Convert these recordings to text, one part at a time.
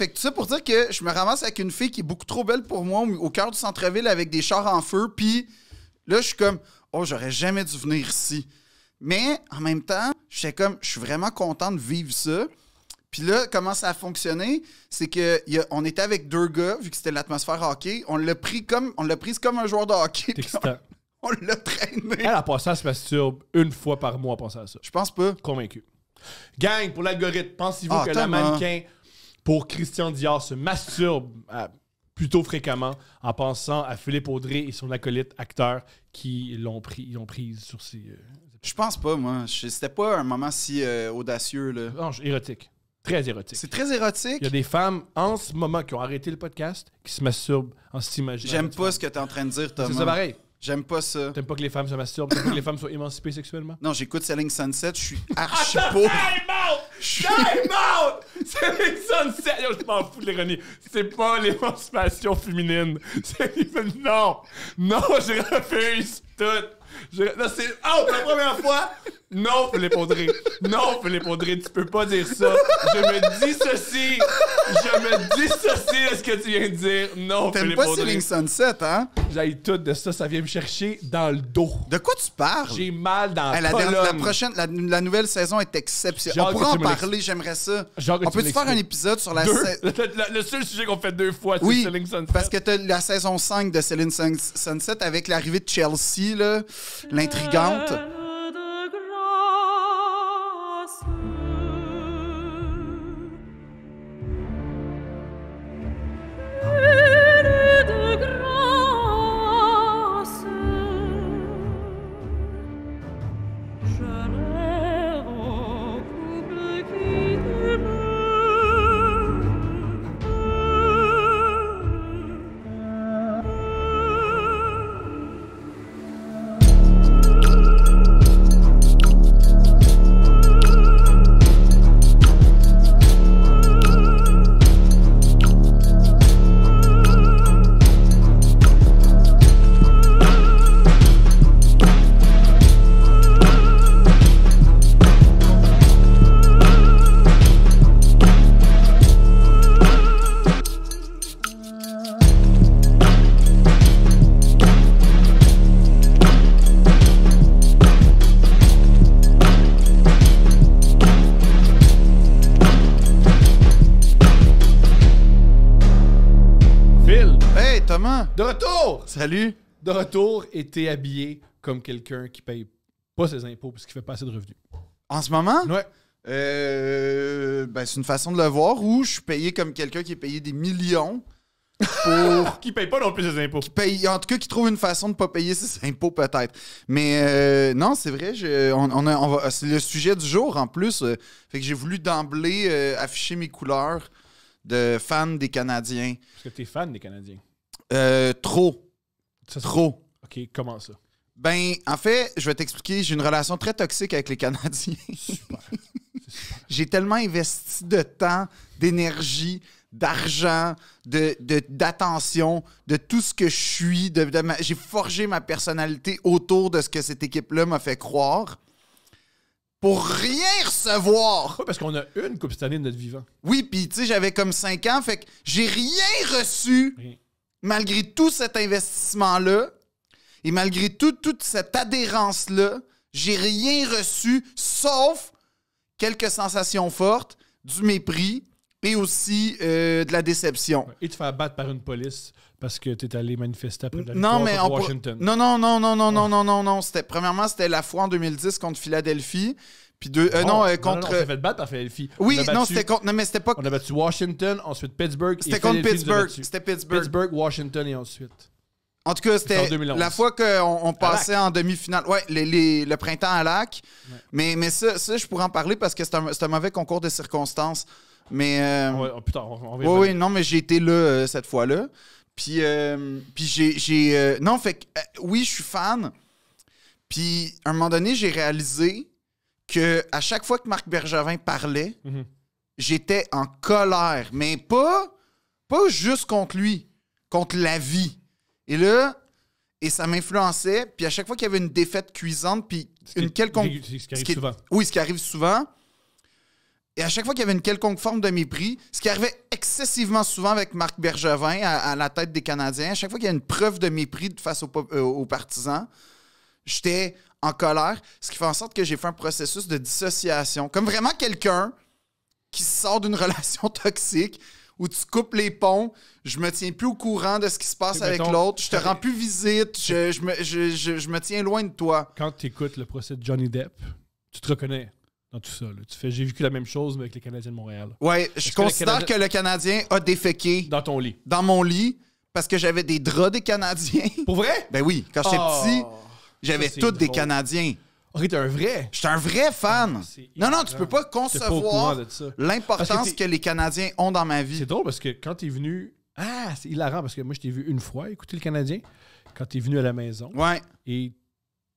Fait tout ça pour dire que je me ramasse avec une fille qui est beaucoup trop belle pour moi au cœur du centre-ville avec des chars en feu. Puis là, je suis comme, oh, j'aurais jamais dû venir ici. Mais en même temps, suis comme, je suis vraiment content de vivre ça. Puis là, comment ça a fonctionné, c'est que on était avec deux gars, vu que c'était l'atmosphère hockey, on l'a pris comme on l'a prise comme un joueur de hockey. On, on l'a traîné. Elle, a passé à se masturbe une fois par mois à penser à ça. Je pense pas. Convaincu. Gang, pour l'algorithme, pensez-vous ah, que la mannequin pour Christian Dior se masturbe euh, plutôt fréquemment en pensant à Philippe Audrey et son acolyte acteur qui l'ont pris, ont prise sur ses. Euh, je pense pas, moi. C'était pas un moment si euh, audacieux. Là. Non, érotique. Très érotique. C'est très érotique. Il y a des femmes en ce moment qui ont arrêté le podcast qui se masturbent en s'imaginant. J'aime pas ce que tu es en train de dire, Thomas. C'est ça pareil. J'aime pas ça. T'aimes pas que les femmes se masturbent, t'aimes pas que les femmes soient émancipées sexuellement? Non, j'écoute Selling Sunset, je suis ah, archi pauvre. out! out! C'est une sérieux, je m'en fous de l'ironie. C'est pas l'émancipation féminine. C'est... Non. Non, je refuse tout. c'est. Oh, la première fois, non, Philippe Audrey. Non, Philippe Audrey, tu peux pas dire ça. Je me dis ceci. Je me dis ceci de ce que tu viens de dire. Non, T'aimes pas Audrey. Sunset, hein? J'aille tout de ça, ça vient me chercher dans le dos. De quoi tu parles? J'ai mal dans le la, la, la prochaine, la, nouvelle saison est exceptionnelle. On pourrait en parler, j'aimerais ça. On peut-tu faire un épisode sur la Le, seul sujet qu'on fait deux fois, c'est Oui, Sunset. parce que t'as la saison 5 de Céline Sunset avec l'arrivée de Chelsea, là, l'intrigante. Salut. De retour, et t'es habillé comme quelqu'un qui paye pas ses impôts parce qu'il fait pas assez de revenus. En ce moment? Ouais. Euh, ben, c'est une façon de le voir où je suis payé comme quelqu'un qui est payé des millions pour. qui paye pas non plus ses impôts. en tout cas, qui trouve une façon de pas payer ses impôts, peut-être. Mais euh, non, c'est vrai, je, on, c'est le sujet du jour en plus. Euh, fait que j'ai voulu d'emblée afficher mes couleurs de fan des Canadiens. Parce que t'es fan des Canadiens. trop. C'est Trop. OK, comment ça? Ben, en fait, je vais t'expliquer, j'ai une relation très toxique avec les Canadiens. Super. j'ai tellement investi de temps, d'énergie, d'argent, d'attention, de, de, tout ce que je suis. De, j'ai forgé ma personnalité autour de ce que cette équipe-là m'a fait croire pour rien recevoir. parce qu'on a une Coupe cette année de notre vivant. Oui, puis tu sais, j'avais comme 5 ans, fait que j'ai rien reçu malgré tout cet investissement-là et malgré toute cette adhérence-là, j'ai rien reçu sauf quelques sensations fortes, du mépris et aussi euh, de la déception. Et te faire abattre par une police parce que tu es allé manifester après la non, mais Washington. Non, non, non, non, non, non, ah. non, non, non. Premièrement, c'était la fois en 2010 contre Philadelphie. Puis deux. Euh, euh, non, contre. on s'est euh, fait battre par Philadelphie. Oui, non, c'était contre. Non, mais c'était pas. On a battu Washington, ensuite Pittsburgh. C'était contre Pittsburgh. C'était Pittsburgh. Washington et ensuite. En tout cas, c'était la fois qu'on on passait en demi-finale. Ouais, les, le printemps à Lac. Mais, mais ça, ça, je pourrais en parler parce que c'est un, mauvais concours de circonstances. Mais. Ah ouais, oh, putain, on, Oui, non, mais j'ai été là cette fois-là. Puis, puis j'ai. non, fait que, oui, je suis fan. Puis, à un moment donné, j'ai réalisé que à chaque fois que Marc Bergevin parlait, mhm. j'étais en colère, mais pas, pas juste contre lui, contre la vie. Et là, et ça m'influençait. Puis à chaque fois qu'il y avait une défaite cuisante, puis une quelconque. Ce qui arrive souvent. Oui, ce qui arrive souvent. Et à chaque fois qu'il y avait une quelconque forme de mépris, ce qui arrivait excessivement souvent avec Marc Bergevin à, la tête des Canadiens, à chaque fois qu'il y a une preuve de mépris face euh, aux partisans, j'étais en colère, ce qui fait en sorte que j'ai fait un processus de dissociation. Comme vraiment quelqu'un qui sort d'une relation toxique où tu coupes les ponts, je me tiens plus au courant de ce qui se passe avec l'autre, je te rends plus visite, je, me, me, tiens loin de toi. Quand tu écoutes le procès de Johnny Depp, tu te reconnais dans tout ça. Tu fais, j'ai vécu la même chose avec les Canadiens de Montréal. Ouais, je considère que, le Canadien a déféqué. Dans ton lit. Dans mon lit, parce que j'avais des draps des Canadiens. Pour vrai? Ben oui, quand j'étais oh. petit j'avais tous des Canadiens. Ok, t'es un vrai. J'étais un vrai fan. Non, non, tu peux pas concevoir l'importance que, les Canadiens ont dans ma vie. C'est drôle parce que quand t'es venu. Ah, c'est hilarant parce que moi, je t'ai vu une fois écouter le Canadien quand t'es venu à la maison. Ouais. Et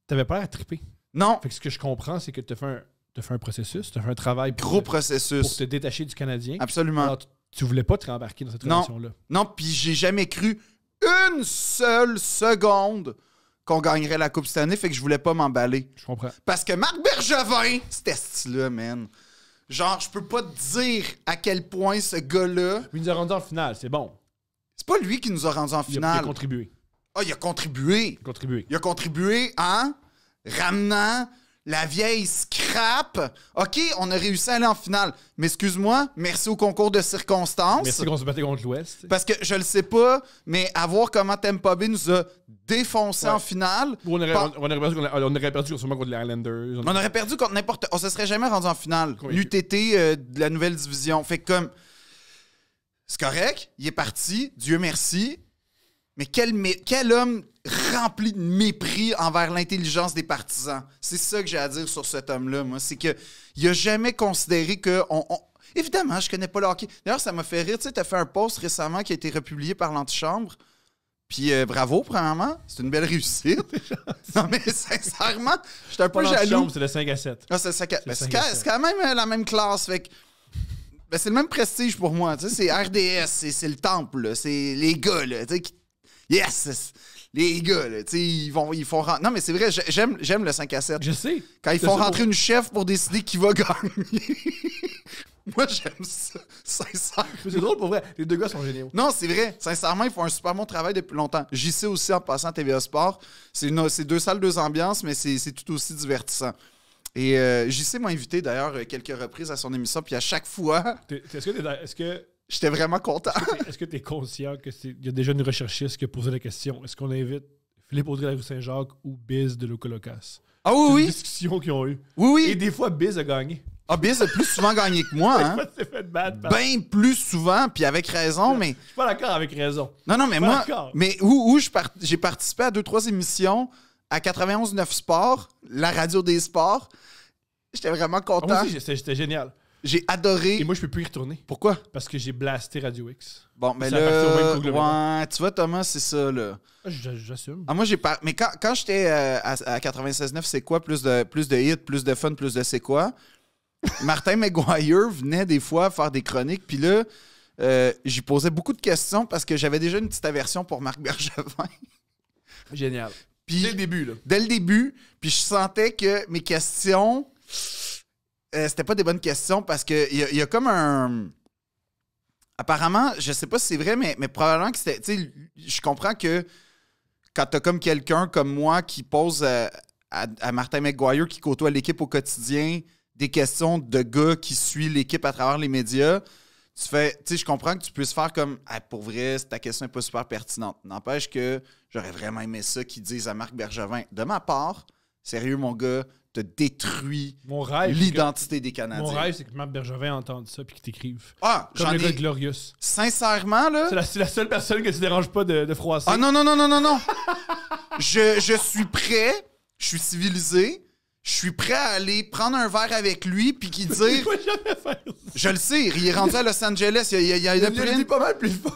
t'avais pas l'air triper. Non. Fait que ce que je comprends, c'est que t'as fait, un, as fait un processus, t'as fait un travail. Gros processus. Pour te détacher du Canadien. Absolument. Alors, tu voulais pas te rembarquer dans cette relation là Non, non puis j'ai jamais cru une seule seconde qu'on gagnerait la Coupe cette année, fait que je voulais pas m'emballer. Je comprends. Parce que Marc Bergevin, c'était test là man. Genre, je peux pas te dire à quel point ce gars-là. Il nous a rendu en finale, c'est bon. C'est pas lui qui nous a rendus en finale. Il a, contribué. Ah, il a contribué. Il a contribué. Il a contribué en ramenant la vieille scrap. OK, on a réussi à aller en finale. Mais excuse-moi, merci au concours de circonstances. Merci qu'on se battait contre l'Ouest. Parce que je le sais pas, mais à voir comment Tampa Bay nous a défoncé en finale. On aurait, perdu, contre les Islanders. On, aurait... perdu contre n'importe. On se serait jamais rendu en finale. L'UTT euh, de la nouvelle division. Fait comme. C'est correct, il est parti, Dieu merci. Mais quel, quel homme rempli de mépris envers l'intelligence des partisans. C'est ça que j'ai à dire sur cet homme-là, moi. C'est qu'il n'a jamais considéré que. On, Évidemment, je connais pas le hockey. D'ailleurs, ça m'a fait rire. Tu sais, as fait un post récemment qui a été republié par l'Antichambre. Puis euh, bravo, premièrement. C'est une belle réussite. non, mais sincèrement, j'étais un peu jaloux. C'est le 5 à 7. Ah, c'est à, ben, C'est quand même euh, la même classe. Fait ben, c'est le même prestige pour moi. Tu sais, c'est RDS, c'est le temple, c'est les gars. Là, tu sais, Yes! les gars, là, t'sais, ils, vont, ils font rentrer. Non, mais c'est vrai, j'aime, j'aime le 5 à 7. Je sais. Quand ils font rentrer une chef pour décider qui va gagner. Moi, j'aime ça, sincèrement. C'est drôle pour vrai. Les deux gars sont géniaux. Non, c'est vrai. Sincèrement, ils font un super bon travail depuis longtemps. J'y sais aussi en passant à TVA Sport. C'est, une... deux salles, deux ambiances, mais c'est, tout aussi divertissant. Et euh, j'y sais m'a invité d'ailleurs quelques reprises à son émission, puis à chaque fois. est-ce que J'étais vraiment content. Est-ce que tu es, conscient qu'il y a déjà une recherchiste qui a posé la question est-ce qu'on invite Philippe Audrey de la rue Saint-Jacques ou Biz de Locolocas Ah oui, oui. Une discussion qu'ils ont eue. Oui, oui. Et des fois, Biz a gagné. Ah, Biz a plus souvent gagné que moi. ben plus souvent, puis avec raison, mais... Je suis pas d'accord avec raison. Non, non, mais moi... Mais où, où j'ai participé à deux, trois émissions à 91-9 Sports, la radio des sports. J'étais vraiment ah, content. c'était génial. J'ai adoré. Et moi, je peux plus y retourner. Pourquoi? Parce que j'ai blasté Radio X. Bon, mais là, tu vois, Thomas, c'est ça, là. Ah, j'assume. Ah, moi, j'ai pas. Mais quand, j'étais euh, à, 96.9, c'est quoi? Plus de, plus de hits, plus de fun, plus de c'est quoi? Martin McGuire venait des fois faire des chroniques, puis là, euh, j'y posais beaucoup de questions parce que j'avais déjà une petite aversion pour Marc Bergevin. Génial. Puis, dès le début, là. Dès le début, puis je sentais que mes questions euh, c'était pas des bonnes questions parce qu'il y, a comme un. Apparemment, je sais pas si c'est vrai, mais, probablement que c'était. Tu sais, je comprends que quand t'as comme quelqu'un comme moi qui pose euh, à, Martin McGuire, qui côtoie l'équipe au quotidien, des questions de gars qui suit l'équipe à travers les médias, tu fais. Tu sais, je comprends que tu puisses faire comme. Ah, pour vrai, ta question n'est pas super pertinente. N'empêche que j'aurais vraiment aimé ça qu'ils disent à Marc Bergevin, de ma part, sérieux, mon gars, te détruit l'identité des Canadiens. Mon rêve, c'est que Marc Bergevin entende ça puis qu'il t'écrive. Ah, Comme Glorious. Sincèrement, là. C'est la, seule personne que tu déranges pas de, de froisser. Ah non, non, non, non, non, non. je, je suis prêt, je suis civilisé, je suis prêt à aller prendre un verre avec lui puis qu'il dise. je le sais, il est rendu à Los Angeles. Il, il, il, a, pas mal plus fun.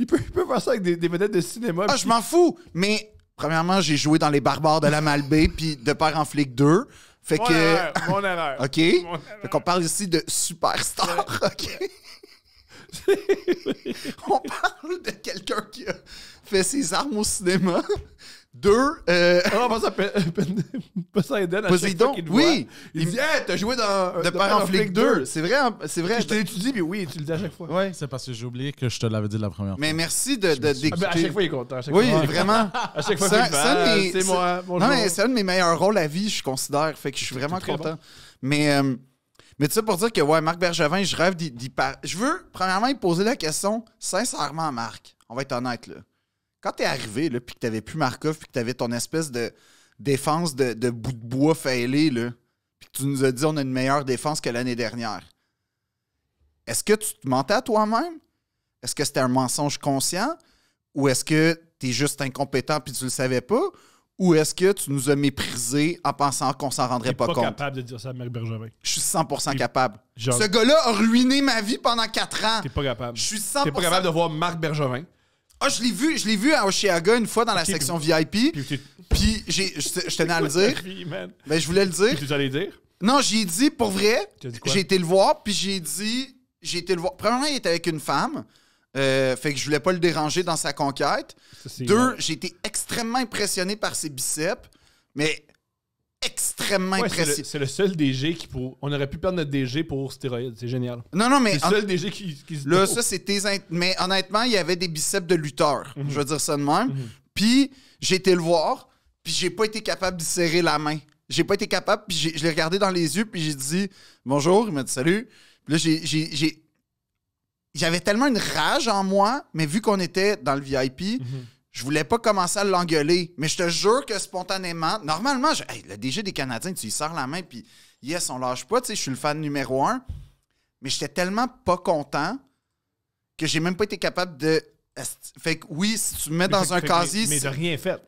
Il peut, il peut faire ça avec des, des vedettes de cinéma. Ah, je m'en fous, mais Premièrement, j'ai joué dans les barbares de la Malbaie, puis de père en flic 2. Fait que. Erreur, mon erreur. OK. qu'on parle ici de superstar. OK. On parle de quelqu'un qui a fait ses armes au cinéma, deux. Euh... oui. Il, dit, hey, t'as joué dans. De Parent Flick 2. C'est vrai. Hein, c'est vrai. Je te l'étudie, mais oui, tu le dis à chaque fois. Ouais. C'est parce que j'ai oublié que je te l'avais dit la première fois. Mais merci de. de ah, ben, à chaque fois, il est content. oui, vraiment. à chaque fois, C'est ah, moi. Non, mais c'est un de mes meilleurs rôles à vie, je considère. Fait que je suis vraiment content. Mais. Euh, mais tu ça pour dire que, ouais, Marc Bergevin, je rêve d'y parler. Je veux, premièrement, poser la question sincèrement Marc. On va être honnête, là. Quand t'es arrivé, là, puis que t'avais plus Markov, puis que t'avais ton espèce de défense de, bout de bois faillé, là, puis que tu nous as dit on a une meilleure défense que l'année dernière, est-ce que tu te mentais à toi-même? Est-ce que c'était un mensonge conscient? Ou est-ce que t'es juste incompétent puis tu le savais pas? Ou est-ce que tu nous as méprisés en pensant qu'on s'en rendrait pas, compte? Je suis capable de dire ça à Marc Bergevin. Je suis 100% capable. Ce gars-là a ruiné ma vie pendant 4 ans. T'es pas capable. Je suis 100%. T'es pas capable de voir Marc Bergevin ah, je l'ai vu, je l'ai vu à Oshiaga une fois dans la section VIP. Puis j'ai, je tenais à le dire. Mais ben, je voulais le dire. Tu allais dire? Non, j'ai dit pour vrai. J'ai été le voir, puis j'ai dit, j'ai été le voir. Premièrement, il était avec une femme. Euh, fait que je voulais pas le déranger dans sa conquête. Deux, j'ai été extrêmement impressionné par ses biceps. Mais extrêmement impressionnant. C'est le, seul DG qui pour. On aurait pu perdre notre DG pour stéroïdes. C'est génial. Non, non, mais. C'est le seul DG qui, Là, ça, c'était. Mais honnêtement, il y avait des biceps de lutteur. Mhm. Je veux dire ça de même. Mhm. Puis, j'ai été le voir, puis j'ai pas été capable de serrer la main. J'ai pas été capable, puis je l'ai regardé dans les yeux, puis j'ai dit bonjour. Il m'a dit salut. Puis là, j'ai. J'avais tellement une rage en moi, mais vu qu'on était dans le VIP, mhm. Je voulais pas commencer à l'engueuler, mais je te jure que spontanément, normalement, le DG des Canadiens, tu lui sors la main, puis yes, on lâche pas, tu sais, je suis le fan numéro un. Mais j'étais tellement pas content que j'ai même pas été capable de. Fait que oui, si tu me mets dans un casier. Mais, de rien fait.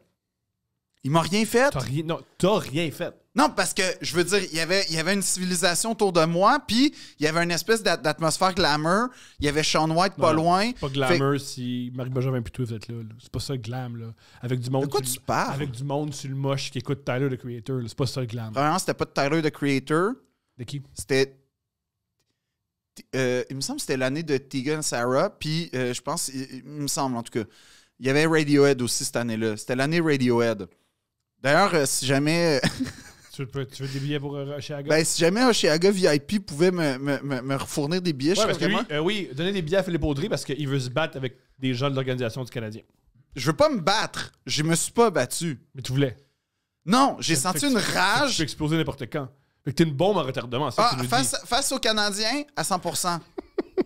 Il m'a rien fait. T'as rien, non, t'as rien fait. Non, parce que je veux dire, il y avait, il y avait une civilisation autour de moi, puis il y avait une espèce d'atmosphère glamour. Il y avait Sean White pas loin. Pas glamour si Marie-Benjamin Pitou vous êtes là, C'est pas ça glam, là. Avec du monde. tu parles? Avec du monde sur le moche qui écoute Tyler the Creator, C'est pas ça glam. Vraiment, c'était pas Tyler the Creator. De qui C'était. Euh, il me semble que c'était l'année de Tegan Sarah, puis euh, je pense, il me semble en tout cas. Il y avait Radiohead aussi cette année-là. C'était l'année Radiohead. D'ailleurs, euh, si jamais. Euh, tu, veux des billets pour euh, Oshiaga? Ben, si jamais Oshiaga VIP pouvait me, me, des billets, je oui, donner des billets à Philippe Audry parce qu'il veut se battre avec des gens de l'organisation du Canadien. Je veux pas me battre. Je me suis pas battu. Mais tu voulais. Non, j'ai senti une Tu peux exploser n'importe quand. Fait que t'es une bombe en retardement, ah, face, aux Canadiens à 100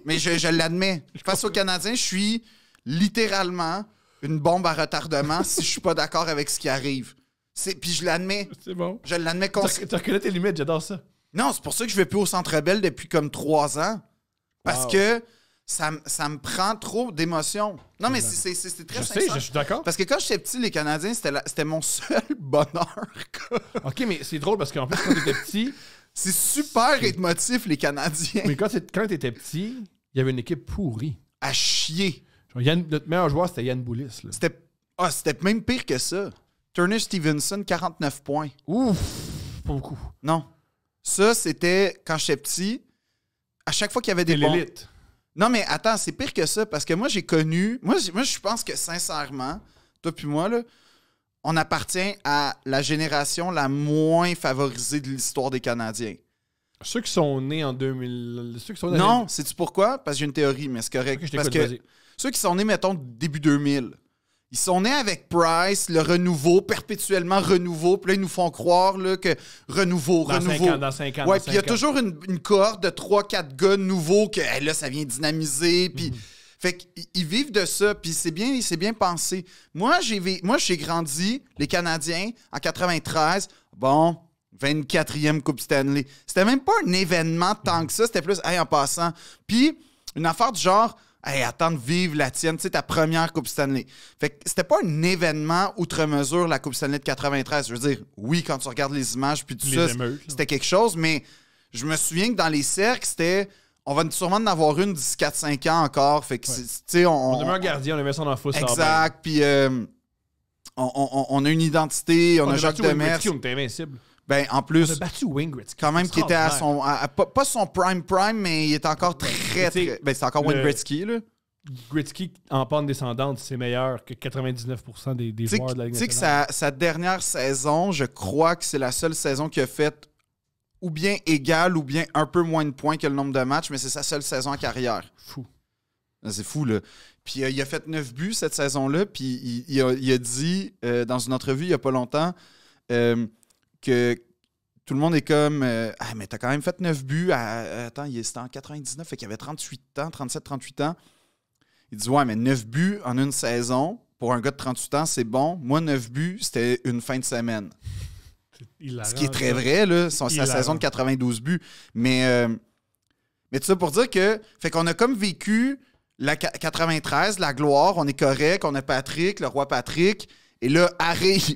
Mais je, je l'admets. Face aux Canadiens, je suis littéralement une bombe à retardement si je suis pas d'accord avec ce qui arrive. Puis je l'admets. C'est bon. Je l'admets constamment. Tu reconnais tes limites, j'adore ça. Non, c'est pour ça que je vais plus au Centre Belle depuis comme trois ans. Parce que ça, ça, me prend trop d'émotions. Non, mais c'est très je sais, je suis d'accord. Parce que quand j'étais petit, les Canadiens, c'était mon seul bonheur. OK, mais c'est drôle parce qu'en plus, quand t'étais petit... c'est super émotif, les Canadiens. Mais quand, quand t'étais petit, il y avait une équipe pourrie. À chier. notre meilleur joueur, c'était Yann Boulis. C'était ah, c'était même pire que ça. Turner Stevenson, 49 points. Ouf, pas beaucoup. Non. Ça, c'était quand j'étais petit. À chaque fois qu'il y avait des l'élite. – Non, mais attends, c'est pire que ça parce que moi, j'ai connu. Moi, moi, je pense que sincèrement, toi puis moi, on appartient à la génération la moins favorisée de l'histoire des Canadiens. Ceux qui sont nés en 2000. non, c'est tu pourquoi? Parce que j'ai une théorie, mais c'est correct. parce que ceux qui sont nés, mettons, début 2000, ils sont nés avec Price, le renouveau, perpétuellement renouveau. Puis là, ils nous font croire là, que renouveau, renouveau. dans ans. Ouais, puis il y a toujours une, cohorte de 3-4 gars nouveaux que là, ça vient dynamiser. Puis. Mhm. Fait qu'ils vivent de ça, puis c'est bien, bien pensé. Moi, j'ai moi j'ai grandi, les Canadiens, en 93, bon, 24e Coupe Stanley. C'était même pas un événement tant que ça, c'était plus, hey, en passant. Puis, une affaire du genre, hey, attendre, vive la tienne, tu sais, ta première Coupe Stanley. Fait que c'était pas un événement outre mesure, la Coupe Stanley de 93. Je veux dire, oui, quand tu regardes les images, puis tout c'était quelque chose, mais je me souviens que dans les cercles, c'était. On va sûrement en avoir une d'ici 4-5 ans encore. Fait que, tu sais, on. On demeure gardien, on met ça dans la Exact, puis. Euh, on, a une identité, on, a Jacques Demers. On était invincible. Ben, en plus. a battu Quand même, qui était à son. pas, son prime prime, mais il est encore ben, très, Ben, c'est encore Wayne Gretzky. là. Gretzky en pente descendante, c'est meilleur que 99% des, joueurs de la Ligue Tu sais que sa, dernière saison, je crois que c'est la seule saison qu'il a fait ou bien égal ou bien un peu moins de points que le nombre de matchs, mais c'est sa seule saison en carrière. Fou. Ben, c'est fou, là. Puis euh, il a fait 9 buts cette saison-là, puis il, a, dit euh, dans une entrevue il n'y a pas longtemps. Euh, que tout le monde est comme euh, Ah, mais t'as quand même fait 9 buts. À, euh, attends, c'était en 99, fait qu'il avait 38 ans, 37, 38 ans. Il dit Ouais, mais 9 buts en une saison, pour un gars de 38 ans, c'est bon. Moi, 9 buts, c'était une fin de semaine. Ce qui est très vrai, là, la saison de 92 buts. Mais, euh, mais tout ça pour dire que, fait qu'on a comme vécu la 93, la gloire, on est correct, on a Patrick, le roi Patrick, et là arrive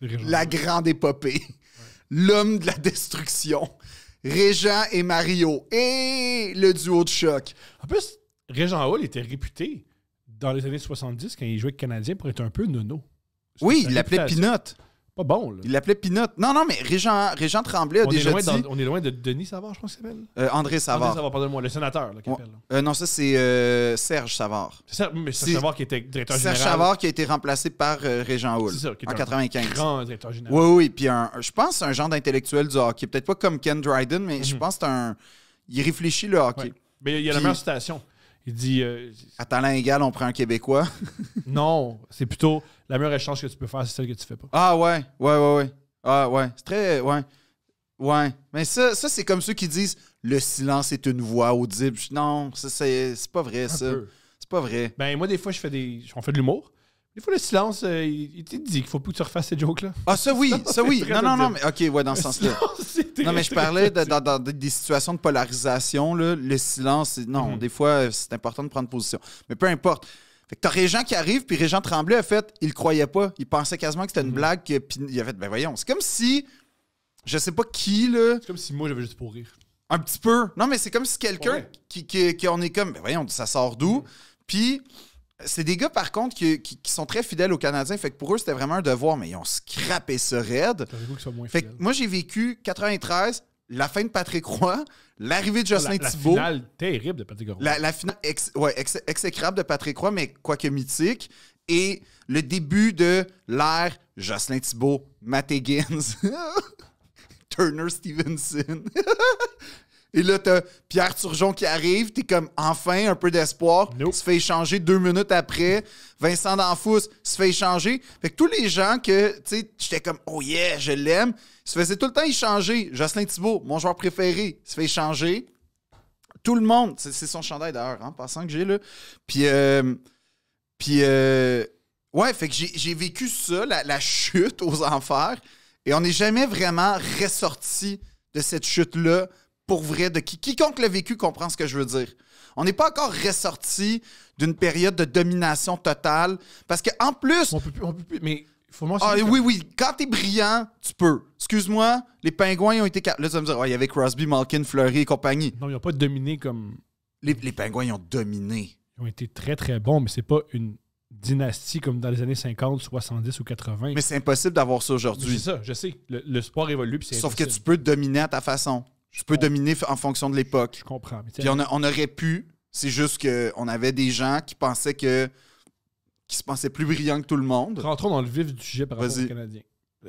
la grande épopée, l'homme de la destruction, Régent et Mario, et le duo de choc. En plus, Régent Hall était réputé dans les années 70 quand il jouait avec Canadien pour être un peu nono. Oui, il l'appelait Pinotte. Pas bon, là. Il l'appelait Pinot. Non, non, mais Régent, Tremblay a déjà dit... on est loin de Denis Savard, je crois qu'il s'appelle. Euh, André Savard. André Savard, pardonne-moi, le sénateur là, appelle. Euh, non, ça, c'est euh, Serge Savard. C'est mais Savard qui était directeur général. Serge Savard qui a été remplacé par Régent Houle qui est en un 95. Grand directeur général. Oui, oui, puis un, je pense c'est un genre d'intellectuel du hockey. Peut-être pas comme Ken Dryden, mais je mhm. pense que c'est un... Il réfléchit le hockey. Mais il y a la meilleure citation. Il dit À talent égal, on prend un Québécois. non, c'est plutôt la meilleure échange que tu peux faire, c'est celle que tu fais pas. Ah ouais, ouais, ouais, ouais. Ah ouais. C'est très. Ouais. Ouais. Mais ça, ça c'est comme ceux qui disent le silence est une voix audible. Non, ça, c'est, c'est pas vrai, ça. C'est pas vrai. Ben moi, des fois, je fais des. On fait de l'humour. Des fois, le silence, euh, il, te dit qu'il faut plus que tu refasses ces jokes-là. Ah, ça oui, ça, oui. Non, non, non, mais OK, ouais, dans ce sens-là. Non, mais je parlais dans, des situations de polarisation, là, le silence, non, mhm. des fois, euh, c'est important de prendre position. Mais peu importe. Fait que t'as Régent qui arrive, puis Régent Tremblay a fait, il croyait pas. Il pensait quasiment que c'était une mhm. blague, puis il a fait, ben voyons. C'est comme si, je sais pas qui, là. C'est comme si moi j'avais juste pour rire. Un petit peu. Non, mais c'est comme si quelqu'un qui, qui, on est comme, ben voyons, ça sort d'où? Mhm. Puis. C'est des gars, par contre, qui, qui, sont très fidèles aux Canadiens. Fait que pour eux, c'était vraiment un devoir, mais ils ont scrapé ce raid. Fait que moi, j'ai vécu 93, la fin de Patrick croix l'arrivée de Jocelyn Thibault. La finale terrible de Patrick croix La, la finale ouais, exécrable de Patrick croix mais quoique mythique. Et le début de l'ère Jocelyn Thibault, Matt Higgins, Turner Stevenson. Et là, t'as Pierre Turgeon qui arrive, t'es comme enfin un peu d'espoir. Tu Se fait échanger deux minutes après. Vincent D'Anfous se fait échanger. Fait que tous les gens que, tu sais, j'étais comme oh yeah, je l'aime, se faisait tout le temps échanger. Jocelyn Thibault, mon joueur préféré, se fait échanger. Tout le monde, c'est son chandail d'ailleurs, en hein, passant que j'ai là. Puis, euh, euh, ouais, fait que j'ai vécu ça, la chute aux enfers. Et on n'est jamais vraiment ressorti de cette chute-là pour vrai de qui. Quiconque l'a vécu comprend ce que je veux dire. On n'est pas encore ressorti d'une période de domination totale parce que en plus. On peut peut plus mais faut ah, oui, oui. Quand es brillant, tu peux. Excuse-moi, les pingouins ont été. Là, tu vas me dire, il y avait Crosby, Malkin, Fleury et compagnie. Non, ils n'ont pas dominé comme. Les, pingouins, ont dominé. Ils ont été très, très bons, mais c'est pas une dynastie comme dans les années 50, 70 ou 80. Mais c'est impossible d'avoir ça aujourd'hui. C'est ça, je sais. Le, sport évolue. Sauf que tu peux dominer à ta façon je peux dominer en fonction de l'époque. Je comprends. on, aurait pu, c'est juste qu'on avait des gens qui pensaient que. qui se pensaient plus brillants que tout le monde. Rentrons dans le vif du sujet par rapport aux Canadiens.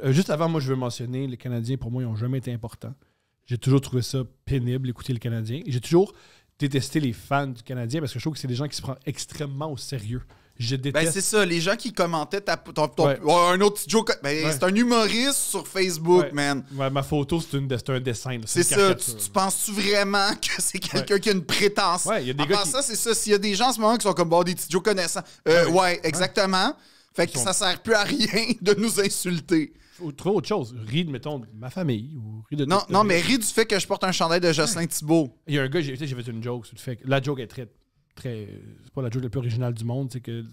Euh, juste avant, moi, je veux mentionner, les Canadiens, pour moi, ils n'ont jamais été importants. J'ai toujours trouvé ça pénible, écouter le Canadien. J'ai toujours détesté les fans du Canadien parce que je trouve que c'est des gens qui se prennent extrêmement au sérieux. Je Ben, c'est ça, les gens qui commentaient ton, un autre joke. Ben, C'est un humoriste sur Facebook, ouais. man. ma photo, c'est, un dessin. c'est ça. Tu, penses-tu vraiment que c'est quelqu'un qui a une prétention? Ouais, il y a des gars. Qui... ça, c'est ça. S'il y a des gens en ce moment qui sont comme bon, des petits jokes connaissants. Euh, ouais, exactement. Fait que ça sert plus à rien de nous insulter. Faut autre chose. Ris, mettons, ma famille. Ou ris de non, non, mais ris du fait que je porte un chandail de Jocelyn Thibault. Il y a un gars, j'ai, fait une joke sur le fait que la joke est traite c'est pas la joke la plus originale du monde, c'est que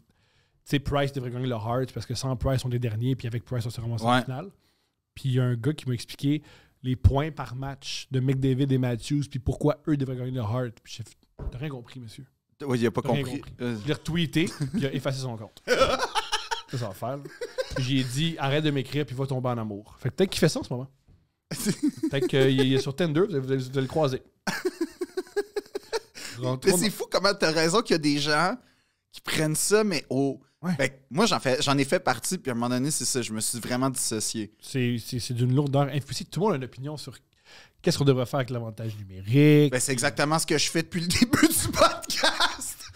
Price devrait gagner le Heart parce que sans Price, on est dernier, puis avec Price, on se vraiment en finale. Puis il y a un gars qui m'a expliqué les points par match de McDavid et Matthews, puis pourquoi eux devraient gagner le Heart Puis j'ai rien compris, monsieur. Oui, il a pas compris. il a retweeté, puis il a effacé son compte. ça, ça va faire. J'ai dit arrête de m'écrire, puis va tomber en amour. Fait que peut-être qu'il fait ça en ce moment. peut-être qu'il est sur Tinder, vous vous allez le croiser c'est fou comment t'as raison qu'il y a des gens qui prennent ça, mais au. Ben, moi, j'en, fais, j'en ai fait partie, puis à un moment donné, c'est ça, je me suis vraiment dissocié. C'est, d'une lourdeur impossible. Tout le monde a une opinion sur qu'est-ce qu'on devrait faire avec l'avantage numérique. Ben, c'est exactement ce que je fais depuis le début du podcast.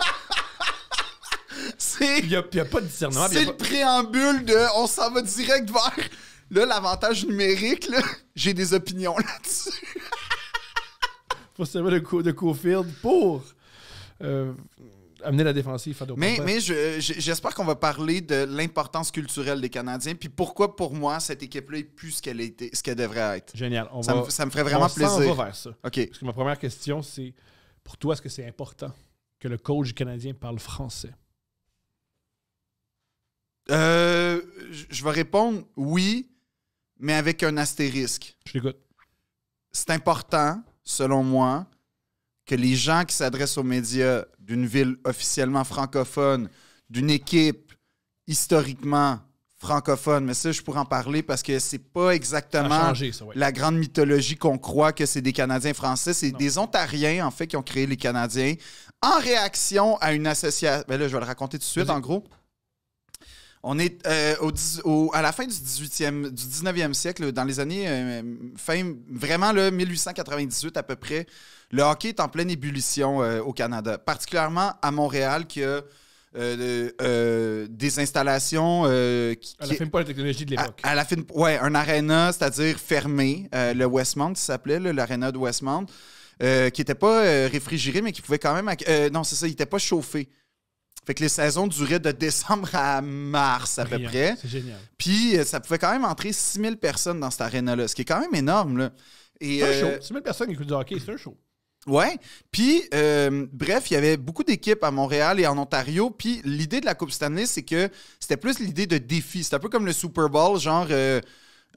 c'est, il n'y a, pas de discernement. C'est le préambule de on s'en va direct vers l'avantage numérique. j'ai des opinions là-dessus. pour de, de Cofield pour euh, amener la défensive à Mais, mais j'espère qu'on va parler de l'importance culturelle des Canadiens, puis pourquoi pour moi cette équipe-là est plus ce qu'elle devrait être. Génial. On ça, me, ça, me, ferait vraiment plaisir. On va vers ça. OK. Parce que ma première question, c'est pour toi, est-ce que c'est important que le coach canadien parle français? Euh, je vais répondre oui, mais avec un astérisque. Je l'écoute. C'est important, selon moi, que les gens qui s'adressent aux médias d'une ville officiellement francophone, d'une équipe historiquement francophone, mais ça, je pourrais en parler parce que c'est pas exactement la grande mythologie qu'on croit que c'est des Canadiens français, c'est des Ontariens, en fait, qui ont créé les Canadiens en réaction à une association. Ben là, je vais le raconter tout de suite, en gros. On est euh, au, à la fin du 18 du 19e siècle, dans les années euh, fin, vraiment le 1898 à peu près, le hockey est en pleine ébullition euh, au Canada, particulièrement à Montréal qui a des installations qui, à la fin pas la technologie de l'époque. À, la fin, un aréna, c'est-à-dire fermé, le Westmount qui s'appelait l'aréna de Westmount, qui n'était pas réfrigéré mais qui pouvait quand même, non c'est ça, il n'était pas chauffé. Fait que les saisons duraient de décembre à mars à peu près. C'est génial. Puis euh, ça pouvait quand même entrer 6000 personnes dans cette arène-là, ce qui est quand même énorme. c'est un euh, show. 6000 personnes qui écoutent du hockey, c'est un show. Ouais. Puis, euh, bref, il y avait beaucoup d'équipes à Montréal et en Ontario. Puis, l'idée de la Coupe Stanley, c'est que c'était plus l'idée de défi. C'est un peu comme le Super Bowl, genre.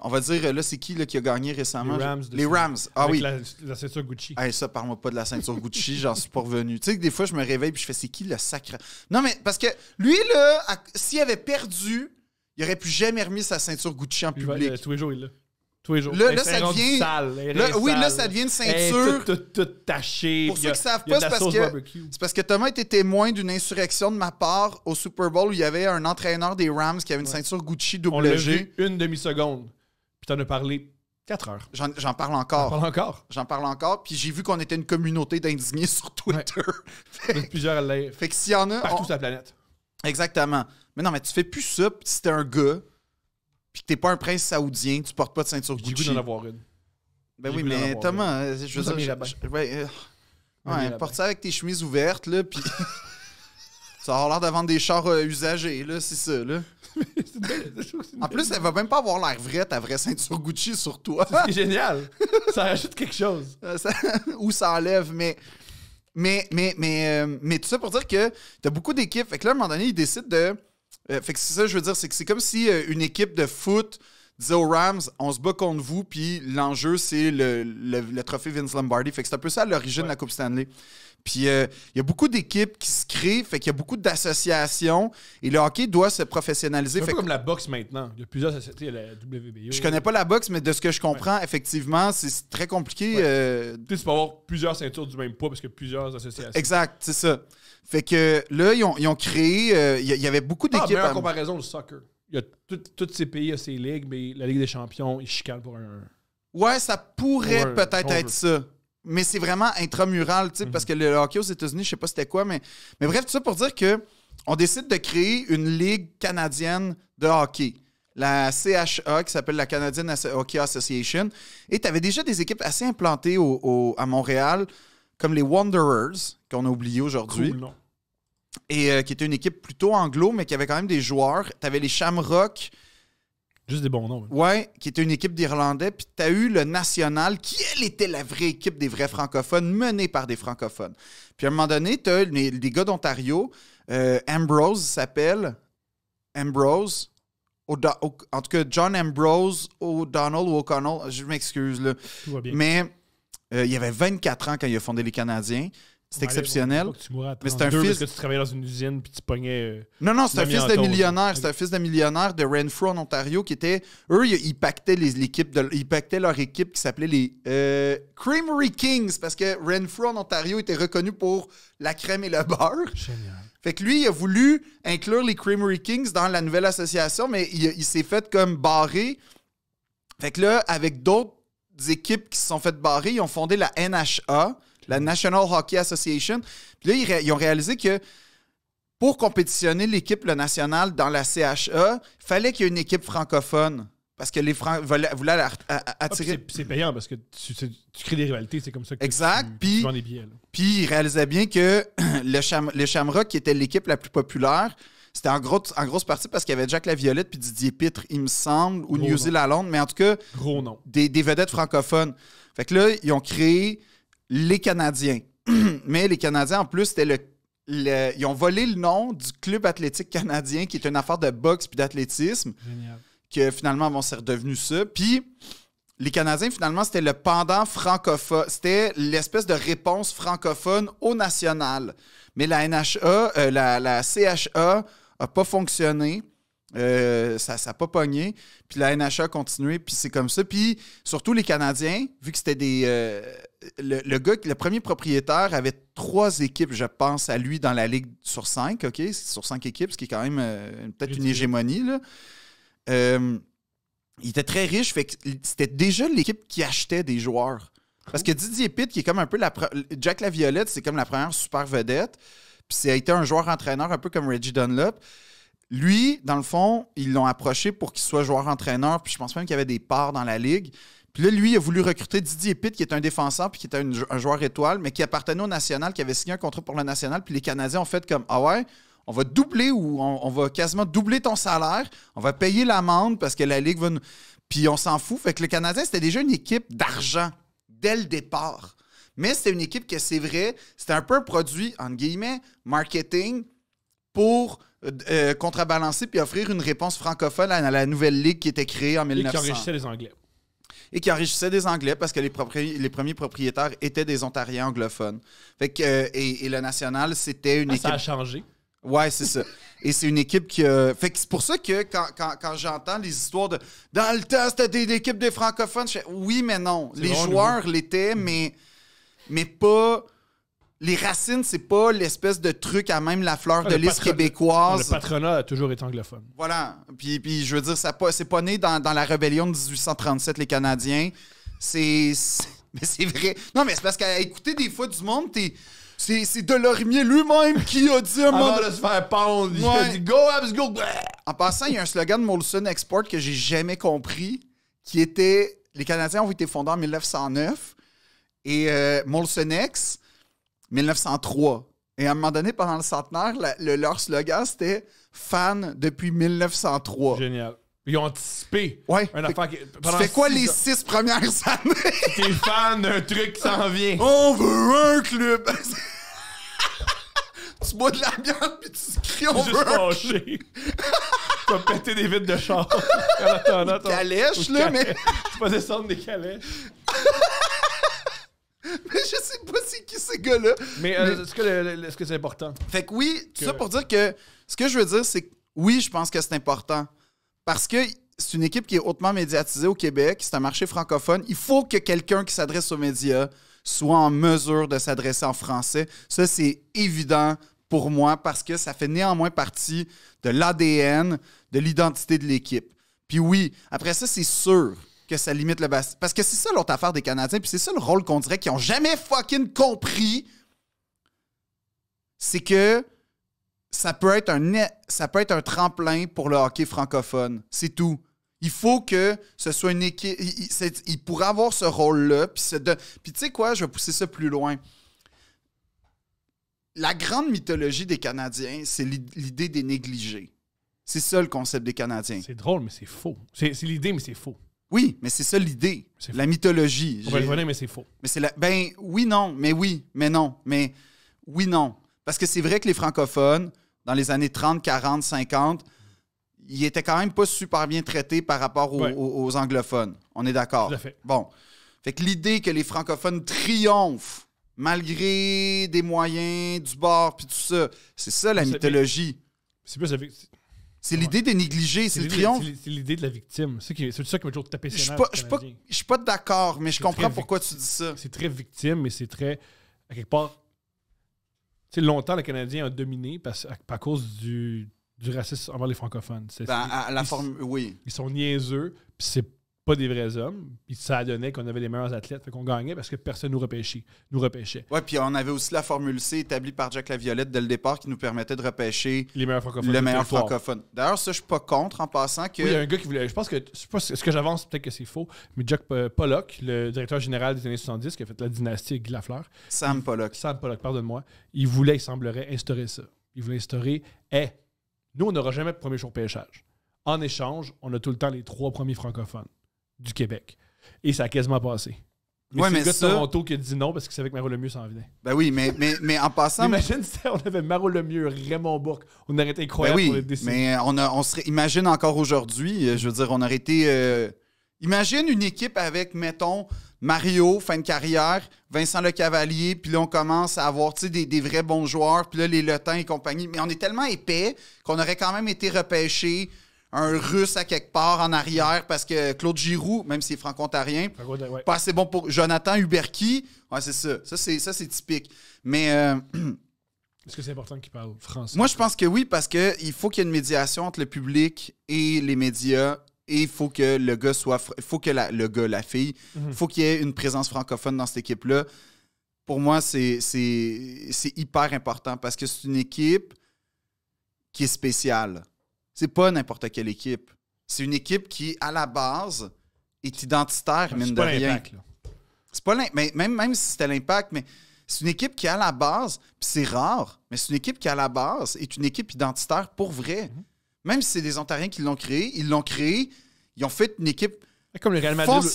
On va dire, là, c'est qui qui a gagné récemment? Les Rams. Les Rams. Ah oui. La, ceinture Gucci. ça, parle-moi pas de la ceinture Gucci, j'en suis pas revenu. Tu sais que des fois, je me réveille et je fais, c'est qui le sacré Non, mais parce que lui, là, s'il avait perdu, il aurait plus jamais remis sa ceinture Gucci en public. Euh, tous les jours, il l'a. Tous les jours. Là, ça devient. Sale, oui, là, ça devient une ceinture. tout, tout, taché. Pour ceux qui ne savent pas, c'est parce, que Thomas était témoin d'une insurrection de ma part au Super Bowl où il y avait un entraîneur des Rams qui avait une ceinture Gucci WG. On une demi-seconde. Puis t'en as parlé 4 heures. J'en parle encore. J'en parle encore. J'en parle encore. Puis j'ai vu qu'on était une communauté d'indignés sur Twitter. Ouais. fait, plusieurs l'aise. Fait que s'il y en a. Partout sur la planète. Exactement. Mais non, mais tu fais plus ça si t'es un gars, puis que t'es pas un prince saoudien, tu portes pas de ceinture Gucci. J'ai goût d'en avoir une. Ben oui, mais Thomas, euh, je veux dire. ouais, euh, ouais porte ça avec tes chemises ouvertes, là, puis. ça aura l'air d'avoir des chars euh, usagés, là, c'est ça, là. En plus, elle va même pas avoir l'air vraie, ta vraie ceinture Gucci sur toi. C'est génial. Ça rajoute quelque chose. Euh, ou ça enlève, mais. Mais, mais, mais, euh, tout ça pour dire que tu as beaucoup d'équipes. Fait que là, à un moment donné, ils décident de. Euh, fait que c'est ça, je veux dire, c'est que c'est comme si une équipe de foot disait aux Rams, on se bat contre vous, puis l'enjeu, c'est le, trophée Vince Lombardi. Fait que c'est un peu ça l'origine de la Coupe Stanley. Puis euh, il y a beaucoup d'équipes qui se créent, fait qu'il y a beaucoup d'associations et le hockey doit se professionnaliser. C'est comme la boxe maintenant. Il y a plusieurs associations, il la WBO. Je connais pas la boxe, mais de ce que je comprends, effectivement, c'est très compliqué. Ouais. Euh... Tu peux avoir plusieurs ceintures du même poids parce que plusieurs associations. Exact, c'est ça. Fait que là, ils ont, créé, euh, il y, avait beaucoup ah, d'équipes. Ah, en comparaison, au soccer. Il y a tous ces pays, il y a ces ligues, mais la Ligue des champions, ils chicanent pour un. Ouais, ça pourrait peut être, être ça mais c'est vraiment intramural, parce que le hockey aux États-Unis, je sais pas c'était quoi, mais, mais bref, tout ça pour dire que on décide de créer une ligue canadienne de hockey. La CHA, qui s'appelle la Canadian Hockey Association. Et tu avais déjà des équipes assez implantées à Montréal, comme les Wanderers, qu'on a oublié aujourd'hui. et euh, qui était une équipe plutôt anglo, mais qui avait quand même des joueurs. Tu avais les Shamrocks, Juste des bons noms. Oui, ouais, qui était une équipe d'Irlandais. Puis tu as eu le National, qui, elle, était la vraie équipe des vrais francophones, menée par des francophones. Puis à un moment donné, tu as les, gars d'Ontario. Euh, Ambrose s'appelle. Ambrose. en tout cas, John Ambrose, O'Donnell ou O'Connell, je m'excuse. là. Mais euh, il avait 24 ans quand il a fondé les Canadiens. C'est exceptionnel. mais c'est un fils. que tu travaillais dans une usine puis tu pognais. Euh, non, non, c'est un fils de millionnaire. C'est un fils de millionnaire de Renfrew en Ontario qui était. Eux, ils pactaient, les, leur équipe qui s'appelait les euh, Creamery Kings parce que Renfrew en Ontario était reconnu pour la crème et le beurre. Génial. Fait que lui, il a voulu inclure les Creamery Kings dans la nouvelle association, mais il, il s'est fait comme barrer. Fait que là, avec d'autres équipes qui se sont faites barrer, ils ont fondé la NHA la National Hockey Association. Puis là, ils, ont réalisé que pour compétitionner l'équipe nationale dans la CHA, il e, fallait qu'il y ait une équipe francophone. Parce que les Francs voulaient, ah, attirer. c'est payant parce que tu, crées des rivalités, c'est comme ça que exact, tu, vends des billets. Puis ils réalisaient bien que le, Shamrock, qui était l'équipe la plus populaire, c'était en, gros, en grosse partie parce qu'il y avait Jacques La Violette puis Didier Pitre, il me semble, ou Newsy Lalonde, mais en tout cas, des, vedettes francophones. Fait que là, ils ont créé les Canadiens. Mais les Canadiens, en plus, c'était le ils ont volé le nom du Club athlétique canadien, qui est une affaire de boxe puis d'athlétisme. Que finalement, vont c'est redevenu ça. Puis, les Canadiens, finalement, c'était le pendant francophone. C'était l'espèce de réponse francophone au national. Mais la NHA, euh, la, la, CHA a pas fonctionné. Euh, ça n'a pas pogné. Puis la NHA a continué, puis c'est comme ça. Puis surtout les Canadiens, vu que c'était des, euh, le, le premier propriétaire avait trois équipes, je pense, à lui dans la ligue sur cinq, OK? Sur cinq équipes, ce qui est quand même euh, peut-être une hégémonie. Euh, il était très riche, fait c'était déjà l'équipe qui achetait des joueurs. Parce que Didier Pitt, qui est comme un peu la. Jack Laviolette, c'est comme la première super vedette. Puis ça a été un joueur-entraîneur un peu comme Reggie Dunlop. Lui, dans le fond, ils l'ont approché pour qu'il soit joueur-entraîneur. Puis je pense même qu'il y avait des parts dans la ligue. Puis là, lui, il a voulu recruter Didier Pitt, qui est un défenseur, puis qui était un joueur étoile, mais qui appartenait au National, qui avait signé un contrat pour le National. Puis les Canadiens ont fait comme Ah ouais, on va doubler ou on, va quasiment doubler ton salaire, on va payer l'amende parce que la Ligue va nous. Puis on s'en fout. Fait que les Canadiens, c'était déjà une équipe d'argent dès le départ. Mais c'était une équipe que c'est vrai, c'était un peu un produit, entre guillemets, marketing pour. Euh, euh, contrebalancer puis offrir une réponse francophone à la nouvelle ligue qui était créée en 1900. Et qui enrichissait les Anglais et qui enrichissait des Anglais parce que les, les premiers propriétaires étaient des Ontariens anglophones. Fait que, euh, et, et, le National, c'était une équipe. Ah, ça a changé. Ouais, c'est ça. Et c'est une équipe qui. a... Fait que c'est pour ça que quand, j'entends les histoires de. Dans le temps, c'était des, équipes des francophones. oui, mais non. Les joueurs l'étaient, mais, mais pas les racines, c'est pas l'espèce de truc à même la fleur ah, de lys québécoise. Le patronat a toujours été anglophone. Voilà. Puis, puis je veux dire, ça c'est pas né dans, la rébellion de 1837, les Canadiens. C'est. Mais c'est vrai. Non, mais c'est parce qu'à écouter des fois du monde, t'es. C'est Delorimier lui-même qui a dit un moment. de se faire pendre, il dit Go, go. En passant, il y a un slogan de Molson Export que j'ai jamais compris qui était Les Canadiens ont été fondés en 1909 et euh, Molson X 1903. Et à un moment donné, pendant le centenaire, le- leur slogan, c'était Fan depuis 1903. Génial. Ils ont anticipé. Ouais. Tu fais quoi les six premières années? T'es fan d'un truc qui s'en vient. On veut un club! tu bois de la bière puis tu cries on veut Tu vas péter des vitres de char. calèche, là, mais- Tu vas descendre des calèches. Mais je sais pas c'est qui ces gars-là. Mais, euh, est-ce que c'est important? Fait que oui, tout ça pour dire que ce que je veux dire, c'est que oui, je pense que c'est important. Parce que c'est une équipe qui est hautement médiatisée au Québec, c'est un marché francophone. Il faut que quelqu'un qui s'adresse aux médias soit en mesure de s'adresser en français. Ça, c'est évident pour moi parce que ça fait néanmoins partie de l'ADN, de l'identité de l'équipe. Puis oui, après ça, c'est sûr ça limite le Parce que c'est ça l'autre affaire des Canadiens, puis c'est ça le rôle qu'on dirait qu'ils ont jamais fucking compris. C'est que ça peut être un ça peut être un tremplin pour le hockey francophone. C'est tout. Il faut que ce soit une équipe. Il, il, pourrait avoir ce rôle-là. Puis, de... puis tu sais quoi, je vais pousser ça plus loin. La grande mythologie des Canadiens, c'est l'idée des négligés. C'est ça le concept des Canadiens. C'est drôle, mais c'est faux. C'est l'idée, mais c'est faux. Oui, mais c'est ça l'idée, la mythologie. On va le mais c'est faux. Mais la... Ben oui, non, mais oui, mais non, mais oui, non. Parce que c'est vrai que les francophones, dans les années 30, 40, 50, ils étaient quand même pas super bien traités par rapport aux, anglophones. On est d'accord. Fait. Bon. Fait que l'idée que les francophones triomphent malgré des moyens, du bord, puis tout ça, c'est ça la mythologie. C'est plus c'est l'idée des négligés, c'est le triomphe. C'est l'idée de la victime. C'est ça qui m'a toujours tapé sur Je suis pas, d'accord, mais je comprends pourquoi tu dis ça. C'est très victime, mais c'est très. À quelque part. Tu sais, longtemps, le Canadien a dominé parce, à, cause du, racisme envers les francophones. Ben, la ils, forme, oui. Ils sont niaiseux, puis c'est pas des vrais hommes. Puis ça donnait qu'on avait les meilleurs athlètes. Fait qu'on gagnait parce que personne nous repêchait. Nous repêchait. Ouais, puis on avait aussi la formule C établie par Jack Laviolette dès le départ qui nous permettait de repêcher les meilleurs francophones le meilleur francophone. D'ailleurs, ça, je suis pas contre en passant que. Oui, il y a un gars qui voulait. Je pense que. Je sais pas ce que j'avance, peut-être que c'est faux, mais Jack euh, Pollock, le directeur général des années 70 qui a fait la dynastie avec Guy Lafleur. Sam Pollock. Sam Pollock, pardonne-moi. Il voulait, il semblerait, instaurer ça. Il voulait instaurer. Eh nous, on n'aura jamais de premier jour pêchage. En échange, on a tout le temps les trois premiers francophones du Québec. Et ça a quasiment passé. Mais c'est le gars ça... de Toronto qui a dit non parce qu'il savait que Maro Lemieux s'en venait. Ben oui, mais, mais, mais en passant. imagine si on avait Maro Lemieux, Raymond Bourque. On aurait été incroyable ben oui, pour les décider. Mais on, a, on imagine encore aujourd'hui, euh, je veux dire, on aurait été. Euh, imagine une équipe avec, mettons, Mario, fin de carrière, Vincent Le Cavalier, puis là, on commence à avoir des, des vrais bons joueurs, puis là, les Letins et compagnie. Mais on est tellement épais qu'on aurait quand même été repêchés un Russe à quelque part en arrière parce que Claude Giroux, même s'il est franco-ontarien, pas assez bon pour Jonathan Huberki. Ouais, c'est ça. Ça, c'est, ça, c'est typique. Mais. Euh, Est-ce que c'est important qu'il parle français? Moi, je pense que oui, parce qu'il faut qu'il y ait une médiation entre le public et les médias. Et il faut que le gars soit. faut que la, le gars, la fille, mhm. il faut qu'il y ait une présence francophone dans cette équipe-là. Pour moi, c'est, c'est, hyper important parce que c'est une équipe qui est spéciale. C'est pas n'importe quelle équipe. C'est une équipe qui, à la base, est identitaire, mine de rien. C'est pas mais même, même si c'était l'impact, mais c'est une équipe qui, à la base, c'est rare, mais c'est une équipe qui, à la base, est une équipe identitaire pour vrai. Mhm. Même si c'est des Ontariens qui l'ont créé. ils l'ont créée, ils ont fait une équipe comme le Real Madrid,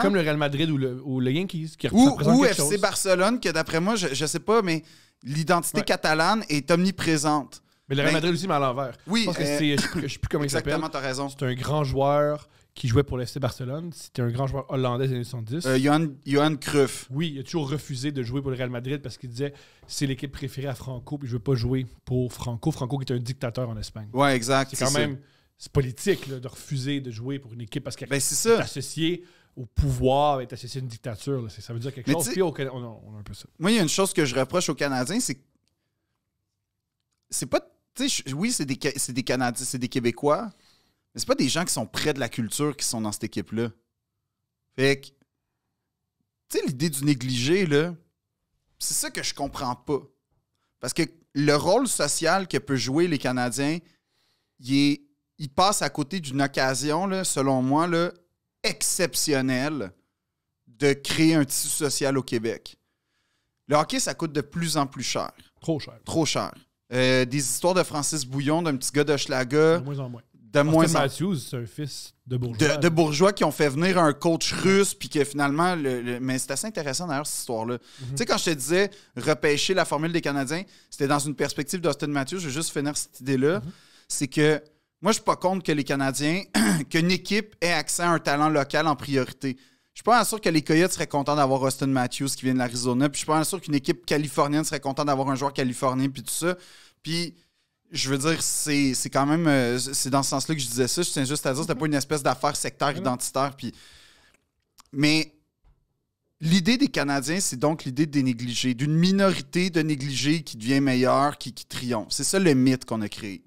comme le, Real Madrid ou le, ou le Yankees qui ou, ou FC Barcelone, que d'après moi, je, ne sais pas, mais l'identité catalane est omniprésente. Mais le Real ben, Madrid aussi, mais à l'envers. Oui, parce que euh, je ne sais plus comment il s'appelle. Exactement, t'as raison. C'est un grand joueur qui jouait pour l'FC Barcelone. C'était un grand joueur hollandais des années euh, Johan, Johan Cruyff. Oui, il a toujours refusé de jouer pour le Real Madrid parce qu'il disait c'est l'équipe préférée à Franco, puis je ne veux pas jouer pour Franco. Franco qui est un dictateur en Espagne. Ouais, exact. C'est quand même politique de refuser de jouer pour une équipe parce qu'elle ben, est, associée au pouvoir, est associée à une dictature. Ça veut dire quelque chose. Moi, il y a une chose que je reproche aux Canadiens, c'est c'est pas oui, c'est des, des Canadiens, c'est des Québécois, mais c'est pas des gens qui sont près de la culture qui sont dans cette équipe-là. Fait tu sais, l'idée du négligé, là, c'est ça que je comprends pas. Parce que le rôle social que peuvent jouer les Canadiens, il, passent il passe à côté d'une occasion, selon moi, exceptionnelle de créer un tissu social au Québec. Le hockey, ça coûte de plus en plus cher. Trop cher. Trop cher. Euh, des histoires de Francis Bouillon, d'un petit gars de Schlager. De moins en moins. De moins en... Matthews, c'est un fils de bourgeois. De, bourgeois qui ont fait venir un coach russe, puis que finalement. Mais c'est assez intéressant d'ailleurs, cette histoire-là. Mhm. Tu sais, quand je te disais repêcher la formule des Canadiens, c'était dans une perspective d'Austin Matthews. Je vais juste finir cette idée-là. Mhm. C'est que moi, je suis pas contre que les Canadiens, qu'une équipe ait accès à un talent local en priorité. Je suis pas sûr que les Coyotes seraient contents d'avoir Austin Matthews qui vient de l'Arizona. Puis je suis pas sûr qu'une équipe californienne serait contente d'avoir un joueur californien, puis tout ça. Puis je veux dire, c'est quand même. Euh, c'est dans ce sens-là que je disais ça. Je tiens juste à dire, que c'était pas une espèce d'affaire sectaire mm-hmm. identitaire. Puis. Mais l'idée des Canadiens, c'est donc l'idée de négligés, d'une minorité de négligés qui devient meilleure, qui, triomphe. C'est ça le mythe qu'on a créé.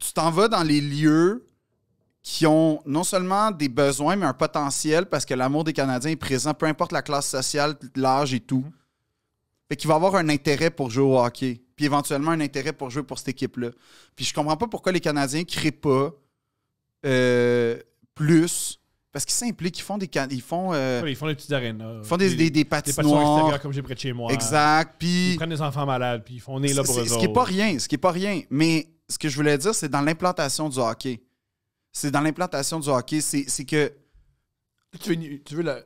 Tu t'en vas dans les lieux qui ont non seulement des besoins, mais un potentiel parce que l'amour des Canadiens est présent, peu importe la classe sociale, l'âge et tout. et qui va avoir un intérêt pour jouer au hockey, puis éventuellement un intérêt pour jouer pour cette équipe-là. Puis je comprends pas pourquoi les Canadiens ne créent pas euh, plus. Parce qu'ils s'impliquent, ils font des ils font, euh, ils font des Ils font des, patinoires. comme j'ai près de chez moi. Exact. ils prennent des enfants malades, puis ils font on est là pour eux Ce qui n'est pas rien, ce qui est pas rien. Mais ce que je voulais dire, c'est dans l'implantation du hockey c'est dans l'implantation du hockey, c'est que. Tu veux, tu veux la,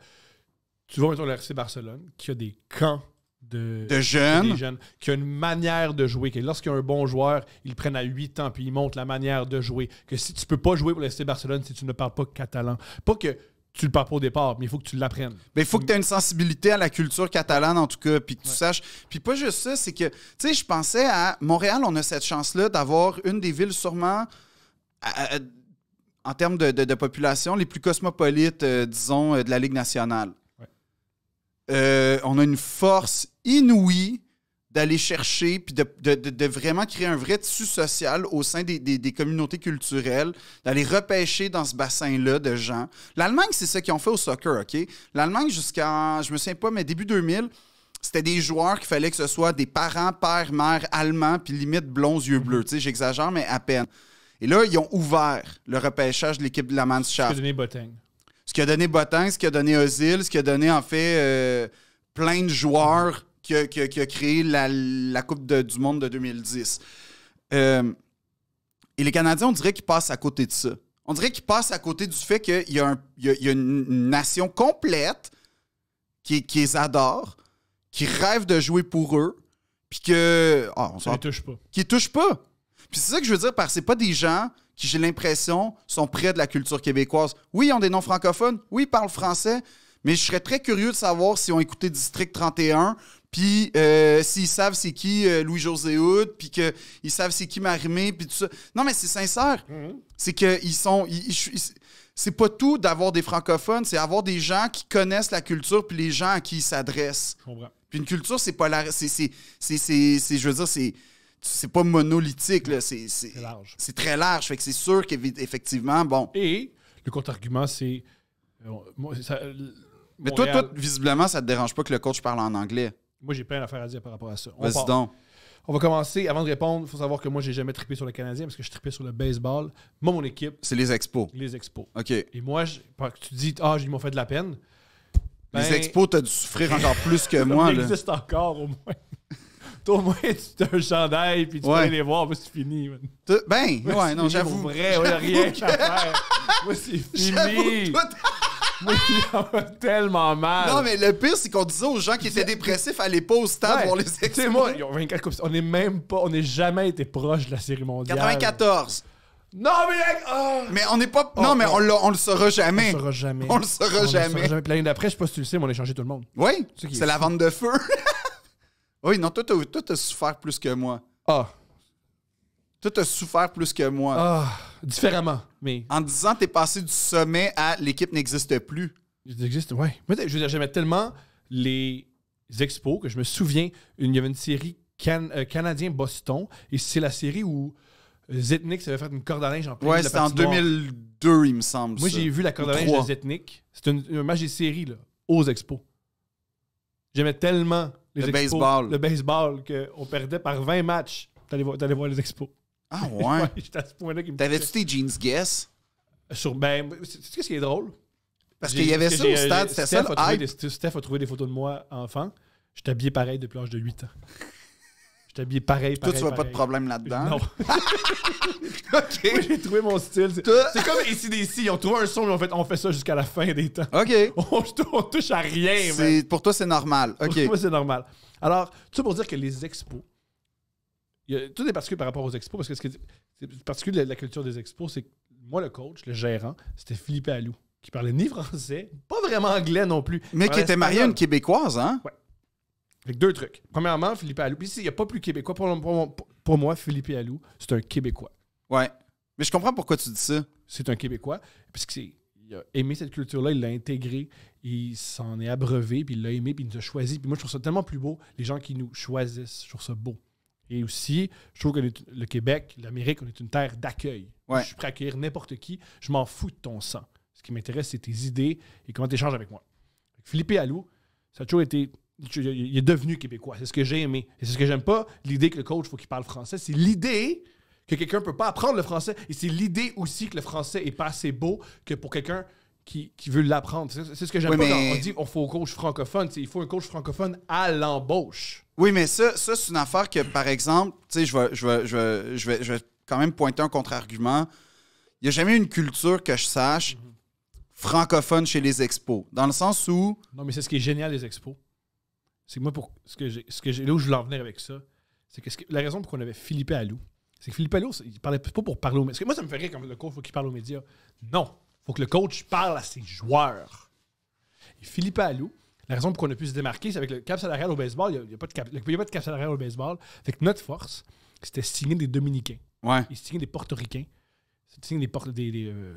tu RC Barcelone, qui a des camps de, de jeunes. qui a une manière de jouer, que lorsqu'il y a un bon joueur, ils le prennent à 8 ans, puis il montre la manière de jouer. Que si tu peux pas jouer pour RC Barcelone, si tu ne parles pas catalan, pas que tu le parles pas au départ, mais il faut que tu l'apprennes. Mais ben, il faut que tu aies une sensibilité à la culture catalane, en tout cas, puis que tu saches. Puis pas juste ça, c'est que, tu sais, je pensais à Montréal, on a cette chance-là d'avoir une des villes sûrement en termes de, population, les plus cosmopolites, euh, disons, euh, de la Ligue nationale. Euh, on a une force inouïe d'aller chercher, puis de, vraiment créer un vrai tissu social au sein des, communautés culturelles, d'aller repêcher dans ce bassin-là de gens. L'Allemagne, c'est ça qu'ils ont fait au soccer, OK? L'Allemagne, jusqu'à, je me souviens pas, mais début 2000, c'était des joueurs qu'il fallait que ce soit des parents, père, mère allemands, puis limite blonds, yeux bleus. Tu sais, j'exagère, mais à peine. Et là, ils ont ouvert le repêchage de l'équipe de la Mannschaft. Ce qui a donné Botting. Ce qui a donné Botting, ce qui a donné Ozil, ce qui a donné en fait euh, plein de joueurs qui a, créé la, Coupe du Monde de 2010. Euh, et les Canadiens, on dirait qu'ils passent à côté de ça. On dirait qu'ils passent à côté du fait qu'il y, a une nation complète qui, qui, les adore, qui rêve de jouer pour eux, puis que. Ah, on touche pas. Qui touche pas. Puis c'est ça que je veux dire par c'est pas des gens qui, j'ai l'impression, sont près de la culture québécoise. Oui, ils ont des noms francophones, oui, ils parlent français, mais je serais très curieux de savoir si ont écouté District 31, puis euh, s'ils savent c'est qui euh, Louis-José Hood, puis qu'ils savent c'est qui Marimé, puis tout ça. Non, mais c'est sincère. Mm-hmm. C'est qu'ils sont... Ils, sont. c'est pas tout d'avoir des francophones, c'est avoir des gens qui connaissent la culture puis les gens à qui ils s'adressent. Puis une culture, c'est pas la... C'est, je veux dire, c'est c'est pas monolithique, là. C'est, très large. Fait que c'est sûr qu'effectivement, bon. Et le contre-argument, c'est. Euh, euh, Mais toi, visiblement, ça te dérange pas que le coach parle en anglais. moi, j'ai plein d'affaires à dire par rapport à ça. On va commencer. Avant de répondre, il faut savoir que moi, j'ai jamais trippé sur le Canadien parce que je trippais sur le baseball. Moi, mon équipe, C'est les expos. les expos. OK. Et moi, je, tu dis, ah, ils m'ont fait de la peine. les ben, expos, t'as dû souffrir encore plus que moi, là. existe encore, au moins au moins, tu t'es un chandail, puis tu vas peux aller les voir, mais c'est fini. Ben, ouais, non, j'avoue. vrai, rien à faire. Moi, c'est fini. Moi, tellement mal. Non, mais le pire, c'est qu'on disait aux gens qui étaient dépressifs allez pas au stade pour les sais moi, on est même pas, on n'est jamais été proche de la série mondiale. 94. Non, mais. Ah! Mais on est pas. Oh, non, mais on, le saura jamais. On le saura jamais. On le saura jamais. L'année d'après, je sais pas si tu le sais, mais on a changé tout le monde. Oui. C'est la vente de feu. Oui, non, toi, t'as, souffert plus que moi. Ah. Toi, t'as souffert plus que moi. Ah, différemment, mais... En disant t'es passé du sommet à l'équipe n'existe plus. Il existe, ouais. je veux dire, j'aimais tellement les expos que je me souviens, il y avait une série euh, Canadien-Boston, et c'est la série où Zetnik ça avait fait une corde à linge en Ouais, c'était en 2002, il me semble. Moi, j'ai vu la corde à linge de Zetnik. C'était une magie là, aux expos. J'aimais tellement le baseball. Le baseball, qu'on perdait par 20 matchs. T'allais voir, voir les expos. Ah ouais? J'étais à ce point-là T'avais-tu tes jeans guess? Sur, ben, ce qui est drôle. Parce qu'il y avait ça au stade, c'était ça. Steph a, trouvé des, photos de moi enfant. J'étais habillé pareil depuis l'âge de 8 ans suis habillé pareil. pareil toi, tu vois pas de problème là-dedans? Non. OK. j'ai trouvé mon style. C'est comme ici ici, ils ont trouvé un son, mais en fait, on fait ça jusqu'à la fin des temps. OK. On, touche à rien. Mais... Pour toi, c'est normal. OK. Pour moi, c'est normal. Alors, tout pour dire que les expos, tout est particulier par rapport aux expos, parce que ce qui est particulier de la culture des expos, c'est que moi, le coach, le gérant, c'était Philippe Allou, qui parlait ni français, pas vraiment anglais non plus. Mais qui était marié à une Québécoise, hein? Ouais. Fait deux trucs. Premièrement, Philippe Allou. Puis ici, il n'y a pas plus québécois. Pour, pour, moi, Philippe Allou, c'est un Québécois. Ouais. Mais je comprends pourquoi tu dis ça. C'est un Québécois. Parce qu'il a aimé cette culture-là, il l'a intégrée, il s'en est abreuvé, puis il l'a aimé, puis il nous a choisi. Puis moi, je trouve ça tellement plus beau, les gens qui nous choisissent. Je trouve ça beau. Et aussi, je trouve que le Québec, l'Amérique, on est une terre d'accueil. Je suis prêt à accueillir n'importe qui. Je m'en fous de ton sang. Ce qui m'intéresse, c'est tes idées et comment tu échanges avec moi. Philippe Allou, ça a toujours été il est devenu québécois. C'est ce que j'ai aimé. Et c'est ce que j'aime pas, l'idée que le coach, faut qu'il parle français. C'est l'idée que quelqu'un peut pas apprendre le français. Et c'est l'idée aussi que le français est pas assez beau que pour quelqu'un qui, qui veut l'apprendre. C'est ce que j'aime pas on dit on faut un coach francophone. Il faut un coach francophone à l'embauche. Oui, mais ça, ça c'est une affaire que, par exemple, je vais, je, vais, je, vais, je, vais, je vais quand même pointer un contre-argument. Il n'y a jamais une culture que je sache mhm. francophone chez les expos. Dans le sens où. Non, mais c'est ce qui est génial, les expos c'est que moi, pour ce que j'ai, là où je voulais en venir avec ça, c'est que, la raison pour qu'on avait Philippe Allou, c'est que Philippe Allou, il parlait pas pour parler aux médias. moi, ça me ferait rire quand le coach faut qu'il parle aux médias. Non, faut que le coach parle à ses joueurs. Et Philippe Allou, la raison pour qu'on a pu se démarquer, c'est avec le cap salarial au baseball. Il n'y a, pas de cap, pas salarial au baseball. Fait que notre force, c'était signer des Dominicains. Ouais. Et signer des Portoricains. Signer des, des, euh,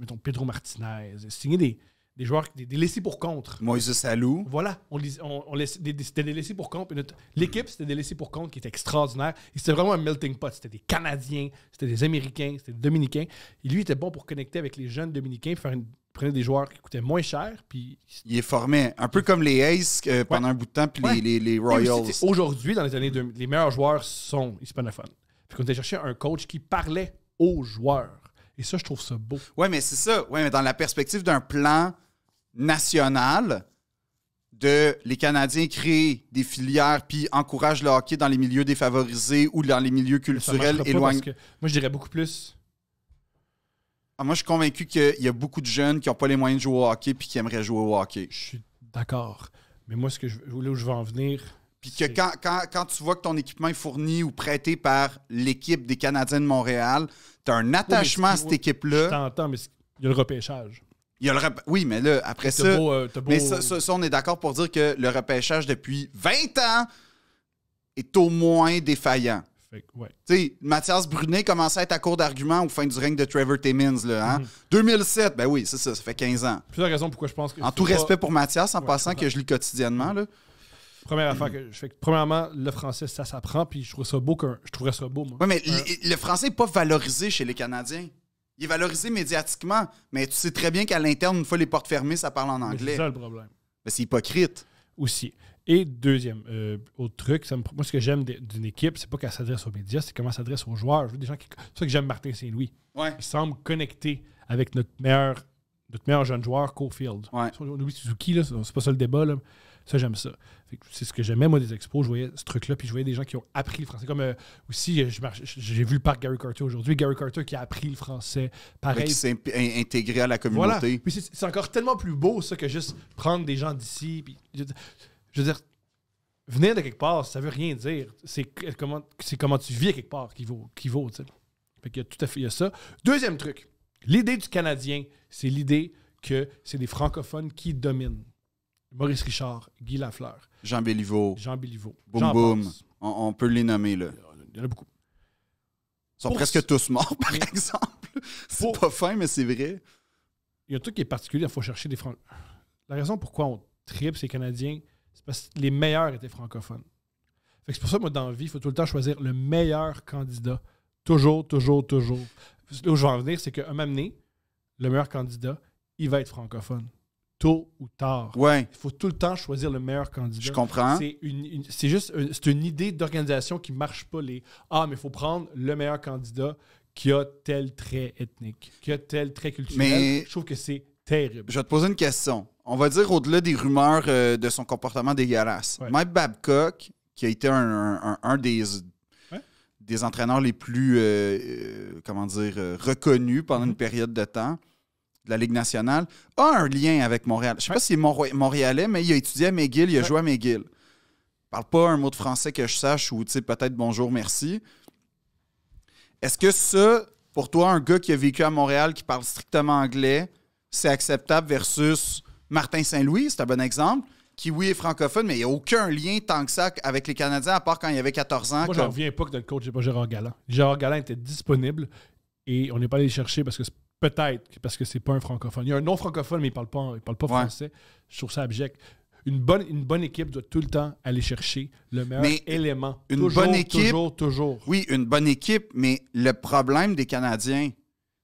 mettons, Pedro Martinez. Signer des, des joueurs, des, des laissés pour contre. Moïse Salou. Voilà, on, on, c'était des, laissés pour compte. L'équipe, c'était des laissés pour compte qui était extraordinaire. Et c'était vraiment un melting pot. C'était des Canadiens, c'était des Américains, c'était des Dominicains. Et lui, il était bon pour connecter avec les jeunes Dominicains, faire des joueurs qui coûtaient moins cher. Puis... Il est formé, un peu comme les Aces euh, pendant un bout de temps, puis les, les, Royals. Aujourd'hui, dans les années 2000, les meilleurs joueurs sont hispanophones. On était cherché un coach qui parlait aux joueurs. Et ça, je trouve ça beau. Oui, mais c'est ça. Ouais, mais dans la perspective d'un plan nationale de les Canadiens créer des filières puis encouragent le hockey dans les milieux défavorisés ou dans les milieux culturels éloignés. Moi, je dirais beaucoup plus. Ah, moi, je suis convaincu qu'il y a beaucoup de jeunes qui n'ont pas les moyens de jouer au hockey puis qui aimeraient jouer au hockey. Je suis d'accord. Mais moi, ce que je, voulais où je veux en venir. Puis que quand, tu vois que ton équipement est fourni ou prêté par l'équipe des Canadiens de Montréal, tu as un attachement à cette équipe-là. Je t'entends, mais il y a le repêchage. Il Oui, mais là, après ça, euh, mais ça, on est d'accord pour dire que le repêchage depuis 20 ans est au moins défaillant. Ouais. sais, Mathias Brunet commençait à être à court d'arguments au fin du règne de Trevor Timmins. Là, 2007, hein? mhm. ben oui, c'est ça, ça fait 15 ans. Plusieurs raisons pourquoi je pense que. En tout respect pour Mathias, en passant que je lis quotidiennement. Là. Première affaire que je premièrement, le français, ça s'apprend, puis je ça beau. je trouverais ça beau, moi. Oui, mais euh, le français n'est pas valorisé chez les Canadiens. Il est valorisé médiatiquement, mais tu sais très bien qu'à l'interne, une fois les portes fermées, ça parle en anglais. C'est ça le problème. c'est hypocrite. Aussi. Et deuxième, euh, autre truc, moi ce que j'aime d'une équipe, c'est pas qu'elle s'adresse aux médias, c'est comment elle s'adresse aux joueurs. Je C'est ça que j'aime Martin Saint-Louis. Ouais. Il semble connecté avec notre meilleur, notre meilleur jeune joueur, Cofield. Ouais. On oublie Suzuki, là, c'est pas ça le débat, ça, j'aime ça. C'est ce que j'aimais, moi, des expos. Je voyais ce truc-là, puis je voyais des gens qui ont appris le français. Comme euh, aussi, euh, j'ai vu le parc Gary Carter aujourd'hui. Gary Carter qui a appris le français. Pareil. qui s'est intégré à la communauté. C'est encore tellement plus beau, ça, que juste prendre des gens d'ici. Je veux dire, venir de quelque part, ça veut rien dire. C'est comment, comment tu vis à quelque part qui vaut. Qui vaut y a tout à fait il y a ça. Deuxième truc, l'idée du Canadien, c'est l'idée que c'est des francophones qui dominent. Maurice Richard, Guy Lafleur. Jean Béliveau. Jean Béliveau. Boum Boum. On, peut les nommer, là. Il y en a beaucoup. Ils sont presque tous morts, par exemple. C'est pas fin, mais c'est vrai. Il y a un truc qui est particulier, il faut chercher des francs. La raison pourquoi on tripe ces Canadiens, c'est parce que les meilleurs étaient francophones. c'est pour ça que moi, dans la vie, il faut tout le temps choisir le meilleur candidat. Toujours, toujours, toujours. Là où je en venir, c'est qu'à un moment le meilleur candidat, il va être francophone tôt ou tard. Il faut tout le temps choisir le meilleur candidat. Je comprends. C'est une, juste une, idée d'organisation qui ne marche pas les ah mais il faut prendre le meilleur candidat qui a tel trait ethnique, qui a tel trait culturel. je trouve que c'est terrible. Je vais te poser une question. On va dire au-delà des rumeurs euh, de son comportement dégueulasse. Mike Babcock, qui a été un, des des entraîneurs les plus, euh, euh, comment dire, reconnus pendant mm-hmm. une période de temps, la Ligue nationale, a un lien avec Montréal. Je ne sais pas s'il si est montréalais, mais il a étudié à McGill, il a joué à McGill. Il parle pas un mot de français que je sache ou peut-être bonjour, merci. Est-ce que ça, pour toi, un gars qui a vécu à Montréal, qui parle strictement anglais, c'est acceptable versus Martin Saint-Louis, c'est un bon exemple, qui, oui, est francophone, mais il n'y a aucun lien tant que ça avec les Canadiens, à part quand il avait 14 ans. Moi, je ne reviens pas que notre coach n'est pas Gérard Galland. Gérard Galland était disponible et on n'est pas allé le chercher parce que Peut-être, parce que c'est pas un francophone. Il y a un non-francophone, mais il parle pas, parle pas français. Je trouve ça abject. Une bonne, une bonne équipe doit tout le temps aller chercher le meilleur élément. Une bonne équipe. Toujours, toujours. Oui, une bonne équipe, mais le problème des Canadiens,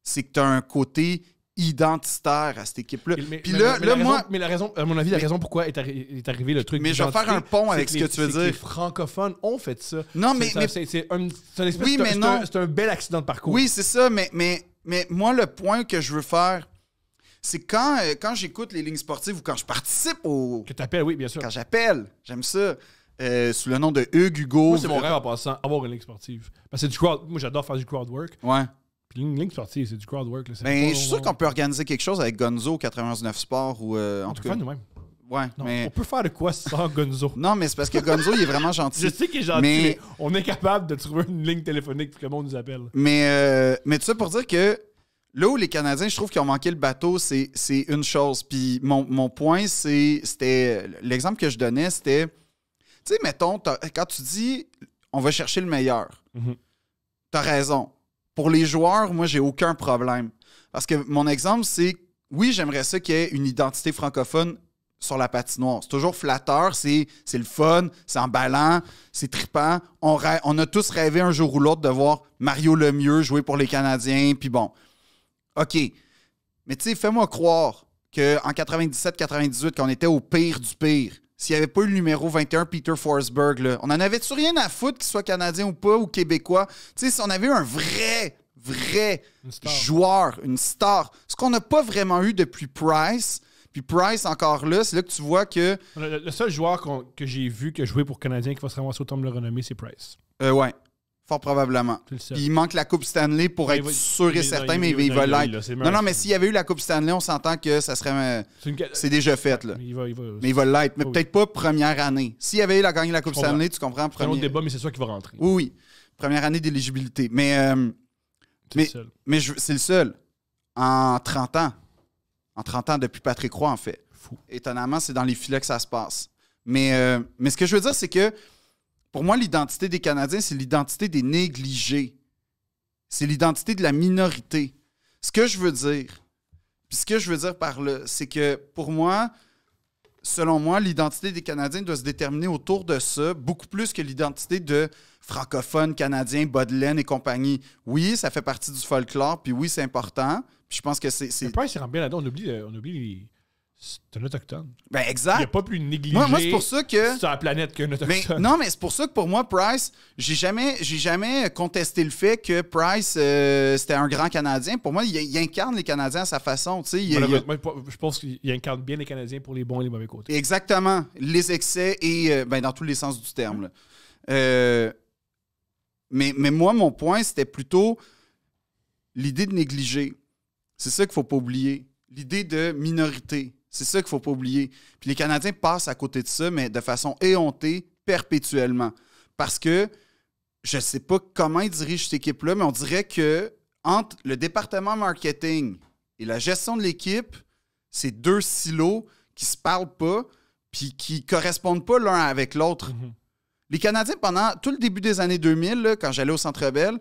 c'est que tu as un côté identitaire à cette équipe-là. Mais, la raison, à mon avis, la raison pourquoi est, arrivé le truc. Mais je vais faire un pont avec ce que, tu veux dire. les francophones ont fait ça. Non, mais. C'est un, un bel accident de parcours. Oui, c'est ça, mais, mais mais moi, le point que je veux faire, c'est quand, euh, quand j'écoute les lignes sportives ou quand je participe au. Que t'appelles, oui, bien sûr. Quand j'appelle, j'aime ça. Euh, sous le nom de Hugues Hugo. Moi, c'est mon rêve en passant, avoir une ligne sportive. Parce que du crowd. Moi, j'adore faire du crowd work. Ouais. une ligne sportive, c'est du crowd work. Ben, je suis sûr qu'on peut organiser quelque chose avec Gonzo 99 Sports ou. Euh, en tout cas. nous-mêmes. On peut faire de quoi sans Gonzo? non, mais c'est parce que Gonzo, il est vraiment gentil. Je sais qu'il est gentil, mais... on est capable de trouver une ligne téléphonique pour que le monde nous appelle. Mais, euh, mais tout ça pour dire que là où les Canadiens, je trouve qu'ils ont manqué le bateau, c'est une chose. Puis mon, mon point, c'était... L'exemple que je donnais, c'était... Tu sais, mettons, quand tu dis on va chercher le meilleur, mhm. t'as raison. Pour les joueurs, moi, j'ai aucun problème. Parce que mon exemple, c'est oui, j'aimerais ça qu'il y ait une identité francophone sur la patinoire. C'est toujours flatteur, c'est le fun, c'est emballant, c'est trippant. On, on a tous rêvé un jour ou l'autre de voir Mario Lemieux jouer pour les Canadiens, puis bon. OK. Mais tu sais, fais-moi croire qu'en 97-98, quand on était au pire du pire, s'il n'y avait pas eu le numéro 21, Peter Forsberg, on en avait-tu rien à foutre qu'il soit Canadien ou pas, ou Québécois? Tu sais, si on avait eu un vrai, vrai joueur, une star, ce qu'on n'a pas vraiment eu depuis Price, puis Price, encore là, c'est là que tu vois que. Le, seul joueur que j'ai vu que jouer pour Canadien qui va se ramasser au temple de renommée, c'est Price. Euh, ouais. Fort probablement. Puis il manque la Coupe Stanley pour être sûr et certain, mais il va l'être. Non, non, mais s'il y avait eu la Coupe Stanley, on s'entend que ça serait. C'est déjà fait, là. mais il va l'être. Mais peut-être pas première année. S'il y avait eu la gagné la Coupe Stanley, tu comprends. C'est un autre débat, mais c'est ça qu'il va rentrer. Oui, oui. Première année d'éligibilité. Mais. Euh, mais c'est le seul. En 30 ans en 30 ans depuis Patrick Roy, en fait. Étonnamment, c'est dans les filets que ça se passe. Mais, euh, mais ce que je veux dire, c'est que pour moi, l'identité des Canadiens, c'est l'identité des négligés. C'est l'identité de la minorité. Ce que je veux dire, puis ce que je veux dire par là, c'est que pour moi, selon moi, l'identité des Canadiens doit se déterminer autour de ça, beaucoup plus que l'identité de francophones, canadiens, Baudelaine et compagnie. Oui, ça fait partie du folklore, puis oui, c'est important, je pense que c'est. c'est... Price, il rentre bien là-dedans. Euh, on oublie, les... C'est un autochtone. Ben, exact. Il n'y a pas plus négligé moi, pour ça que... sur la planète qu'un autochtone. non, mais c'est pour ça que pour moi, Price, j'ai jamais, j'ai jamais contesté le fait que Price, euh, c'était un grand Canadien. Pour moi, il, incarne les Canadiens à sa façon. je pense qu'il incarne bien les Canadiens pour les bons et les mauvais côtés. Exactement. Les excès et, euh, ben, dans tous les sens du terme. mais, mais moi, mon point, c'était plutôt l'idée de négliger. C'est ça qu'il faut pas oublier. L'idée de minorité, c'est ça qu'il faut pas oublier. Puis les Canadiens passent à côté de ça, mais de façon éhontée, perpétuellement. Parce que je sais pas comment ils dirigent cette équipe-là, mais on dirait que entre le département marketing et la gestion de l'équipe, c'est deux silos qui se parlent pas puis qui correspondent pas l'un avec l'autre. Mm-hmm. Les Canadiens, pendant tout le début des années 2000, quand j'allais au Centre Bell,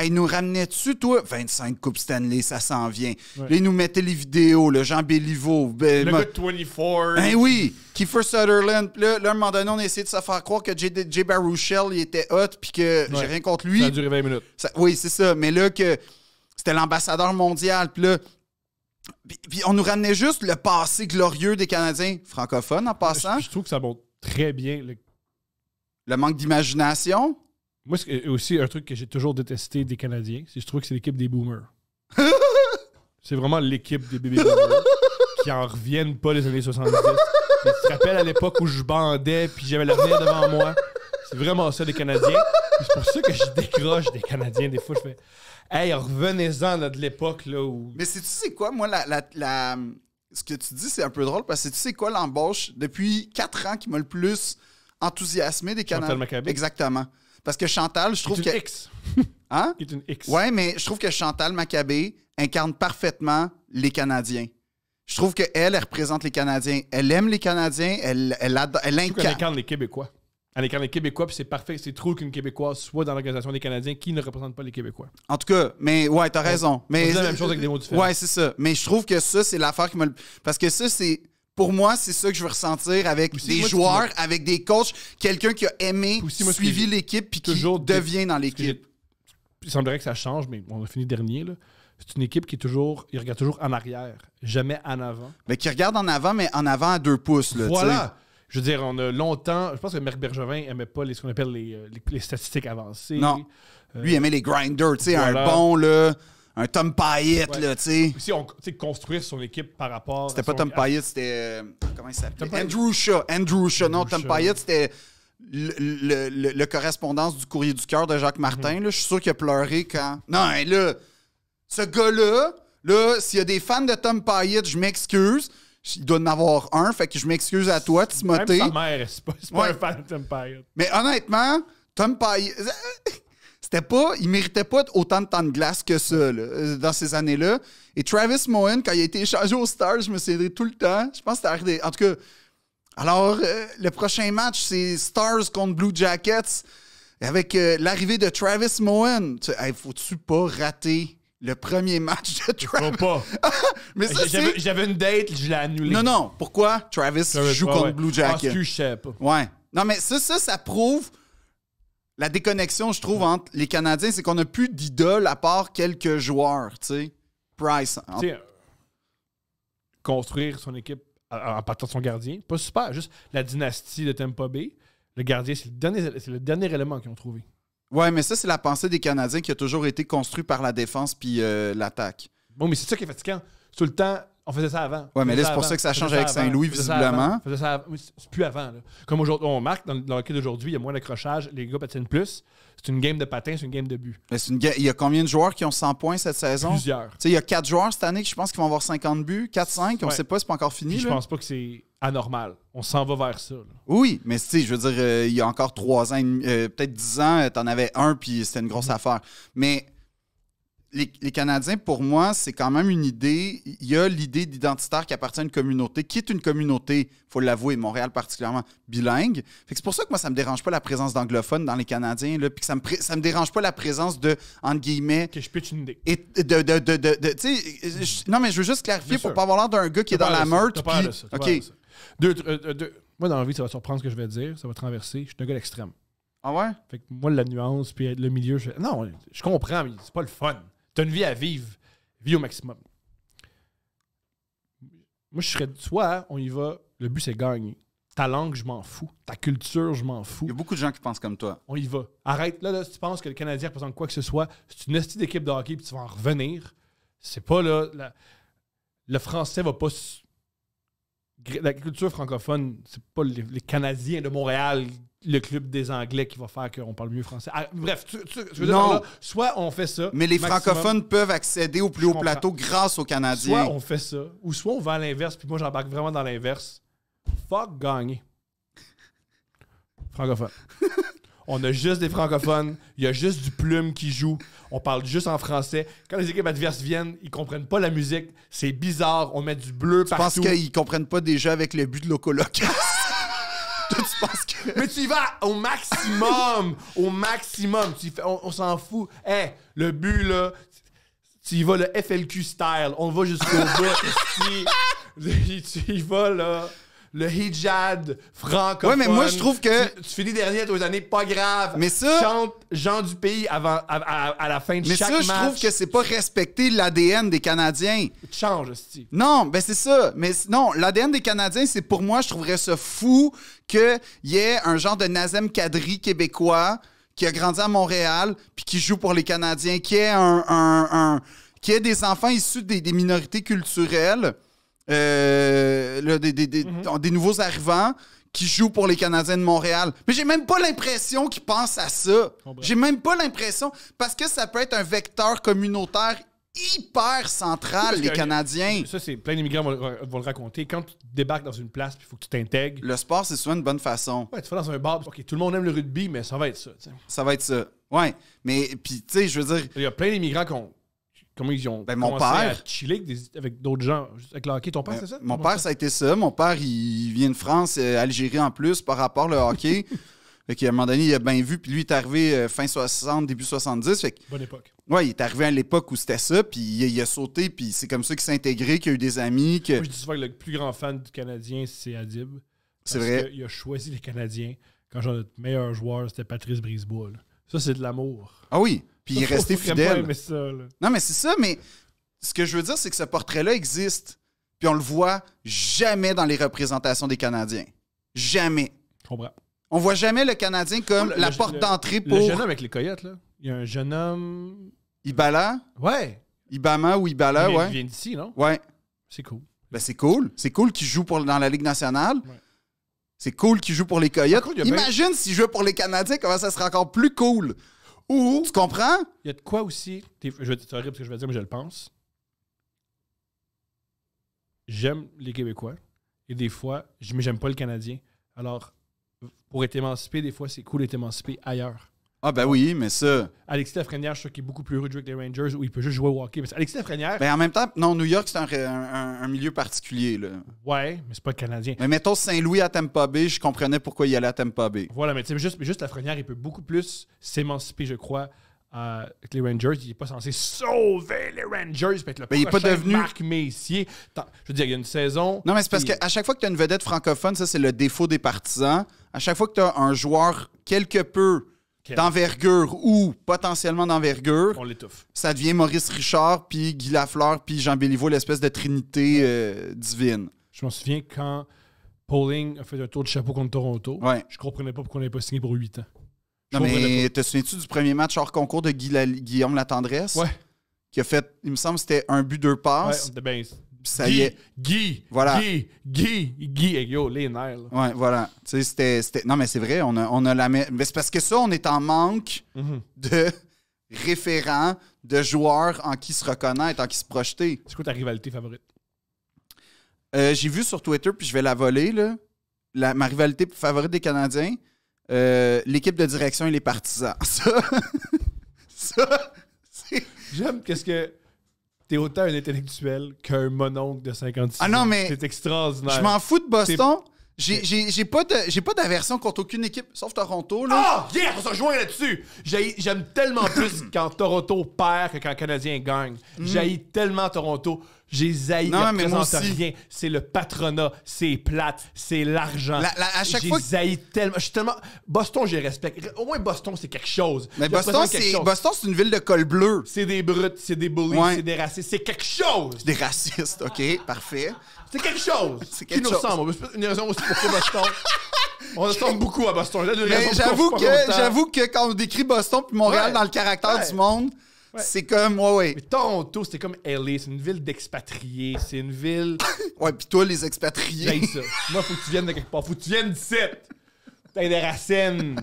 Hey, nous ramenais-tu, toi, 25 Coupes Stanley, ça s'en vient. Ouais. Là, nous mettait les vidéos, le Jean Béliveau. Ben, le gars 24. Ben oui, Kiefer Sutherland. Là, là, à un moment donné, on a essayé de se faire croire que J. J Baruchel, il était hot, puis que j'ai rien contre lui. Ça a duré 20 minutes. oui, c'est ça. Mais là, que c'était l'ambassadeur mondial, puis là, puis, on nous ramenait juste le passé glorieux des Canadiens francophones en passant. Je, trouve que ça montre très bien le manque d'imagination. Moi, c'est euh, aussi un truc que j'ai toujours détesté des Canadiens, c'est je trouve que c'est l'équipe des boomers. c'est vraiment l'équipe des bébés boomers qui en reviennent pas les années 70. tu te rappelles à l'époque où je bandais puis j'avais l'avenir devant moi? C'est vraiment ça, des Canadiens. C'est pour ça que je décroche des Canadiens. Des fois, je fais Hey, revenez-en de l'époque là où. Mais sais tu sais quoi, moi, ce que tu dis, c'est un peu drôle parce que tu sais quoi, l'embauche, depuis 4 ans qui m'a le plus enthousiasmé des Canadiens. Exactement. Parce que Chantal, je trouve que. X. Hein? Est une X. Ouais, mais je trouve que Chantal Maccabé incarne parfaitement les Canadiens. Je trouve qu'elle, elle représente les Canadiens. Elle aime les Canadiens, elle, elle, incarne. Elle incarne les Québécois. Elle incarne les Québécois, puis c'est parfait. C'est trop qu'une Québécoise soit dans l'organisation des Canadiens qui ne représente pas les Québécois. En tout cas, mais ouais, t'as raison. Mais, On la même chose avec des mots différents. Ouais, c'est ça. Mais je trouve que ça, c'est l'affaire qui me. Parce que ça, c'est pour moi, c'est ça que je veux ressentir avec des joueurs, avec des coachs, quelqu'un qui a aimé, suivi l'équipe, puis qui devient dans l'équipe. Il semblerait que ça change, mais on a fini dernier. c'est une équipe qui est toujours, il regarde toujours en arrière, jamais en avant. Mais qui regarde en avant, mais en avant à deux pouces. voilà. Je veux dire, on a longtemps. Je pense que Marc Bergevin aimait pas les, ce qu'on appelle les, euh, statistiques avancées. Non. Euh, Lui, il aimait les grinders, tu sais, un bon, là un Tom Payette, là, tu sais. si on, construire son équipe par rapport. C'était pas Tom Payette, c'était. Euh, comment il s'appelait Andrew Shaw. Andrew Shaw. Non, Tom Payette, c'était. Le, correspondance du courrier du cœur de Jacques Martin, mhm. là, je suis sûr qu'il a pleuré quand. Non, là, ce gars-là, là, s'il y a des fans de Tom Payette, je m'excuse. Il doit en avoir un, fait que je m'excuse à toi, Timothée. Même sa mère, c'est pas, un fan de Tom Payette. Mais honnêtement, Tom Payette c'était pas, il méritait pas autant de temps de glace que ça euh, dans ces années-là. Et Travis Moen, quand il a été échangé aux Stars, je me suis aidé tout le temps. Je pense que c'était En tout cas, alors euh, le prochain match, c'est Stars contre Blue Jackets avec euh, l'arrivée de Travis Moen. Tu, faut-tu pas rater le premier match de Travis? Mais ça, j'avais, une date, je l'ai annulée. Non, non. Pourquoi Travis, joue contre Blue Jackets? Parce que je sais pas. Ouais. Non, mais ça, ça, ça prouve la déconnexion, je trouve, entre les Canadiens, c'est qu'on n'a plus d'idole à part quelques joueurs, tu sais. Price. Hein. construire son équipe en partant de son gardien, pas super, juste la dynastie de Tampa Bay, le gardien, c'est le dernier, élément qu'ils ont trouvé. Ouais, mais ça, c'est la pensée des Canadiens qui a toujours été construite par la défense puis euh, l'attaque. Bon, mais c'est ça qui est fatigant. Tout le temps, on faisait ça avant. Oui, mais là, c'est pour ça que ça change avec Saint-Louis, visiblement. faisait ça C'est plus avant. Comme aujourd'hui, on marque dans, le hockey d'aujourd'hui, il y a moins d'accrochage, les gars patinent plus. C'est une game de patin, c'est une game de but. Il y a combien de joueurs qui ont 100 points cette saison? Plusieurs. il y a 4 joueurs cette année qui, je pense, qui vont avoir 50 buts, 4-5, on ne sait pas, c'est pas encore fini. je pense pas que c'est anormal. On s'en va vers ça. Oui, mais si, je veux dire, euh, il y a encore 3 ans, euh, peut-être 10 ans, euh, tu en avais un, puis c'était une grosse mm-hmm. affaire. Mais les, Canadiens, pour moi, c'est quand même une idée. Il y a l'idée d'identitaire qui appartient à une communauté, qui est une communauté, il faut l'avouer, Montréal particulièrement, bilingue. c'est pour ça que moi, ça ne me dérange pas la présence d'anglophones dans les Canadiens, ça ne me, ça me dérange pas la présence de, entre guillemets. Que je pitch une idée. de, non, mais je veux juste clarifier pour ne pas avoir l'air d'un gars qui est dans la meurtre. OK. Euh, moi, dans la vie, ça va surprendre ce que je vais dire, ça va traverser. Je suis un gars d'extrême. Ah ouais? Fait que moi, la nuance, puis le milieu, non, je comprends, mais c'est pas le fun une vie à vivre. Vie au maximum. Moi, je serais. toi. on y va, le but c'est gagner. Ta langue, je m'en fous. Ta culture, je m'en fous. Il y a beaucoup de gens qui pensent comme toi. On y va. Arrête. Là, si tu penses que le Canadien représente quoi que ce soit, c'est une hostie d'équipe de hockey puis tu vas en revenir. C'est pas là. Le français va pas l'agriculture francophone, c'est pas les, Canadiens de Montréal, le club des Anglais qui va faire qu'on parle mieux français. Ah, bref, veux dire, soit on fait ça. Mais les francophones peuvent accéder au plus haut plateau grâce aux Canadiens. Soit on fait ça, ou soit on va à l'inverse, puis moi j'embarque vraiment dans l'inverse. Fuck gagner. Francophone. On a juste des francophones. Il y a juste du plume qui joue. On parle juste en français. Quand les équipes adverses viennent, ils comprennent pas la musique. C'est bizarre. On met du bleu parce partout. Je pense qu'ils comprennent pas déjà avec le but de penses Que... Mais tu y vas au maximum! au maximum! on, s'en fout. Eh, le but, là, tu y vas le FLQ style. On va jusqu'au bout. tu y vas, là le hijab francophone. Ouais, mais moi, je trouve que. Tu, finis dernier aux années, pas grave. Mais ça. Chante gens du pays avant, à, la fin de chaque Mais ça, je trouve que c'est pas respecter l'ADN des Canadiens. Change, Steve. Non, ben c'est ça. Mais non, l'ADN des Canadiens, c'est pour moi, je trouverais ça fou qu'il y ait un genre de Nazem Kadri québécois qui a grandi à Montréal puis qui joue pour les Canadiens, qui est un, qui est des enfants issus des minorités culturelles euh, mhm. des, nouveaux arrivants qui jouent pour les Canadiens de Montréal. Mais j'ai même pas l'impression qu'ils pensent à ça. J'ai même pas l'impression. Parce que ça peut être un vecteur communautaire hyper central, les Canadiens. Ça, c'est plein d'immigrants vont, le raconter. Quand tu débarques dans une place, il faut que tu t'intègres. Le sport, c'est souvent une bonne façon. Ouais, tu vas dans un bar, OK, tout le monde aime le rugby, mais ça va être ça. Ça va être ça. Ouais, mais puis tu sais, je veux dire. Il y a plein d'immigrants qui ont comment ils ont ben, mon père, chiller avec, d'autres gens, avec le hockey. Ton père, ben, c'est ça? Mon père, ça a été ça. Mon père, il vient de France, euh, Algérie en plus, par rapport au hockey. À qu'à un moment donné, il a bien vu, puis lui, il est arrivé euh, fin 60, début 70. Bonne époque. Oui, il est arrivé à l'époque où c'était ça, puis il, a sauté, puis c'est comme ça qu'il s'est intégré, qu'il a eu des amis, Moi, je dis souvent que le plus grand fan du Canadien, c'est Adib. C'est vrai. Il a choisi les Canadiens quand genre, notre meilleur joueur, c'était Patrice Brisebois. Ça, c'est de l'amour. Ah oui! Puis il est resté fidèle. non, mais c'est ça, mais ce que je veux dire, c'est que ce portrait-là existe. Puis on le voit jamais dans les représentations des Canadiens. Jamais. On voit jamais le Canadien comme la porte d'entrée pour. Le jeune homme avec les coyotes, là. Il y a un jeune homme. Ibala Ouais. Ibama ou Ibala, ouais. Il vient d'ici, non Ouais. C'est cool. Ben, c'est cool. C'est cool qu'il joue pour, dans la Ligue nationale. C'est cool qu'il joue pour les Coyotes. Imagine s'il jouait pour les Canadiens, comment ça serait encore plus cool. Tu comprends? Il y a de quoi aussi. je vais- C'est horrible ce que je vais dire, mais je le pense. J'aime les Québécois. Et des fois, je mais j'aime pas le Canadien. Alors, pour être émancipé, des fois, c'est cool d'être émancipé ailleurs. Ah, ben oui, mais ça. Alexis Lafrenière, je trouve qu'il est beaucoup plus heureux de avec les Rangers où il peut juste jouer au hockey. Parce Alexis Lafrenière. Ben en même temps, non, New York, c'est un, un, milieu particulier. Là. Ouais, mais c'est pas le Canadien. Mais mettons Saint-Louis à Tampa Bay, je comprenais pourquoi il allait à Tampa Bay. Voilà, mais tu sais, juste, juste Lafrenière, il peut beaucoup plus s'émanciper, je crois. Euh, que avec les Rangers, il n'est pas censé sauver les Rangers, peut être le mais ben, il est pas devenu... Marc Messier. je veux dire, il y a une saison. Non, mais c'est parce qu'à chaque fois que tu as une vedette francophone, ça c'est le défaut des partisans. À chaque fois que tu as un joueur quelque peu d'envergure ou potentiellement d'envergure, on l'étouffe. Ça devient Maurice Richard, puis Guy Lafleur, puis Jean Béliveau, l'espèce de trinité euh, divine. Je m'en souviens quand Pauling a fait un tour de chapeau contre Toronto. Ouais. Je comprenais pas pourquoi on n'avait pas signé pour 8 ans. non, mais te souviens-tu du premier match hors concours de Guillaume La... tendresse? Latendresse? Ouais. Qui a fait, il me semble, c'était un but, deux passes. Ouais, ça Guy, y est. Guy, voilà. Guy, Guy, Guy, et yo, les nerfs. Ouais, voilà. Tu sais, c'était. Non, mais c'est vrai, on a, on a Mais c'est parce que ça, on est en manque mhm. de référents, de joueurs en qui se reconnaître, en qui se projeter. C'est quoi ta rivalité favorite? Euh, j'ai vu sur Twitter, puis je vais la voler, là. ma rivalité favorite des Canadiens, euh, l'équipe de direction et les partisans. Ça, ça J'aime qu'est-ce que T'es autant un intellectuel qu'un mononcle de 56 ans. Ah non, mais. C'est extraordinaire. Je m'en fous de Boston. J'ai pas d'aversion contre aucune équipe, sauf Toronto. Là. Oh, yeah, on se rejoint là-dessus. J'aime tellement plus quand Toronto perd que quand le Canadien gagne. Mm. tellement Toronto. J'ai zaï non, mais moi rien. C'est le patronat, c'est plate, c'est l'argent. à chaque fois. J'ai tellement. Je tellement. Boston, j'ai respecte. Au moins, Boston, c'est quelque chose. Mais Boston, c'est une ville de col bleu. C'est des brutes, c'est des bullies, c'est des racistes, c'est quelque chose. Des racistes, ok, parfait. C'est quelque chose C'est quelque qui nous ressemble. Une raison aussi pourquoi Boston. On attend beaucoup à Boston. j'avoue que, j'avoue que quand on décrit Boston puis Montréal dans le caractère du monde, c'est comme, ouais, ouais. Toronto, c'était comme LA. C'est une ville d'expatriés. C'est une ville. ouais, pis toi, les expatriés. ça. Moi, faut que tu viennes de quelque part. Faut que tu viennes d'ici. T'as des racines.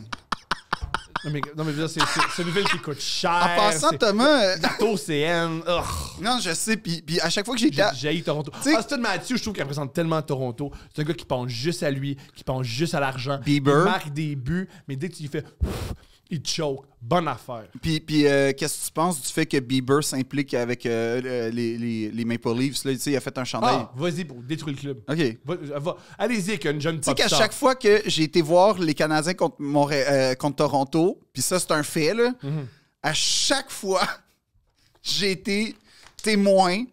Non, mais, non, mais c'est, c'est une ville qui coûte cher. En passant, Thomas. Euh, OCN. Non, je sais. Puis, puis à chaque fois que j'ai. J'ai Toronto. T'sais... Austin Matthews, je trouve qu'il représente tellement Toronto. C'est un gars qui pense juste à lui, qui pense juste à l'argent. Bieber. Il marque des buts, mais dès que tu lui fais il choke. Bonne affaire. Puis, puis euh, qu'est-ce que tu penses du fait que Bieber s'implique avec euh, euh, les, Maple Leafs? Là, il a fait un chandail. Ah, vas-y, détruire le club. OK. Allez-y avec une jeune Tu sais qu'à chaque fois que j'ai été voir les Canadiens contre, Toronto, puis ça, c'est un fait, mhm. à chaque fois, j'ai été témoin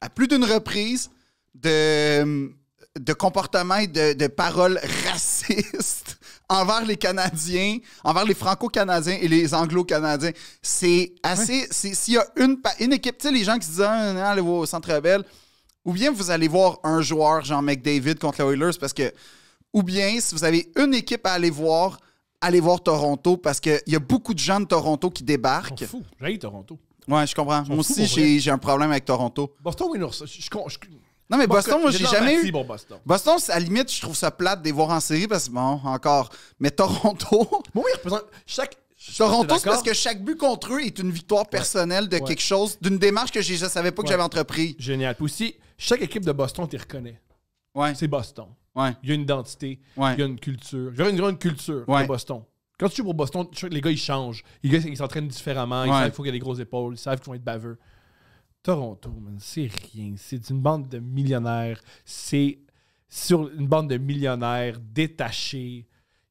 à plus d'une reprise de, de comportements et de, de paroles racistes envers les Canadiens, envers les Franco-Canadiens et les Anglo-Canadiens. C'est assez. S'il y a une, équipe, tu sais, les gens qui disent ah, « allez au Centre Bell, ou bien vous allez voir un joueur, genre McDavid contre les Oilers, parce que. Ou bien, si vous avez une équipe à aller voir, allez voir Toronto, parce qu'il y a beaucoup de gens de Toronto qui débarquent. J'ai Toronto. Ouais, je comprends. Moi aussi, j'ai un problème avec Toronto. Boston Winners, je, je, non, mais Boston, moi, j'ai jamais ben, eu. Boston. à la limite, je trouve ça plate de les voir en série parce que, bon, encore. Mais Toronto. oui, Chaque, Toronto, c'est parce que chaque but contre eux est une victoire personnelle de quelque chose, d'une démarche que je ne savais pas que j'avais entrepris. Génial. Puis aussi, chaque équipe de Boston, tu reconnais. Ouais. C'est Boston. Ouais. Il y a une identité, il y a une culture. Il y a une, grande culture de Boston. Quand tu joues pour Boston, les gars, ils changent. Les gars, ils s'entraînent différemment. Il faut qu'il y ait des grosses épaules. Ils savent qu'ils vont être baveux. Toronto, c'est rien. C'est une bande de millionnaires. C'est sur une bande de millionnaires détachés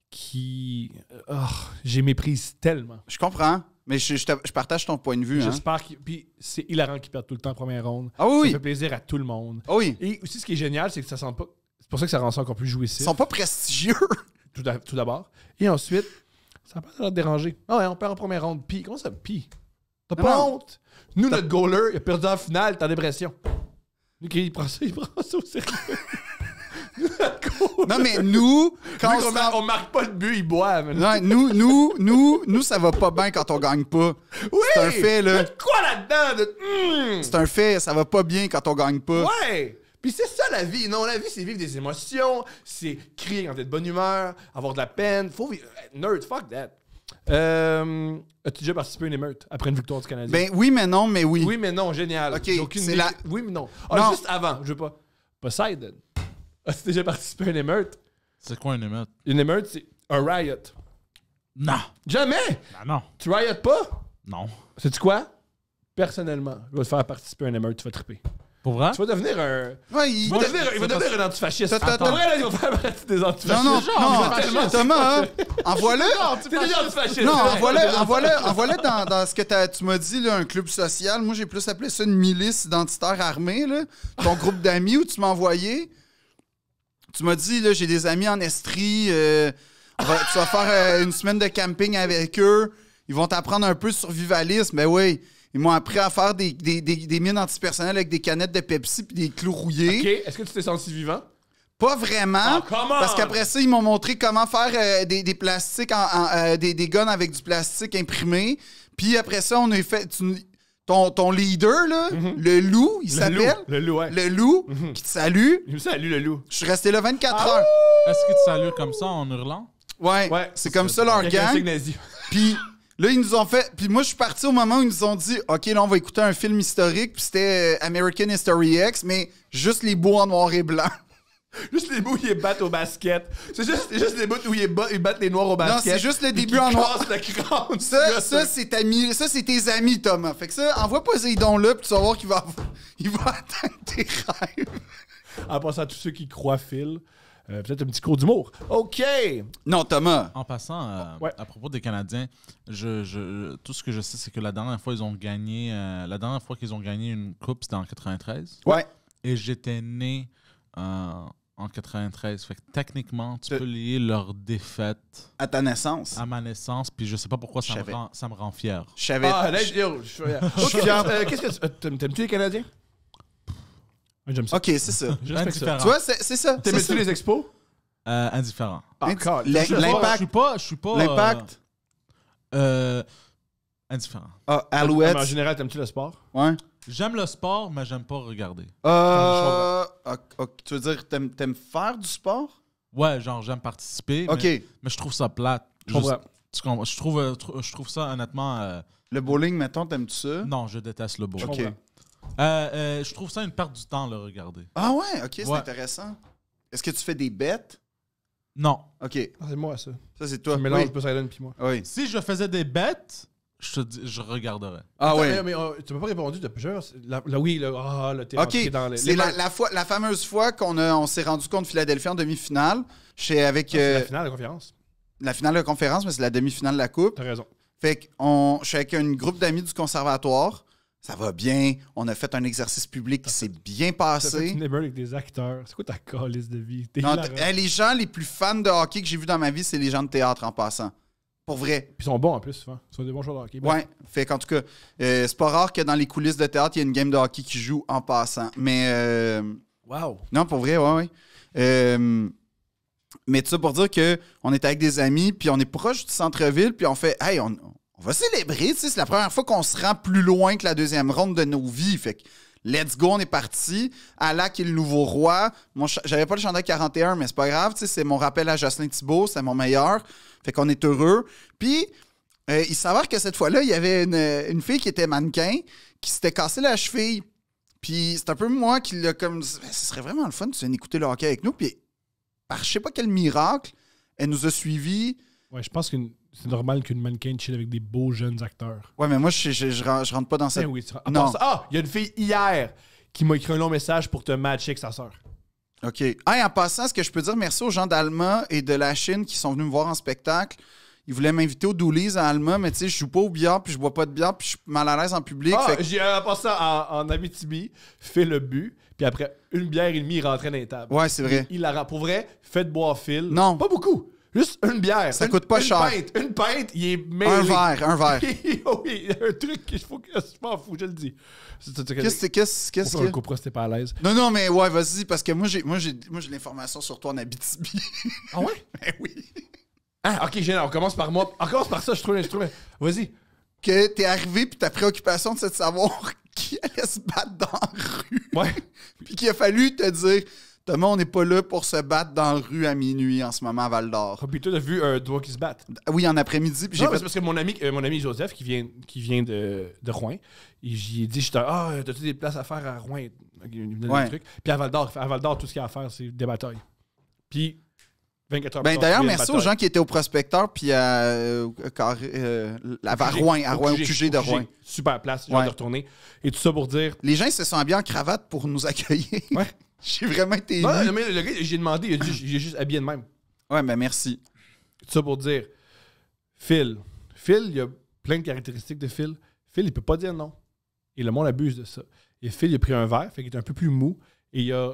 qui. Euh, oh, j'ai méprise tellement. Je comprends. Mais je, partage ton point de vue. Hein. J'espère que. Puis c'est hilarant qu'ils perdent tout le temps en première ronde. Ah oui! Ça fait plaisir à tout le monde. Ah oui! Et aussi, ce qui est génial, c'est que ça sent pas. C'est pour ça que ça rend ça encore plus jouissif. Ils sont pas prestigieux! Tout d'abord. Et ensuite, ça va pas l'air déranger. Ah ouais, on perd en première ronde. Puis, comment ça? Puis, T'as pas honte? Nous, notre goaler, il a perdu en finale, en dépression. Lui, il prend ça, il prend ça au sérieux. Non, mais nous, quand on, marque pas de but, il boit. Non, nous, nous, nous, nous, ça va pas bien quand on gagne pas. Oui! C'est un fait, là. quoi là-dedans? Hmm. C'est un fait, ça va pas bien quand on gagne pas. Ouais! Puis c'est ça la vie, non? La vie, c'est vivre des émotions, c'est crier quand t'es de bonne humeur, avoir de la peine. Faut vivre. Euh, nerd, fuck that. Euh, as-tu déjà participé à une émeute après une victoire du Canadien? Ben oui, mais non, mais oui. Oui, mais non, génial. OK, la- Oui, mais ah, non. juste avant, je veux pas. Poseidon. As-tu déjà participé à une émeute? C'est quoi une émeute? Une émeute, c'est un riot. Non! Jamais! Ah non! Tu riot pas? Non! C'est tu quoi? Personnellement, je vais te faire participer à une émeute, tu vas triper. Pour vrai? Tu vas devenir un. il, va devenir, un antifasciste. là, il va faire partie des antifascistes. Non, hein, non, non, Thomas, envoie-le. es antifasciste. Non, envoie-le dans, dans ce que tu m'as dit, là, un club social. Moi, j'ai plus appelé ça une milice identitaire armée. Là. Ton groupe d'amis où tu m'as envoyé. Tu m'as dit, là, j'ai des amis en Estrie. Euh, tu vas faire euh, une semaine de camping avec eux. Ils vont t'apprendre un peu survivalisme. Mais ben oui. Ils m'ont appris à faire des, mines antipersonnelles avec des canettes de Pepsi puis des clous rouillés. OK. Est-ce que tu t'es senti vivant? Pas vraiment. Oh, parce qu'après ça, ils m'ont montré comment faire euh, des, des, plastiques, en, euh, des, des, guns avec du plastique imprimé. Puis après ça, on a fait. ton, leader, là, mhm. le loup, il s'appelle. Le loup, ouais. Le loup, mhm. qui te salue. Il me salue, le loup. Je suis resté là 24 ah! heures. Est-ce que te salue comme ça en hurlant? Ouais. ouais c'est comme ça, leur gang. Puis Là, ils nous ont fait. Puis moi, je suis parti au moment où ils nous ont dit OK, là, on va écouter un film historique. Puis c'était euh, American History X, mais juste les bouts en noir et blanc. Juste les bouts où ils battent au basket. C'est juste, les bouts où ils, bat, battent les noirs au basket. Non, c'est juste le début en noir. la ça, ça c'est tes amis, Thomas. Fait que ça, envoie Poseidon là, puis tu vas voir qu'il va, il va atteindre tes rêves. En passant à tous ceux qui croient Phil, euh, peut-être un petit coup d'humour. OK! Non, Thomas! En passant, euh, à propos des Canadiens, tout ce que je sais, c'est que la dernière fois, ils ont gagné, euh, la dernière fois qu'ils ont gagné une coupe, c'était en 93. Ouais. Et j'étais né en 93. Fait que techniquement, tu peux lier leur défaite. À ta naissance. À ma naissance, puis je sais pas pourquoi ça, me rend, fier. Je savais. Ah, je suis Qu'est-ce que tu. T'aimes-tu les Canadiens? j'aime ça. Ok, c'est ça. Ben, indifférent. Tu vois, c'est ça. taimes tu les expos? Euh, indifférent. L'impact. Je suis pas. L'impact. Euh, euh, indifférent. Ah, Alouette. En général, t'aimes-tu le sport? Ouais. J'aime le sport, mais j'aime pas regarder. tu veux dire, t'aimes faire du sport? Ouais, genre, j'aime participer. Ok. Mais, je trouve ça plate. Je Je trouve, je trouve ça, honnêtement. Le bowling, mettons, t'aimes-tu ça? non, je déteste le bowling. Euh, euh, je trouve ça une perte du temps, le regarder. Ah ouais, ok, c'est intéressant. Est-ce que tu fais des bêtes? Non. Ok, ah, c'est moi, ça. ça c'est toi. mélange Buzz puis moi. oui. Si je faisais des bêtes, je, regarderais. Ah ouais. Oh, tu m'as pas répondu, de plusieurs. La, oui, le... Ah, dans OK, les. c'est la, la fameuse fois qu'on on s'est rendu compte Philadelphie en demi-finale. Chez, avec ah, C'est la euh, finale de la conférence. La finale de la conférence, mais c'est la demi-finale de la Coupe. T'as raison. Fait que je suis avec un groupe d'amis du conservatoire ça va bien, on a fait un exercice public qui s'est bien passé. avec des acteurs. C'est quoi ta calice de vie? les gens les plus fans de hockey que j'ai vu dans ma vie, c'est les gens de théâtre en passant. Pour vrai. Puis ils sont bons en plus, souvent. Ils sont des bons joueurs de hockey. Ouais. Fait qu'en tout cas, euh, c'est pas rare que dans les coulisses de théâtre, il y ait une game de hockey qui joue en passant. Mais. Euh, wow! Non, pour vrai, ouais, euh, mais tout ça pour dire qu'on est avec des amis, puis on est proche du centre-ville, puis on fait Hey, on, on va célébrer, c'est la première fois qu'on se rend plus loin que la deuxième ronde de nos vies. Fait que Let's go, on est parti. Allah qui est le nouveau roi. J'avais pas le chandail 41, mais c'est pas grave. C'est mon rappel à Jocelyn Thibault, c'est mon meilleur. Fait qu'on est heureux. Puis, euh, il s'avère que cette fois-là, il y avait une, fille qui était mannequin qui s'était cassé la cheville. Puis, c'est un peu moi qui l'a comme. Ben, ce serait vraiment le fun de écouter le hockey avec nous. Puis, par je sais pas quel miracle, elle nous a suivis Ouais, je pense que c'est normal qu'une mannequin chill avec des beaux jeunes acteurs. Ouais, mais moi, je, je, rentre pas dans ça. Ben ah, ah, il y a une fille hier qui m'a écrit un long message pour te matcher avec sa sœur. OK. Ah, en passant, ce que je peux dire merci aux gens d'Alma et de la Chine qui sont venus me voir en spectacle. Ils voulaient m'inviter au Doolies à Alma, mais tu sais, je joue pas au billard, puis je bois pas de billard, puis je suis mal à l'aise en public. Ah, J'ai euh, passé en, en Abitibi, fait le but, puis après une bière et demie, il rentrait dans les tables. Ouais, c'est vrai. Il, la... Pour vrai, faites boire fil. Non. Pas beaucoup. Juste une bière. Ça coûte pas une cher. une pinte, il est mêlé. Un verre, un verre. oui, un truc qu'il faut que je m'en fous, je le dis. Qu'est-ce que c'est? ce qu'est-ce c'était pas à l'aise Non non, mais ouais, vas-y parce que moi j'ai moi j'ai l'information sur toi en Abitibi. ah ouais Ben oui. Ah, OK, génial, on commence par moi. On commence par ça, je trouve, je Vas-y. Que t'es arrivé puis ta préoccupation c'est de savoir qui allait se battre dans la rue. Ouais. puis qu'il a fallu te dire Thomas, on n'est pas là pour se battre dans la rue à minuit en ce moment à Val d'Or. Ah, puis toi, t'as vu un euh, doigt qui se bat. Oui, en après-midi. Non, c'est parce que mon ami, euh, mon ami Joseph, qui vient, qui vient de, de Rouen, j'ai dit Ah, t'as-tu des places à faire à Rouen Puis à Val d'Or, à Val d'Or, tout ce qu'il y a à faire, c'est des batailles. Puis 24 heures. Ben, D'ailleurs, merci aux gens qui étaient au prospecteur puis à, euh, euh à, Rouen, à Rouen, au QG, de Rouen. Super place, j'ai ouais. de retourner. Et tout ça pour dire. Les gens se sont habillés en cravate pour nous accueillir. Ouais. J'ai vraiment été j'ai demandé, il a dit, j'ai juste habillé de même. Ouais, mais ben, merci. Tout ça pour dire, Phil, Phil, il y a plein de caractéristiques de Phil. Phil, il peut pas dire non. Et le monde abuse de ça. Et Phil, il a pris un verre, fait qu'il est un peu plus mou. Et il y a,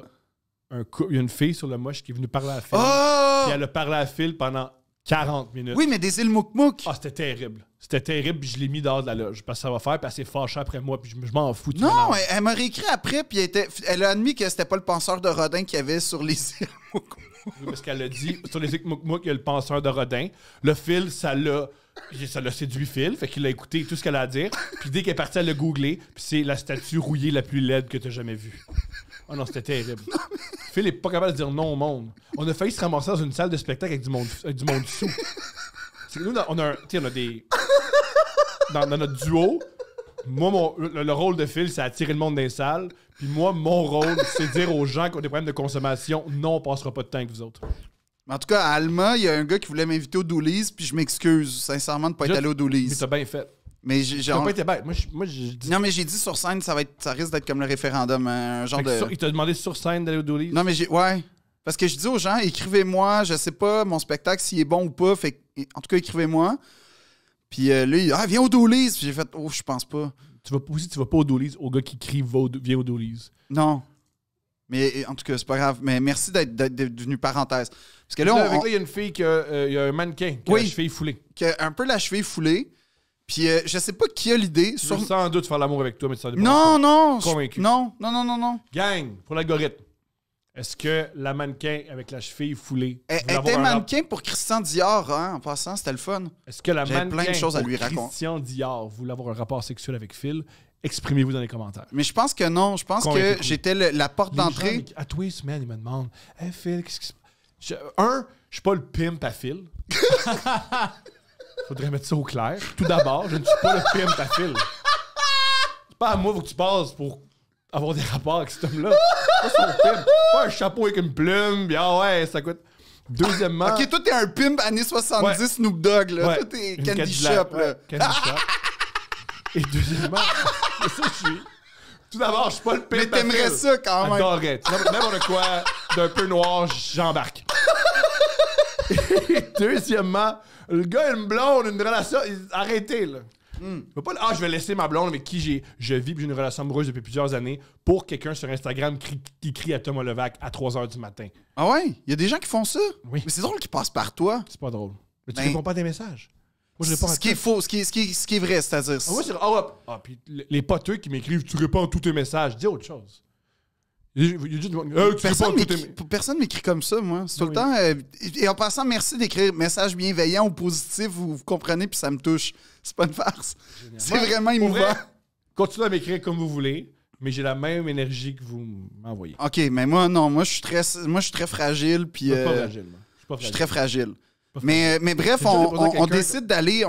un, il y a une fille sur le moche qui est venue parler à Phil. Et oh! elle a parlé à Phil pendant 40 minutes. Oui, mais des îles Mouk-Mouk. Ah, c'était terrible. C'était terrible, puis je l'ai mis dehors de la loge. Parce que ça va faire, puis elle s'est après moi, puis je, m'en fous. Non, elle, m'a réécrit après, puis elle, a admis que c'était pas le penseur de Rodin qu'il y avait sur les îles Mouk-Mouk. Oui, parce qu'elle a dit, sur les îles Mouk-Mouk, il y a le penseur de Rodin. Le fil, ça l'a ça l'a séduit Phil, fait qu'il a écouté tout ce qu'elle a à dire. Puis dès qu'elle est partie, elle l'a googlé. Puis c'est la statue rouillée la plus laide que tu as jamais vue. Oh non, c'était terrible. Phil est pas capable de dire non au monde. On a failli se ramasser dans une salle de spectacle avec du monde, du monde sous. nous, on a, des. Dans, notre duo, moi, mon, le, rôle de Phil, c'est attirer le monde dans les salles. Puis moi, mon rôle, c'est dire aux gens qui ont des problèmes de consommation, non, on passera pas de temps avec vous autres. En tout cas, à Alma, il y a un gars qui voulait m'inviter au Doulis, puis je m'excuse sincèrement de ne pas être allé au Doulis. Mais t'as bien fait. Mais j'ai pas été bête. Moi, Non, mais j'ai dit sur scène, ça, va être, ça risque d'être comme le référendum. Euh, un genre de... il t'a demandé sur scène d'aller au Doliz. Non, mais j'ai. Ouais. Parce que je dis aux gens, écrivez-moi, je sais pas mon spectacle s'il est bon ou pas. Fait, en tout cas, écrivez-moi. Puis euh, lui, ah, viens au Doliz Puis j'ai fait, oh, je pense pas. Tu vas, aussi, tu vas pas au Doliz au gars qui crie, viens au Doliz. Non. Mais en tout cas, c'est pas grave. Mais merci d'être devenu parenthèse. Parce que là, on, il y a une fille qui euh, il y a un mannequin qui a la cheville foulée. Qui a un peu la cheville foulée. Puis euh, je sais pas qui a l'idée. Sur... Je sans doute faire l'amour avec toi, mais tu Non, non. Convaincu. Non, non, non, non, non. Gang, pour l'algorithme. Est-ce que la mannequin avec la cheville foulée. Elle était mannequin pour Christian Dior, hein, en passant, c'était le fun. Est-ce que la mannequin plein de choses à lui raconter. Christian Dior voulait avoir un rapport sexuel avec Phil Exprimez-vous dans les commentaires. Mais je pense que non. Je pense que j'étais la porte d'entrée. À tous les semaines, ils me demande Hey Phil, qu'est-ce qui se passe Un, je suis pas le pimp à Phil. Faudrait mettre ça au clair. Tout d'abord, je ne suis pas le pimp ta file. C'est pas à moi que tu passes pour avoir des rapports avec cet homme-là. Pas un chapeau avec une plume, Bien, ah ouais, ça coûte. Deuxièmement. ok, toi, t'es un pimp années 70 Snoop Dogg, là. Ouais, Toi, t'es Candy Shop, là. Candy Shop. Et deuxièmement, mais ça, je suis. Tout d'abord, je suis pas le pimp. Mais t'aimerais ça quand même. J'adorerais. a quoi d'un peu noir, j'embarque. Deuxièmement, le gars a une blonde, une relation. Arrêtez, là. Il hmm. Je pas, ah, je vais laisser ma blonde avec qui j'ai, je vis j'ai une relation amoureuse depuis plusieurs années pour quelqu'un sur Instagram qui, qui crie à Thomas Levac à 3 h du matin. Ah ouais? Il y a des gens qui font ça? Oui. Mais c'est drôle qu'ils passent par toi. C'est pas drôle. Mais tu ben, réponds pas à des messages. Moi, je réponds à ce qui est faux, ce qui est, ce qui ce qui est vrai, c'est-à-dire. Ah, moi, c'est. Ah, ah, puis les poteux qui m'écrivent, tu réponds à tous tes messages, dis autre chose personne m'écrit comme ça, moi. tout le temps. Euh, et en passant, merci d'écrire message bienveillant ou positif, vous, comprenez, puis ça me touche. C'est pas une farce. C'est vraiment émouvant. continuez à m'écrire comme vous voulez, mais j'ai la même énergie que vous m'envoyez. OK, mais moi, non, moi, je suis très, moi, je suis très fragile. Puis, fragile. Je suis très fragile. Mais, bref, on, décide d'aller,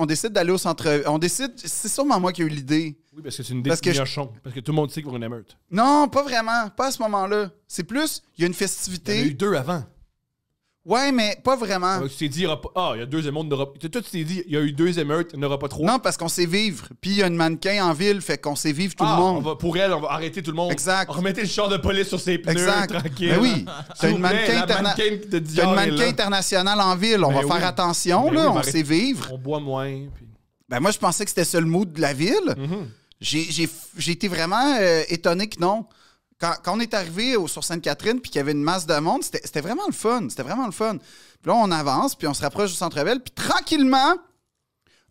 au centre. On décide. C'est sûrement moi qui ai eu l'idée. Oui, parce que c'est une idée parce que, parce que tout le monde sait y est une émeute. Non, pas vraiment. Pas à ce moment-là. C'est plus, il y a une festivité. Il y en a eu deux avant. Ouais, mais pas vraiment. Ah, tu t'es dit, il y ah, il y a deux émeutes, Tu t'es dit, il y a eu deux émeutes, il n'y en aura pas trop. Non, parce qu'on sait vivre. Puis il y a une mannequin en ville, fait qu'on sait vivre tout le ah, monde. pour elle, on va arrêter tout le monde. Exact. Remettez le char de police sur ses pneus, Exact. Mais ben oui, C'est une mannequin, ah, internationale en ville, on ben va faire attention, ben là, on sait vivre. On boit moins. Ben moi, je pensais que c'était ça le mood de la ville. Mhm. J'ai- été vraiment euh, étonné que non. Quand, on est arrivé sur Sainte-Catherine puis qu'il y avait une masse de monde, c'était vraiment le fun. C'était vraiment le fun. Puis là, on avance, puis on se rapproche du centre ville puis tranquillement,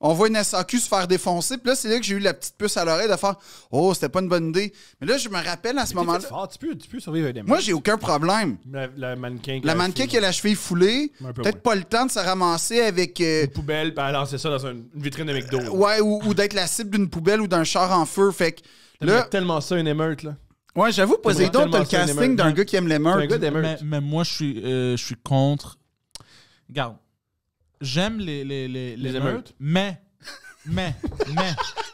on voit une SAQ se faire défoncer. Puis là, c'est là que j'ai eu la petite puce à l'oreille de faire Oh, c'était pas une bonne idée. Mais là, je me rappelle à ce moment-là. Tu peux, survivre des Moi, j'ai aucun problème. La, mannequin qui la a mannequin qui a la cheville foulée. Peut-être pas le temps de se ramasser avec. Euh, une poubelle, puis lancer ça dans une, vitrine avec McDo. ouais, ou, d'être la cible d'une poubelle ou d'un char en feu. Fait que. Là, tellement ça, une émeute, là. Ouais, j'avoue, poser t'as le casting d'un mmh. gars qui aime les meurtres. Mais, moi, je suis, euh, je suis contre. Regarde, j'aime les, les, les, les, meurtres, mais. Mais, mais,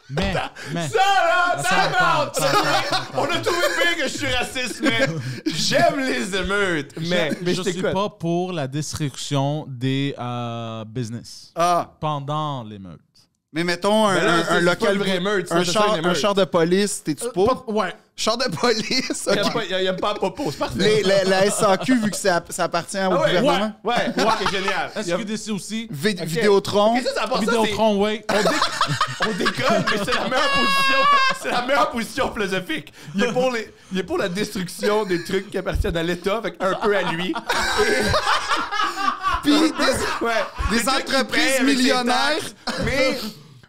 mais, mais. Ça, ah, là, ça, On a trouvé bien que je suis raciste, mais j'aime les émeutes. Mais, mais je ne suis pas pour la destruction des euh, business ah. pendant l'émeute. Mais mettons un, ben local. Vrai un, char, de police, t'es-tu euh, pour? ouais. Char de police. Il n'y a, pas à propos, c'est parfait. la, SAQ, vu que ça, appartient au ah gouvernement. Ouais, ouais, c'est génial. SQDC aussi. V okay. Vidéotron. Okay, ça, ça, Vidéotron, ouais. On, déconne, mais c'est la meilleure position. C'est la meilleure position philosophique. Il est, pour pour la destruction des trucs qui appartiennent à l'État, avec un peu à lui. Et des, entreprises millionnaires. mais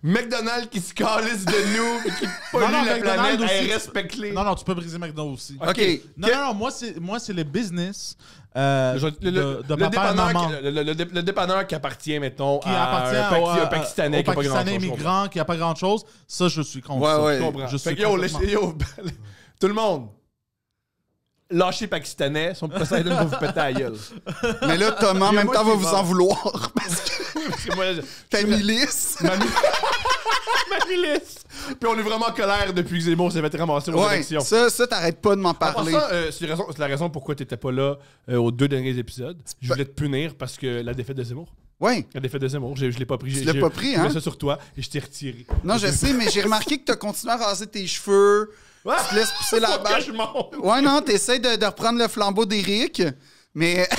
McDonald's qui se calisse de nous, et qui pollue la planète, à respecte les. Non, non, tu peux briser McDonald's aussi. OK. Non, non, moi, c'est, moi, c'est le business euh, le, de, dépanneur qui appartient, mettons, qui à, un, Pakistanais, qui n'a pas grand-chose. qui n'a pas grand-chose, ça, je suis contre. Ouais, ouais. tout le monde, lâchez Pakistanais, son Poseidon va vous péter à gueule. Mais là, Thomas, en même temps, va vous en vouloir. Parce que. milice. Ma, milice. Puis on est vraiment en colère depuis que Zemmour s'est fait ramasser aux Ouais, ça, ça t'arrêtes pas de m'en parler. Euh, c'est la raison pourquoi t'étais pas là euh, aux deux derniers épisodes. Je voulais te punir parce que la défaite de Zemmour. Oui. La défaite de Zemmour, je, je l'ai pas pris. Je l'ai pas pris, hein? ça sur toi et je t'ai retiré. Non, je sais, mais j'ai remarqué que t'as continué à raser tes cheveux. Tu te laisses pousser la balle. Ouais, non, t'essayes de, de reprendre le flambeau d'Eric, mais.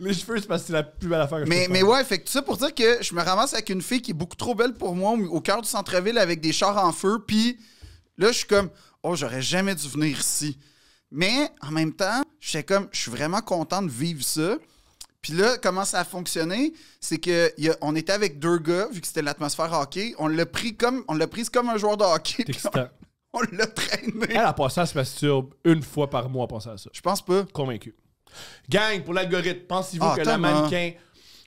Les cheveux, c'est parce que c'est la plus belle affaire que mais, je Mais ouais, fait que tout ça pour dire que je me ramasse avec une fille qui est beaucoup trop belle pour moi au, cœur du centre-ville avec des chars en feu, puis là, je suis comme, oh, j'aurais jamais dû venir ici. Mais en même temps, j'étais comme, je suis vraiment content de vivre ça. Puis là, comment ça a fonctionné, c'est qu'on était avec deux gars, vu que c'était l'atmosphère hockey. On l'a pris comme on l'a prise comme un joueur de hockey. On, l'a traîné. Elle, a pensé à se masturbe une fois par mois en penser à ça. Je pense pas. Convaincu. Gang, pour l'algorithme, pensez-vous ah, que la mannequin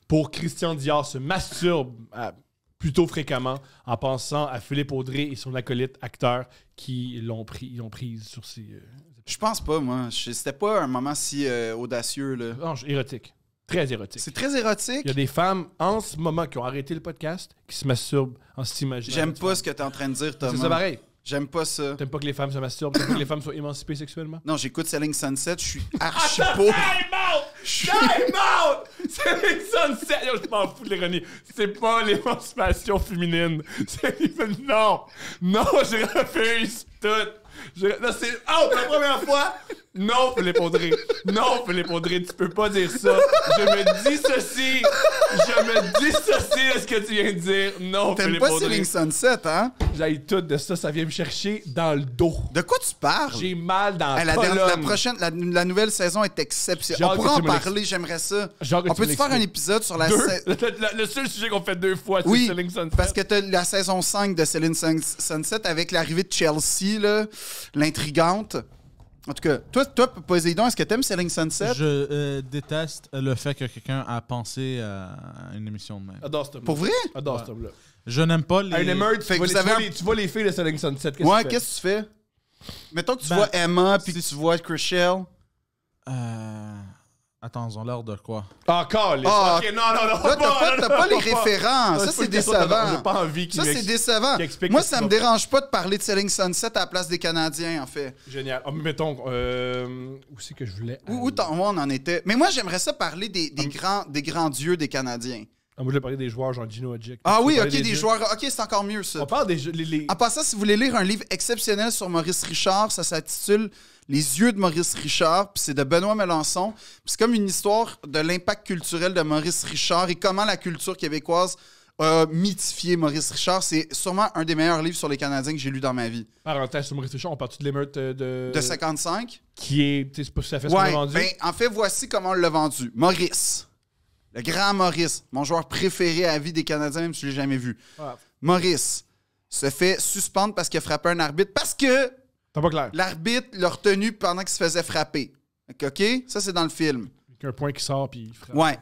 pour Christian Dior se masturbe euh, plutôt fréquemment en pensant à Philippe Audrey et son acolyte acteur qui l'ont pris, prise sur ses. Euh, je pense pas, moi. C'était pas un moment si euh, audacieux. Là. Non, érotique. Très érotique. C'est très érotique. Il y a des femmes en ce moment qui ont arrêté le podcast, qui se masturbent en s'imaginant. J'aime pas ce que tu es en train de dire, Thomas. C'est ça pareil. J'aime pas ça. T'aimes pas que les femmes se masturbent? T'aimes pas que les femmes soient émancipées sexuellement? Non, j'écoute Selling Sunset, je suis ah, archi pauvre. Time out! out! Selling Sunset! Yo, je m'en fous de l'ironie. C'est pas l'émancipation féminine. Non! Non, je refuse tout! Je... Non, c'est... Oh, la première fois non, Philippe Audrey. Non, Philippe Audrey, tu peux pas dire ça. Je me dis ceci. Je me dis ceci de ce que tu viens de dire. Non, Philippe pas pas Sunset, hein? J'aille tout de ça. Ça vient me chercher dans le dos. De quoi tu parles? J'ai mal dans le la La, prochaine, la, nouvelle saison est exceptionnelle. On pourrait en parler, j'aimerais ça. On peut-tu faire un épisode sur la... saison... Le, seul sujet qu'on fait deux fois, c'est Sunset. parce que t'as la saison 5 de Celine Sunset avec l'arrivée de Chelsea, l'intrigante. En tout cas, toi, toi Poséidon, est-ce que t'aimes Selling Sunset? Je euh, déteste le fait que quelqu'un a pensé à une émission de même. Adore Pour vrai? Adore ce Je n'aime pas les... tu, vois, les, filles de Selling Sunset. Qu'est-ce qu'est-ce que tu fais? Mettons que tu ben, vois Emma, puis que tu vois Chriselle. Euh... Attends, ont l'ordre de quoi? Encore ah, les. Ah, ok, non, non, non. t'as pas, les références. Ça, c'est décevant. J'ai pas envie Ça, c'est décevant. Moi, ça me dérange pas de parler de Selling Sunset à la place des Canadiens, en fait. Génial. Ah, mettons, euh, où c'est que je voulais. Où, où, on en était? Mais moi, j'aimerais ça parler des, ah, grands, des dieux des Canadiens. Ah, moi, je voulais parler des joueurs, genre Gino Adjic. Ah oui, ok, des, joueurs. Ok, c'est encore mieux, ça. On parle des. Les, les... si vous voulez lire un livre exceptionnel sur Maurice Richard, ça s'intitule les yeux de Maurice Richard, puis c'est de Benoît Melançon. C'est comme une histoire de l'impact culturel de Maurice Richard et comment la culture québécoise a mythifié Maurice Richard. C'est sûrement un des meilleurs livres sur les Canadiens que j'ai lu dans ma vie. Parenthèse sur Maurice Richard, on parle de l'émeute euh, de... De 55. Qui est, c'est pas fait vendu. Ben, en fait, voici comment on l'a vendu. Maurice, le grand Maurice, mon joueur préféré à vie des Canadiens, même si je l'ai jamais vu. Ah. Maurice se fait suspendre parce qu'il a frappé un arbitre, parce que L'arbitre l'a retenu pendant qu'il se faisait frapper. OK? Ça, c'est dans le film. Avec un point qui sort, puis il frappe. Ouais.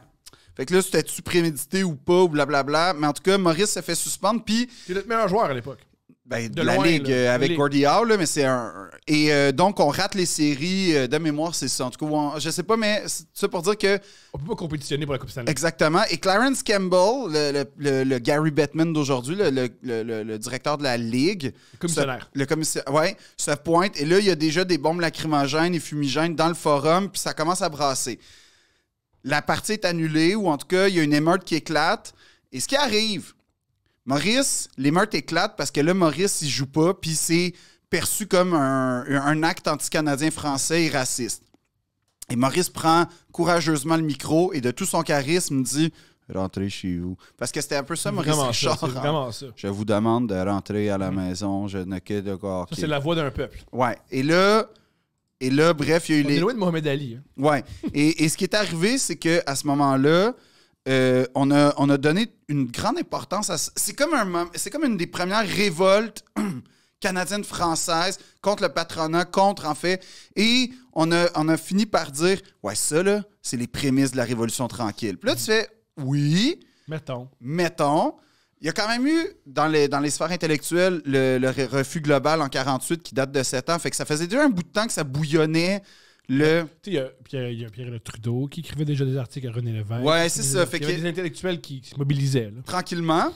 Fait que là, c'était-tu prémédité ou pas, ou blablabla. Mais en tout cas, Maurice s'est fait suspendre, puis... était le meilleur joueur à l'époque. Ben, de, la Ligue avec Gordie Gordy Howe, mais c'est un. Et euh, donc, on rate les séries. Euh, de mémoire, c'est ça. En tout cas, je sais pas, mais c'est ça pour dire que. On peut pas compétitionner pour la Coupe Stanley. Exactement. Et Clarence Campbell, le, Gary Batman d'aujourd'hui, le, directeur de la Ligue. Le commissionnaire. le ouais, se pointe. Et là, il y a déjà des bombes lacrymogènes et fumigènes dans le forum, puis ça commence à brasser. La partie est annulée, ou en tout cas, il y a une émeute qui éclate. Et ce qui arrive, Maurice, les meurtres éclatent parce que là, Maurice, il joue pas, puis c'est perçu comme un, acte anti-canadien-français et raciste. Et Maurice prend courageusement le micro et de tout son charisme dit Rentrez chez vous. Parce que c'était un peu ça, Maurice vraiment Richard. Je vous demande de rentrer à la mm. maison, je ne quitte quoi… » Ça, c'est la voix d'un peuple. Ouais. Et là, et là bref, il y a eu On les. Est loin de Mohamed Ali. Hein. Ouais. et, et, ce qui est arrivé, c'est qu'à ce moment-là, euh, on, a, donné une grande importance à. C'est comme, un, comme une des premières révoltes canadienne-française contre le patronat, contre en fait. Et on a, a fini par dire Ouais, ça là, c'est les prémices de la Révolution tranquille. Puis là, tu fais Oui. Mettons. Mettons. Il y a quand même eu, dans les, dans sphères intellectuelles, le, refus global en 48 qui date de 7 ans. Fait que ça faisait déjà un bout de temps que ça bouillonnait le... Il y, a Pierre, il y a Pierre le Trudeau qui écrivait déjà des articles à René Lévesque. Ouais, c'est ça. il y avait des intellectuels qui, se mobilisaient. Là. Tranquillement.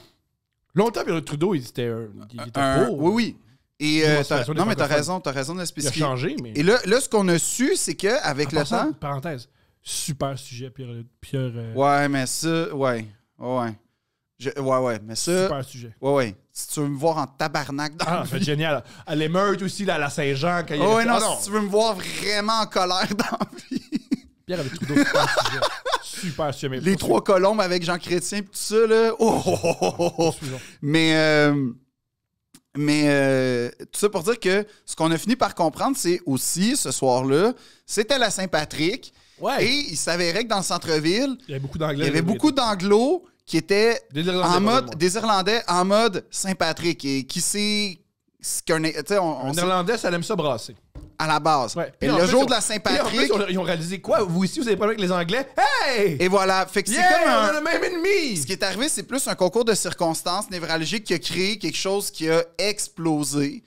Longtemps, Pierre le Trudeau, il était, il était beau. Oui, oui. Et euh, non, mais t'as raison, t'as raison de la spécifier. Il a changé, mais... Et là, là ce qu'on a su, c'est qu'avec le temps... Parenthèse, super sujet, Pierre... Pierre euh, Ouais, mais ça, ouais, ouais. Je, ouais, ouais, mais ça... Super sujet. Ouais, ouais si tu veux me voir en tabarnak dans Ah, c'est génial. À l'émeute aussi, là, à la Saint-Jean. Quand oh, non, si tu veux me voir vraiment en colère dans la vie. Pierre avec Trudeau, super sujet. Super Les trois colombes avec Jean Chrétien, tout ça, là. Oh, oh, oh, mais, euh, mais tout ça pour dire que ce qu'on a fini par comprendre, c'est aussi ce soir-là, c'était la Saint-Patrick. Et il s'avérait que dans le centre-ville, il y avait beaucoup d'anglos qui étaient des Irlandais, en mode Saint-Patrick et qui sait ce qu'un un Irlandais ça aime ça brasser à la base. Et, le jour de la Saint-Patrick. Ils ont réalisé quoi Vous ici, vous avez problème avec les Anglais Hey Et voilà. Fait que c'est comme on a le même ennemi Ce qui est arrivé, c'est plus un concours de circonstances névralgiques qui a créé quelque chose qui a explosé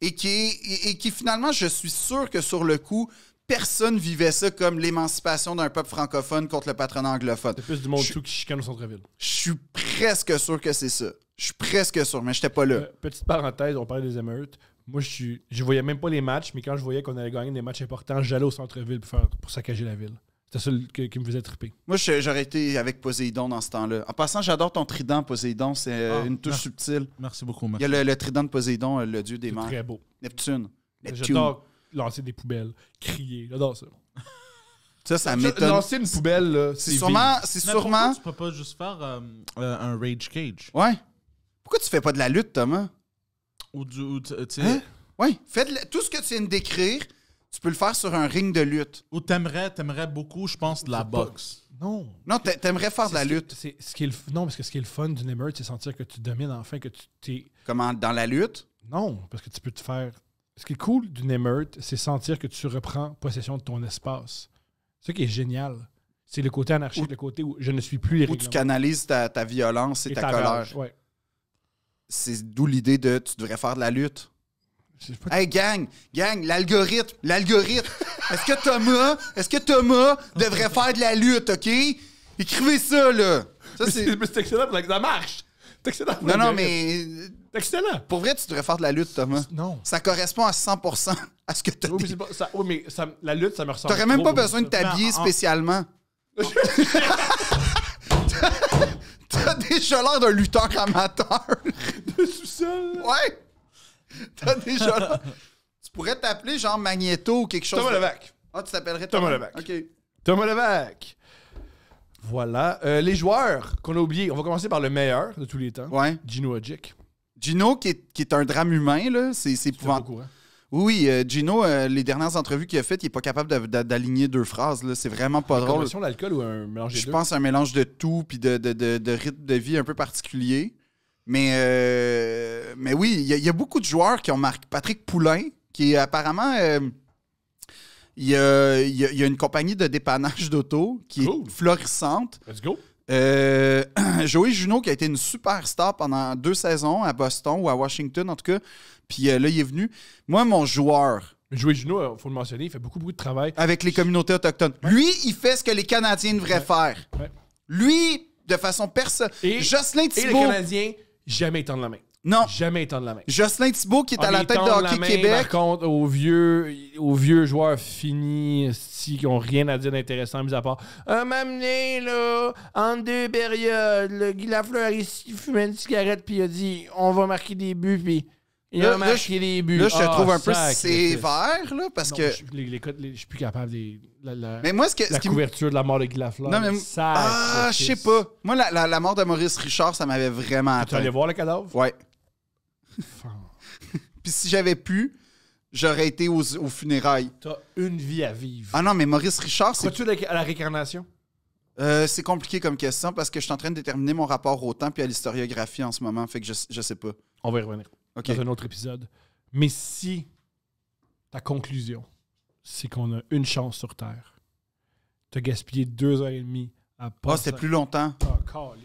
et qui, et qui finalement, je suis sûr que sur le coup, personne vivait ça comme l'émancipation d'un peuple francophone contre le patronat anglophone. C'est plus du monde tout qui chicane au centre-ville. Je suis presque sûr que c'est ça. Je suis presque sûr, mais j'étais pas là. Euh, petite parenthèse, on parlait des émeutes. Moi, je suis, voyais même pas les matchs, mais quand je voyais qu'on allait gagner des matchs importants, j'allais au centre-ville pour, saccager la ville. C'était ça qui, me faisait triper. Moi, j'aurais été avec Poséidon dans ce temps-là. En passant, j'adore ton trident, Poséidon. C'est euh, ah, une touche subtile. Merci beaucoup, Il y a le, trident de Poséidon, euh, le dieu des mers. Très beau. Neptune. Neptune lancer des poubelles, crier. J'adore ça. Ça, ça m'étonne. Lancer une poubelle, là, c'est sûrement. C'est sûrement. Tu peux pas juste faire euh, euh, un rage cage. Ouais. Pourquoi tu fais pas de la lutte, Thomas Ou du. tu sais. Hein? Ouais. Fais Tout ce que tu viens de décrire, tu peux le faire sur un ring de lutte. Ou t'aimerais, t'aimerais beaucoup, je pense, de la boxe. Non. Non, t'aimerais faire de la lutte. ce non parce que ce qui est le fun d'une émeute, c'est sentir que tu domines enfin que tu t'es Comment dans la lutte non parce que tu peux te faire ce qui est cool d'une émeute, c'est sentir que tu reprends possession de ton espace. Ce qui est génial. C'est le côté anarchique, le côté où je ne suis plus les Où tu canalises ta, violence et, ta, colère. C'est d'où l'idée de tu devrais faire de la lutte. Hey gang, gang, l'algorithme, l'algorithme. Est-ce que Thomas, est-ce que Thomas devrait faire de la lutte, OK? Écrivez ça, là. Ça, c'est excellent Ça marche! excellent Non, non, mais Excellent. Pour vrai, tu devrais faire de la lutte, Thomas. Non. Ça correspond à 100 à ce que tu as oui, dit. Mais mais la lutte, ça me ressemble. T'aurais même pas besoin de t'habiller spécialement. T'as déjà l'air d'un lutteur amateur. De sous-sol. Ouais. T'as déjà l'air. tu pourrais t'appeler genre Magneto ou quelque chose. Thomas Levac. Ah, tu t'appellerais Thomas, Levac. OK. Thomas Levac. Voilà. Euh, les joueurs qu'on a oubliés. On va commencer par le meilleur de tous les temps. Ouais. Gino Hadjic. Gino, qui est, un drame humain, là, c'est épouvantable. Oui, euh, Gino, euh, les dernières entrevues qu'il a faites, il n'est pas capable d'aligner deux phrases. C'est vraiment pas drôle. Une l'alcool ou un mélange des Je pense un mélange de tout puis de, de, rythme de vie un peu particulier. Mais, euh, mais oui, il y, a beaucoup de joueurs qui ont marqué. Patrick Poulain, qui est apparemment. Il y, a, une compagnie de dépannage d'auto qui est florissante. Let's go. Euh, Joey Juno, qui a été une super star pendant deux saisons à Boston ou à Washington, en tout cas. Puis euh, là, il est venu. Moi, mon joueur. Joey Juno, il euh, faut le mentionner, il fait beaucoup, beaucoup de travail. Avec les communautés autochtones. Lui, il fait ce que les Canadiens devraient faire. Lui, de façon personnelle. Jocelyn Thibault. Et les Canadiens, jamais tendent la main. Non. Jamais étendre la main. Jocelyn Thibault, qui est ah, à la tête de Hockey main, Québec. Par contre, aux vieux, aux vieux joueurs finis, qui n'ont rien à dire d'intéressant, mis à part. Un ah, m'amener, là, en deux périodes, le Guy ici il fumait une cigarette, puis il a dit on va marquer des buts, puis. Il a marqué des buts. Là, je te ah, trouve un peu sévère, là, parce que. Je, les, je suis plus capable des. La, mais moi, ce que. La couverture de la mort de Guy Lafleur. Ah, je sais pas. Moi, la, la, mort de Maurice Richard, ça m'avait vraiment. Tu allé voir le cadavre? Ouais. Puis si j'avais pu, j'aurais été aux, funérailles. T'as une vie à vivre. Ah non, mais Maurice Richard, c'est. tu à la réincarnation? Euh, c'est compliqué comme question parce que je suis en train de déterminer mon rapport au temps puis à l'historiographie en ce moment. Fait que je, sais pas. On va y revenir dans un autre épisode. Mais si ta conclusion, c'est qu'on a une chance sur Terre, t'as gaspillé deux heures et demie à passer. Ah, plus longtemps. Ah,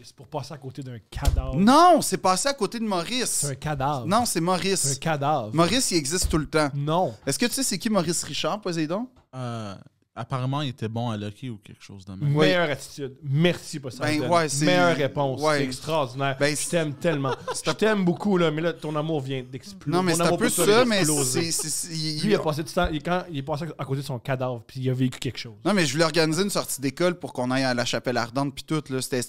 c'est pour passer à côté d'un cadavre. Non, c'est passer à côté de Maurice. C'est un cadavre. Non, c'est Maurice. C'est un cadavre. Maurice, il existe tout le temps. Non. Est-ce que tu sais c'est qui Maurice Richard, Poseidon? Euh, Apparemment, il était bon à Lucky ou quelque chose de même. Meilleure attitude. Merci, pour ben, ça. Meilleure réponse. C'est extraordinaire. Ben, je t'aime tellement. je t'aime beaucoup, là, mais là, ton amour vient d'exploser. Non, mais c'est un peu ça, mais c'est. Lui, il a passé du temps. Il, quand, il est passé à côté de son cadavre, puis il a vécu quelque chose. Non, mais je voulais organiser une sortie d'école pour qu'on aille à la Chapelle Ardente, puis tout. C'était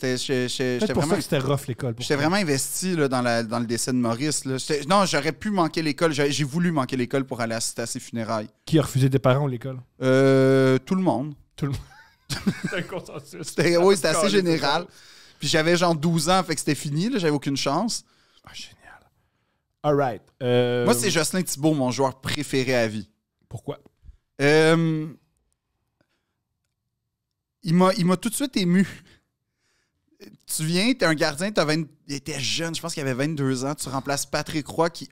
vraiment. ça que c'était rough, l'école. J'étais vraiment investi là, dans, la, dans le décès de Maurice. Là. Non, j'aurais pu manquer l'école. J'ai voulu manquer l'école pour aller assister à ses funérailles. Qui a refusé tes parents ou l'école? Euh tout le monde. Tout le monde. c'était assez général. Puis j'avais genre 12 ans, fait que c'était fini, là, j'avais aucune chance. Ah, génial. All euh, Moi, c'est Jocelyn Thibault, mon joueur préféré à vie. Pourquoi? Euh, il, m'a, il m'a tout de suite ému. Tu viens, t'es un gardien, t'as 20... il était jeune, je pense qu'il avait 22 ans. Tu remplaces Patrick Roy, qui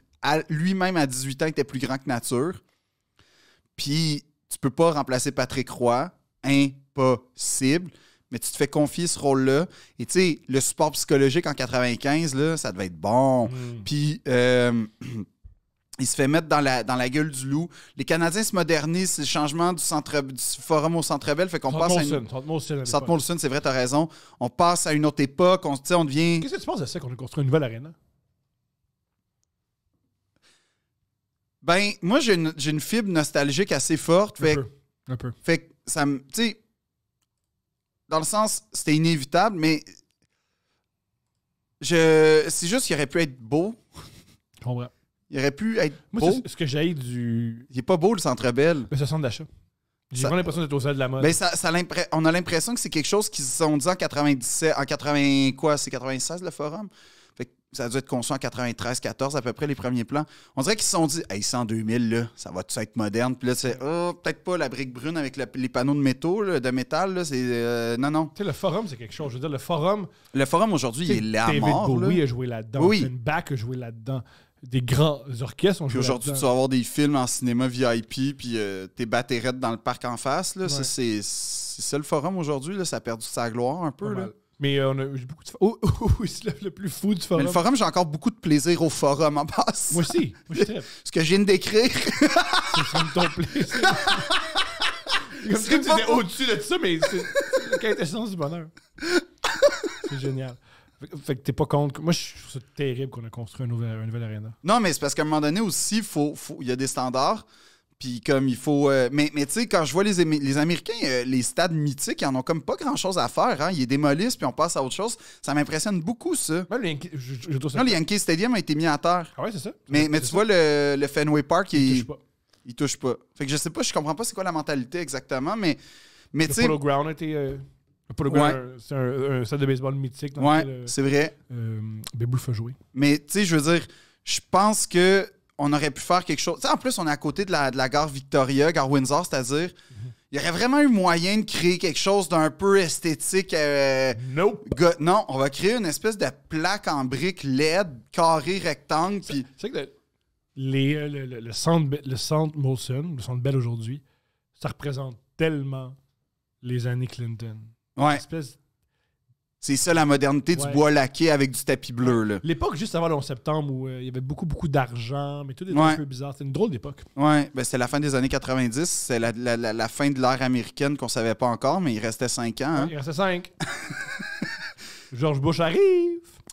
lui-même à 18 ans était plus grand que nature. Puis tu peux pas remplacer Patrick Roy, impossible, mais tu te fais confier ce rôle-là. Et tu sais, le support psychologique en 95, là, ça devait être bon. Hmm. Puis. Euh, il se fait mettre dans la, dans la gueule du loup. Les Canadiens se modernisent, le changement du, centre, du forum au centre Bell fait qu'on passe à une... c'est vrai, t'as raison. On passe à une autre époque, on, on devient... Qu'est-ce que tu penses de ça qu'on a construit une nouvelle arena? Ben, moi, j'ai une, une, fibre nostalgique assez forte. Fait, un peu. Un peu. Fait que ça me. Tu sais, dans le sens, c'était inévitable, mais je c'est juste qu'il aurait pu être beau. comprends. Il aurait pu être Moi, ce que j'ai du. Il est pas beau, le centre belle. Mais ce centre d'achat. J'ai vraiment l'impression d'être au sein de la mode. Ben ça, ça on a l'impression que c'est quelque chose qu'ils se sont dit en 97, en 80 quoi, c'est 96 le forum ça doit être conçu en 93, 14 à peu près, les premiers plans. On dirait qu'ils se sont dit, hey, c'est en 2000, là, ça va tout être moderne. Puis là, c'est, oh, peut-être pas la brique brune avec les panneaux de métaux, de métal, c'est. Euh, non, non. Tu sais, le forum, c'est quelque chose. Je veux dire, le forum. Le forum aujourd'hui, il est là David a joué là-dedans. Oui. Une BAC a joué là-dedans des grands orchestres. puis aujourd'hui, tu vas avoir des films en cinéma VIP, puis euh, t'es batterettes dans le parc en face. Là. C'est, ça le forum aujourd'hui. Là. Ça a perdu sa gloire un peu. Mais euh, on a beaucoup de. Oh, oh, oh, c'est le plus fou du forum. Mais le forum, j'ai encore beaucoup de plaisir au forum en passe. Moi aussi. Moi, je Ce que je viens de décrire. c'est ton plaisir. Comme si tu étais au-dessus de tout ça, mais c'est la quintessence du bonheur. C'est génial. Fait que t'es pas contre. Moi, je trouve ça terrible qu'on a construit un nouvel, un nouvel arena. Non, mais c'est parce qu'à un moment donné aussi, il y a des standards. Puis comme il faut. Euh, mais mais tu sais, quand je vois les, les Américains, euh, les stades mythiques, ils en ont comme pas grand chose à faire. Hein? Ils démolissent puis on passe à autre chose. Ça m'impressionne beaucoup, ça. non, le Yankee Stadium a été mis à terre. Ah ouais, c'est ça. Mais, mais tu vois, le, Fenway Park, il, il touche pas. Il touche pas. Fait que je sais pas, je comprends pas c'est quoi la mentalité exactement, mais. mais le Polo Ground a été. Euh, le Polo c'est un, stade de baseball mythique. ouais, c'est vrai. Euh, à jouer. Mais tu sais, je veux dire, je pense que on aurait pu faire quelque chose. en plus, on est à côté de la, de la gare Victoria, gare Windsor, c'est-à-dire. Il y aurait vraiment eu moyen de créer quelque chose d'un peu esthétique. Euh, non, on va créer une espèce de plaque en briques LED, carré, rectangle. Puis... que euh, le, le, le, centre, le centre Molson, le centre Bell aujourd'hui, ça représente tellement les années Clinton. Ouais. espèce c'est ça la modernité du bois laqué avec du tapis bleu. L'époque juste avant le 11 septembre où euh, il y avait beaucoup, beaucoup d'argent, mais tout des un peu C'était une drôle d'époque. Oui, ben, c'est la fin des années 90. C'est la, fin de l'ère américaine qu'on savait pas encore, mais il restait 5 ans. Hein. il restait 5. George Bush arrive.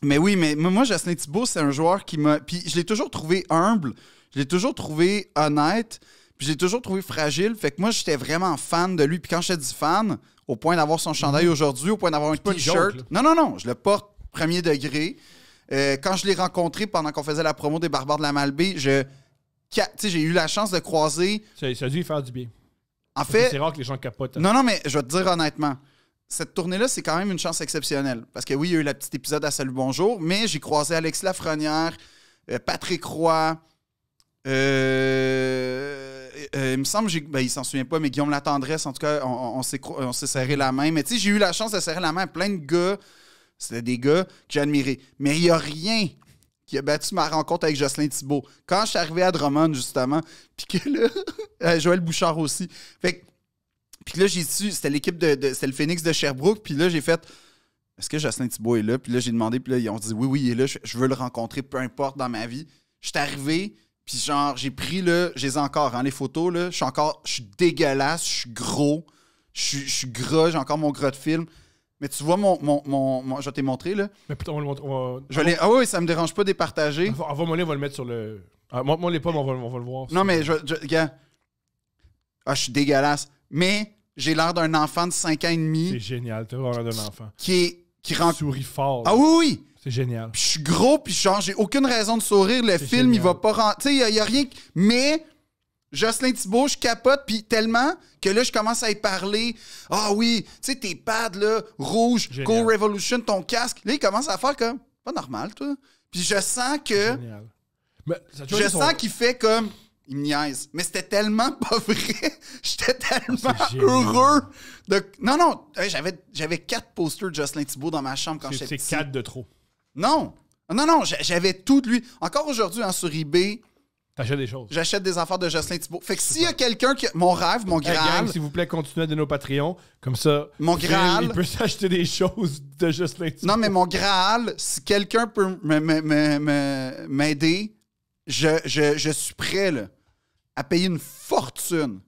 Mais oui, mais moi, Justin Thibault, c'est un joueur qui m'a. Puis je l'ai toujours trouvé humble, je l'ai toujours trouvé honnête, puis je l'ai toujours trouvé fragile. Fait que moi, j'étais vraiment fan de lui. Puis quand je dit fan, au point d'avoir son chandail mhm. aujourd'hui, au point d'avoir un t-shirt. Non, non, non, je le porte premier degré. Euh, quand je l'ai rencontré pendant qu'on faisait la promo des Barbares de la Malbaie, je j'ai eu la chance de croiser. Ça, a dû lui faire du bien. En fait. C'est rare que les gens capotent. Hein. Non, non, mais je vais te dire honnêtement, cette tournée-là, c'est quand même une chance exceptionnelle. Parce que oui, il y a eu le petit épisode à Salut Bonjour, mais j'ai croisé Alex Lafrenière, euh, Patrick Roy, euh, euh, il me semble, ben, il s'en souvient pas, mais Guillaume Latendresse, en tout cas, on, s'est serré la main. Mais tu sais, j'ai eu la chance de serrer la main à plein de gars. C'était des gars que j'ai Mais il n'y a rien qui a battu ma rencontre avec Jocelyn Thibault. Quand je suis arrivé à Drummond, justement, puis que là, euh, Joël Bouchard aussi. Fait puis là, j'ai su, c'était l'équipe de, c'était le Phoenix de Sherbrooke, puis là, j'ai fait est-ce que Jocelyn Thibault est là? Puis là, j'ai demandé, puis là, ils ont dit oui, oui, il est là, je veux le rencontrer, peu importe dans ma vie. Je suis arrivé, puis genre, j'ai pris, là, j'ai encore, hein, les photos, là. Je suis encore, je suis dégueulasse, je suis gros, je suis gras, j'ai encore mon gras de film. Mais tu vois, mon, mon, mon, je vais montré montrer, là. Mais putain, on va le montrer. Je Ah oui, ça me dérange pas de les partager. avant ah, ah, moi on va le mettre sur le. Ah, moi les pommes, on va, on va le voir. Non, mais je, je, regarde. Ah, je suis dégueulasse. Mais j'ai l'air d'un enfant de 5 ans et demi. C'est génial, t'as l'air d'un enfant. Qui est qui rend. Souris fort. Ah oui, oui. C'est génial. Puis je suis gros, puis genre, j'ai aucune raison de sourire. Le film, il va pas rentrer. Tu sais, il n'y a, rien. Mais Jocelyn Thibault, je capote, puis tellement que là, je commence à y parler. Ah oui, tu sais, tes pads, là, rouges, Go Revolution, ton casque. Là, il commence à faire comme. Pas normal, toi. Puis je sens que. Génial. je sens qu'il fait comme il niaise. Mais c'était tellement pas vrai. J'étais tellement heureux. De... Non, non, j'avais, j'avais quatre posters de Jocelyn Thibault dans ma chambre quand j'étais petit. C'est quatre de trop. Non, non, non, j'avais tout de lui. Encore aujourd'hui, en hein, sur eBay, T'achètes des choses. J'achète des affaires de Jocelyn Thibault. Fait que s'il y a quelqu'un qui. Mon rêve, mon graal. s'il vous plaît, continuez à donner nos Patreons. Comme ça. Mon graal. Il peut s'acheter des choses de Jocelyn Thibault. Non, mais mon graal, si quelqu'un peut m'aider, je, je, suis prêt, là à payer une fortune.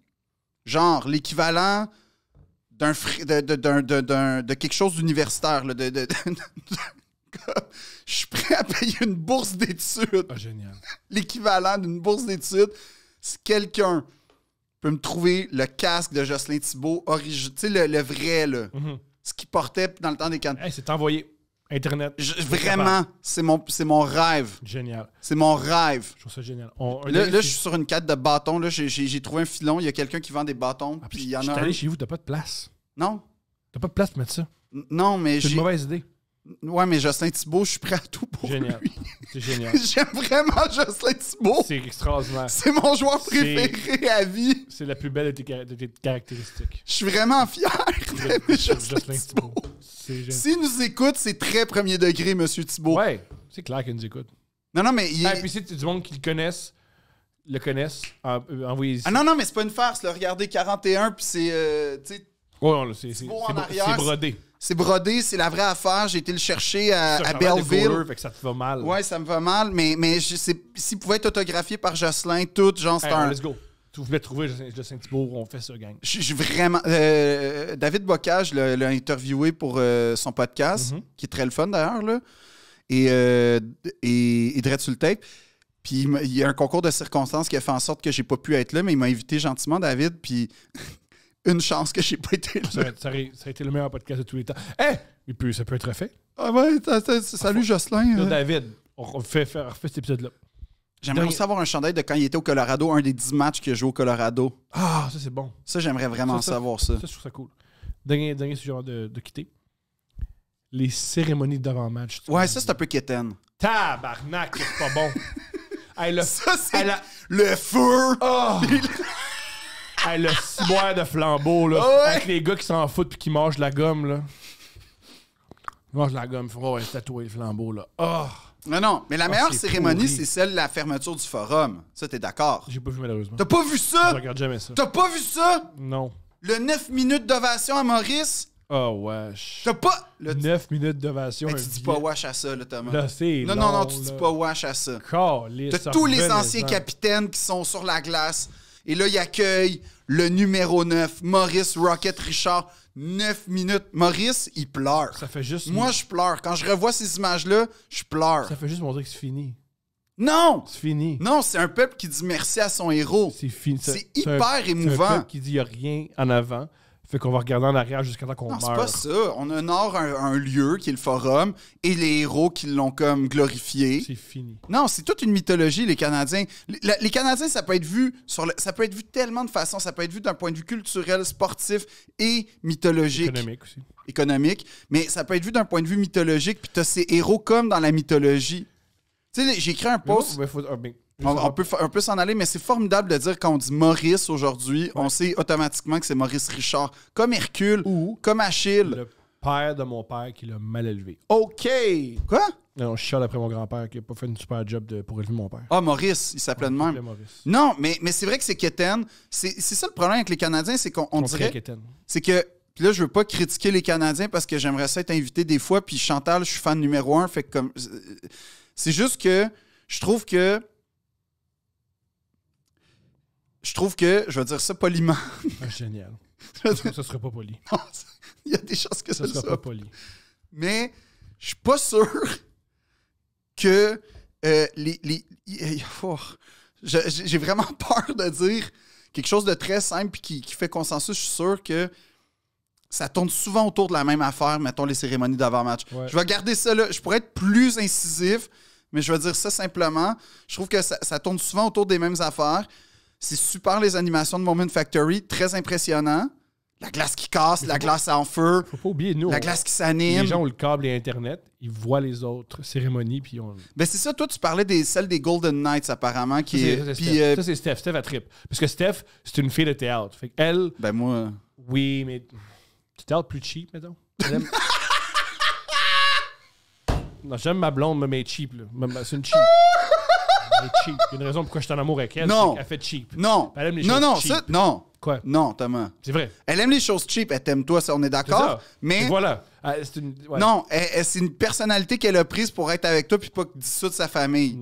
Genre l'équivalent d'un de, de, de, de, quelque chose d'universitaire. je suis prêt à payer une bourse d'études. Ah, génial. L'équivalent d'une bourse d'études. Si quelqu'un peut me trouver le casque de Jocelyn Thibault, original, tu sais, le, vrai, là, mhm. ce qu'il portait dans le temps des cannes. c'est envoyé. Internet. vraiment, c'est mon, c'est mon rêve. Génial. C'est mon rêve. Je trouve ça génial. là, je suis sur une carte de bâtons. Là, j'ai, j'ai trouvé un filon. Il y a quelqu'un qui vend des bâtons. Ah, puis il y en a. allé chez vous, t'as pas de place. Non. T'as pas de place pour mettre ça. non, mais C'est j'ai. une mauvaise idée. Ouais, mais Justin Thibault, je suis prêt à tout pour génial. lui. C'est génial. J'aime vraiment Jocelyn Thibault. C'est extraordinaire. C'est mon joueur préféré à vie. C'est la plus belle de tes, caractéristiques. Je suis vraiment fier de Justin, Justin, Thibault. S'il nous écoute, c'est très premier degré, Monsieur Thibault. Ouais, c'est clair qu'il nous écoute. Non, non, mais... Il ah, puis c'est du monde qui le connaissent le connaissent, euh, envoyez Ah non, non, mais c'est pas une farce. Regardez 41, puis c'est... Euh, ouais, c'est brodé. C'est brodé, c'est la vraie affaire. J'ai été le chercher à, à Belleville. que ça te va mal. Ouais, ça me va mal, mais, mais s'il pouvait être autographié par Jocelyn, tout, genre, c'est un. Let's go. Tu trouver Jocelyn Thibault, on fait ça, gang. Je vraiment. Euh, euh, David Bocage l'a interviewé pour euh, son podcast, mhm. qui est très le fun d'ailleurs, là. Et, et, sur le Puis il y a un concours de circonstances qui a fait en sorte que j'ai pas pu être là, mais il m'a invité gentiment, David. Puis une chance que j'ai pas été là. Ça, a été le meilleur podcast de tous les temps. Hé! Il ça peut être fait. Ah ouais, salut Jocelyn. Hein. David, on fait refait cet épisode-là. J'aimerais aussi avoir un chandail de quand il était au Colorado, un des 10 matchs qu'il a joué au Colorado. Ah, ça c'est bon. Ça, j'aimerais vraiment savoir ça. Ça, je trouve ça cool. Dernier, dernier sujet de, de quitter. Les cérémonies d'avant-match. Ouais, ça c'est un peu quétaine. Tabarnak, c'est pas bon. ça, c'est le feu! Oh le ciboire de flambeau, là. Avec les gars qui s'en foutent puis qui mangent de la gomme, là. Ils mangent de la gomme. Ils font, ouais, le flambeau, là. Oh. Non, non, mais la ah, meilleure cérémonie, c'est celle de la fermeture du forum. Ça, t'es d'accord? J'ai pas vu, malheureusement. T'as pas vu ça? Je regarde jamais ça. T'as pas vu ça? Non. Le 9 minutes d'ovation à Maurice? Oh, wesh. T'as pas. Le 9 minutes d'ovation. Maurice. tu dis pas wesh à ça, là, Thomas. Non, non, non, tu dis pas wesh à ça. T'as tous les anciens capitaines qui sont sur la glace et là, ils accueillent le numéro 9, Maurice Rocket Richard. 9 minutes. Maurice, il pleure. juste. Moi, je pleure. Quand je revois ces images-là, je pleure. Ça fait juste montrer que c'est fini. Non! C'est fini. Non, c'est un peuple qui dit merci à son héros. C'est fini. C'est hyper émouvant. C'est un peuple qui dit il n'y a rien en avant. Fait qu'on va regarder en arrière jusqu'à temps qu'on meurt. C'est pas ça. On honore un, lieu qui est le forum et les héros qui l'ont comme glorifié. C'est fini. Non, c'est toute une mythologie, les Canadiens. Les, Canadiens, ça peut être vu sur ça peut être vu tellement de façons. Ça peut être vu d'un point de vue culturel, sportif et mythologique. Économique aussi. Économique. Mais ça peut être vu d'un point de vue mythologique. Puis t'as ces héros comme dans la mythologie. Tu sais, j'ai un post. Ah, on, peut s'en aller, mais c'est formidable de dire quand on dit Maurice aujourd'hui, on sait automatiquement que c'est Maurice Richard, comme Hercule ou comme Achille. Le père de mon père qui l'a mal élevé. OK! Quoi? Non, je après mon grand-père qui n'a pas fait une super job pour élever mon père. Ah, Maurice, il s'appelait de même. Non, mais, c'est vrai que c'est Keten. C'est ça le problème avec les Canadiens, c'est qu'on dirait. C'est que. Puis là, je veux pas critiquer les Canadiens parce que j'aimerais ça être invité des fois. Puis Chantal, je suis fan numéro un. Fait comme. C'est juste que je trouve que je trouve que, je vais dire ça poliment. Ah, génial. ça ne serait pas poli. il y a des choses que ça ne serait pas poli. Mais je suis pas sûr que euh, les. Oh, j'ai vraiment peur de dire quelque chose de très simple qui, qui fait consensus. Je suis sûr que ça tourne souvent autour de la même affaire, mettons les cérémonies d'avant-match. Je vais garder ça là. Je pourrais être plus incisif, mais je vais dire ça simplement. Je trouve que ça tourne souvent autour des mêmes affaires. C'est super les animations de Moment Factory, très impressionnant. La glace qui casse, la glace en feu. Faut pas oublier, nous. La glace qui s'anime. Les gens ont le câble et Internet, ils voient les autres cérémonies, puis on. Ben c'est ça, toi, tu parlais des celles des Golden Knights, apparemment, qui euh, c'est- Steph. Steph. a trip. Parce que Steph, c'est une fille de théâtre. Fait elle, ben moi. Euh, oui, mais. tu théâtre plus cheap, mettons. j'aime ma blonde, mais cheap. là. C'est une cheap. Elle est cheap. Une raison pourquoi je suis en amour avec elle. Non. Elle fait cheap. Non. Elle aime les non, choses non, Ça, non. Quoi? Non, Thomas. C'est vrai. Elle aime les choses cheap. Elle t'aime toi, on est d'accord. Mais. voilà. Ah, non, c'est une personnalité qu'elle a prise pour être avec toi puis pas dissoudre sa famille.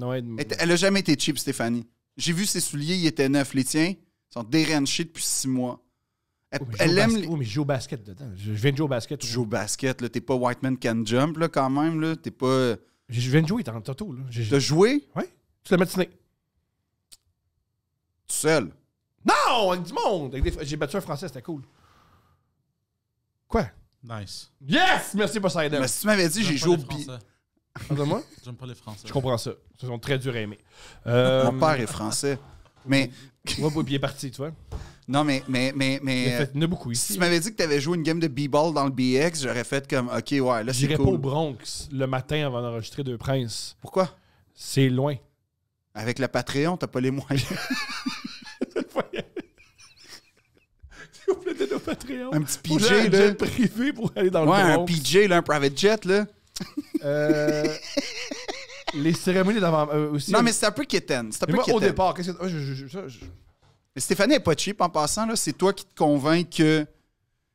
elle... a jamais été cheap, Stéphanie. J'ai vu ses souliers, ils étaient neufs. Les tiens sont déranchés depuis six mois. Elle, aime. Oh, mais je oh, joue au basket dedans. Je, viens de jouer au basket. Tu joues au basket, là. T'es pas White Man Can Jump, là, quand même, là. T'es pas. Euh, je viens de jouer tantôt, là. de jouer Oui. C'est la matinée. Tout seul? Non! Avec du monde! J'ai battu un Français, c'était cool. Quoi? Nice. Yes! Merci, pour ça, Mais si tu m'avais dit, j'ai joué au bi... moi J'aime pas les Français. Je comprends ça. Ils sont très durs à aimer. Euh, Mon père est français. Mais, Tu ouais, il est parti, tu vois. non, mais, mais, mais, mais. fait, beaucoup ici. Si tu m'avais dit que tu avais joué une game de b-ball dans le BX, j'aurais fait comme, OK, ouais, là, c'est J'irai pas au Bronx le matin avant d'enregistrer Deux Princes. Pourquoi? C'est loin. Avec la Patreon, t'as pas les moyens. Un petit PJ. Un jet privé pour aller dans le le Ouais, un PJ, là, un private jet. Là. Euh, les cérémonies d'avant euh, aussi. Non, mais c'est un peu quétaine. C'est un peu Kitten. quétaine. au départ, qu'est-ce que. Oh, mais Stéphanie est pas cheap en passant. là. C'est toi qui te convainc que.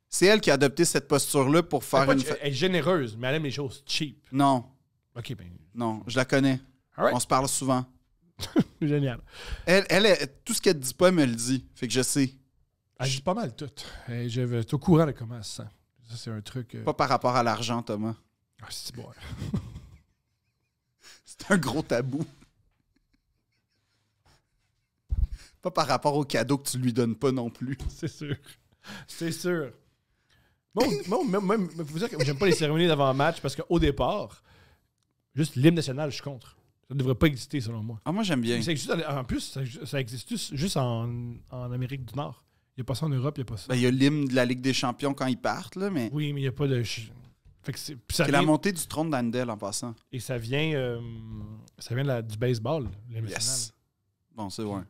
C'est elle qui a adopté cette posture-là pour faire une. Elle est généreuse, mais elle aime les choses cheap. Non. OK, ben. Non, je la connais. On se parle souvent. Génial. Elle, tout ce qu'elle dit pas, elle me le dit. Fait que je sais. Elle dit pas mal tout. Et je au courant de comment elle c'est un truc. Euh, pas par rapport à l'argent, Thomas. Ah, c'est un gros tabou. Pas par rapport au cadeau que tu lui donnes pas non plus. C'est sûr. C'est sûr. Moi, moi, dire que j'aime pas les cérémonies d'avant-match parce qu'au départ, juste l'hymne national, je suis contre. Ça ne devrait pas exister, selon moi. Ah, moi, j'aime bien. en plus, ça, existe juste en, Amérique du Nord. Il n'y a pas ça en Europe, il n'y a pas ça. Ben, il y a l'hymne de la Ligue des champions quand ils partent, là, mais... Oui, mais il n'y a pas de... C'est la montée du trône d'Andel en passant. Et ça vient, euh, ça vient de du baseball, yes. Bon, c'est vrai.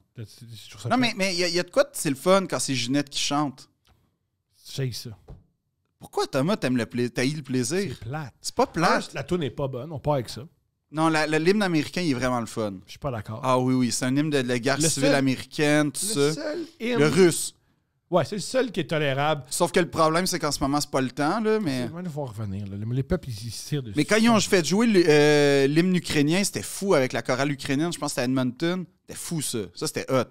Non, mais il y, a de quoi, c'est le fun quand c'est Ginette qui chante. J'ai ça. Pourquoi Thomas, t'aimes le, eu le plaisir? C'est plate. C'est pas plate. Ah, la tune n'est pas bonne, on part avec ça. Non, l'hymne américain, il est vraiment le fun. Je suis pas d'accord. Ah oui, oui, c'est un hymne de la guerre civile américaine, tout ça. le seul hymne- Le russe. Ouais, c'est le seul qui est tolérable. Sauf que le problème, c'est qu'en ce moment, c'est pas le temps, là, mais... de voir revenir. Les peuples, ils s'y tirent dessus. Mais quand ils ont fait jouer euh, l'hymne ukrainien, c'était fou avec la chorale ukrainienne. Je pense que c'était à Edmonton. C'était fou, ça. Ça, c'était hot.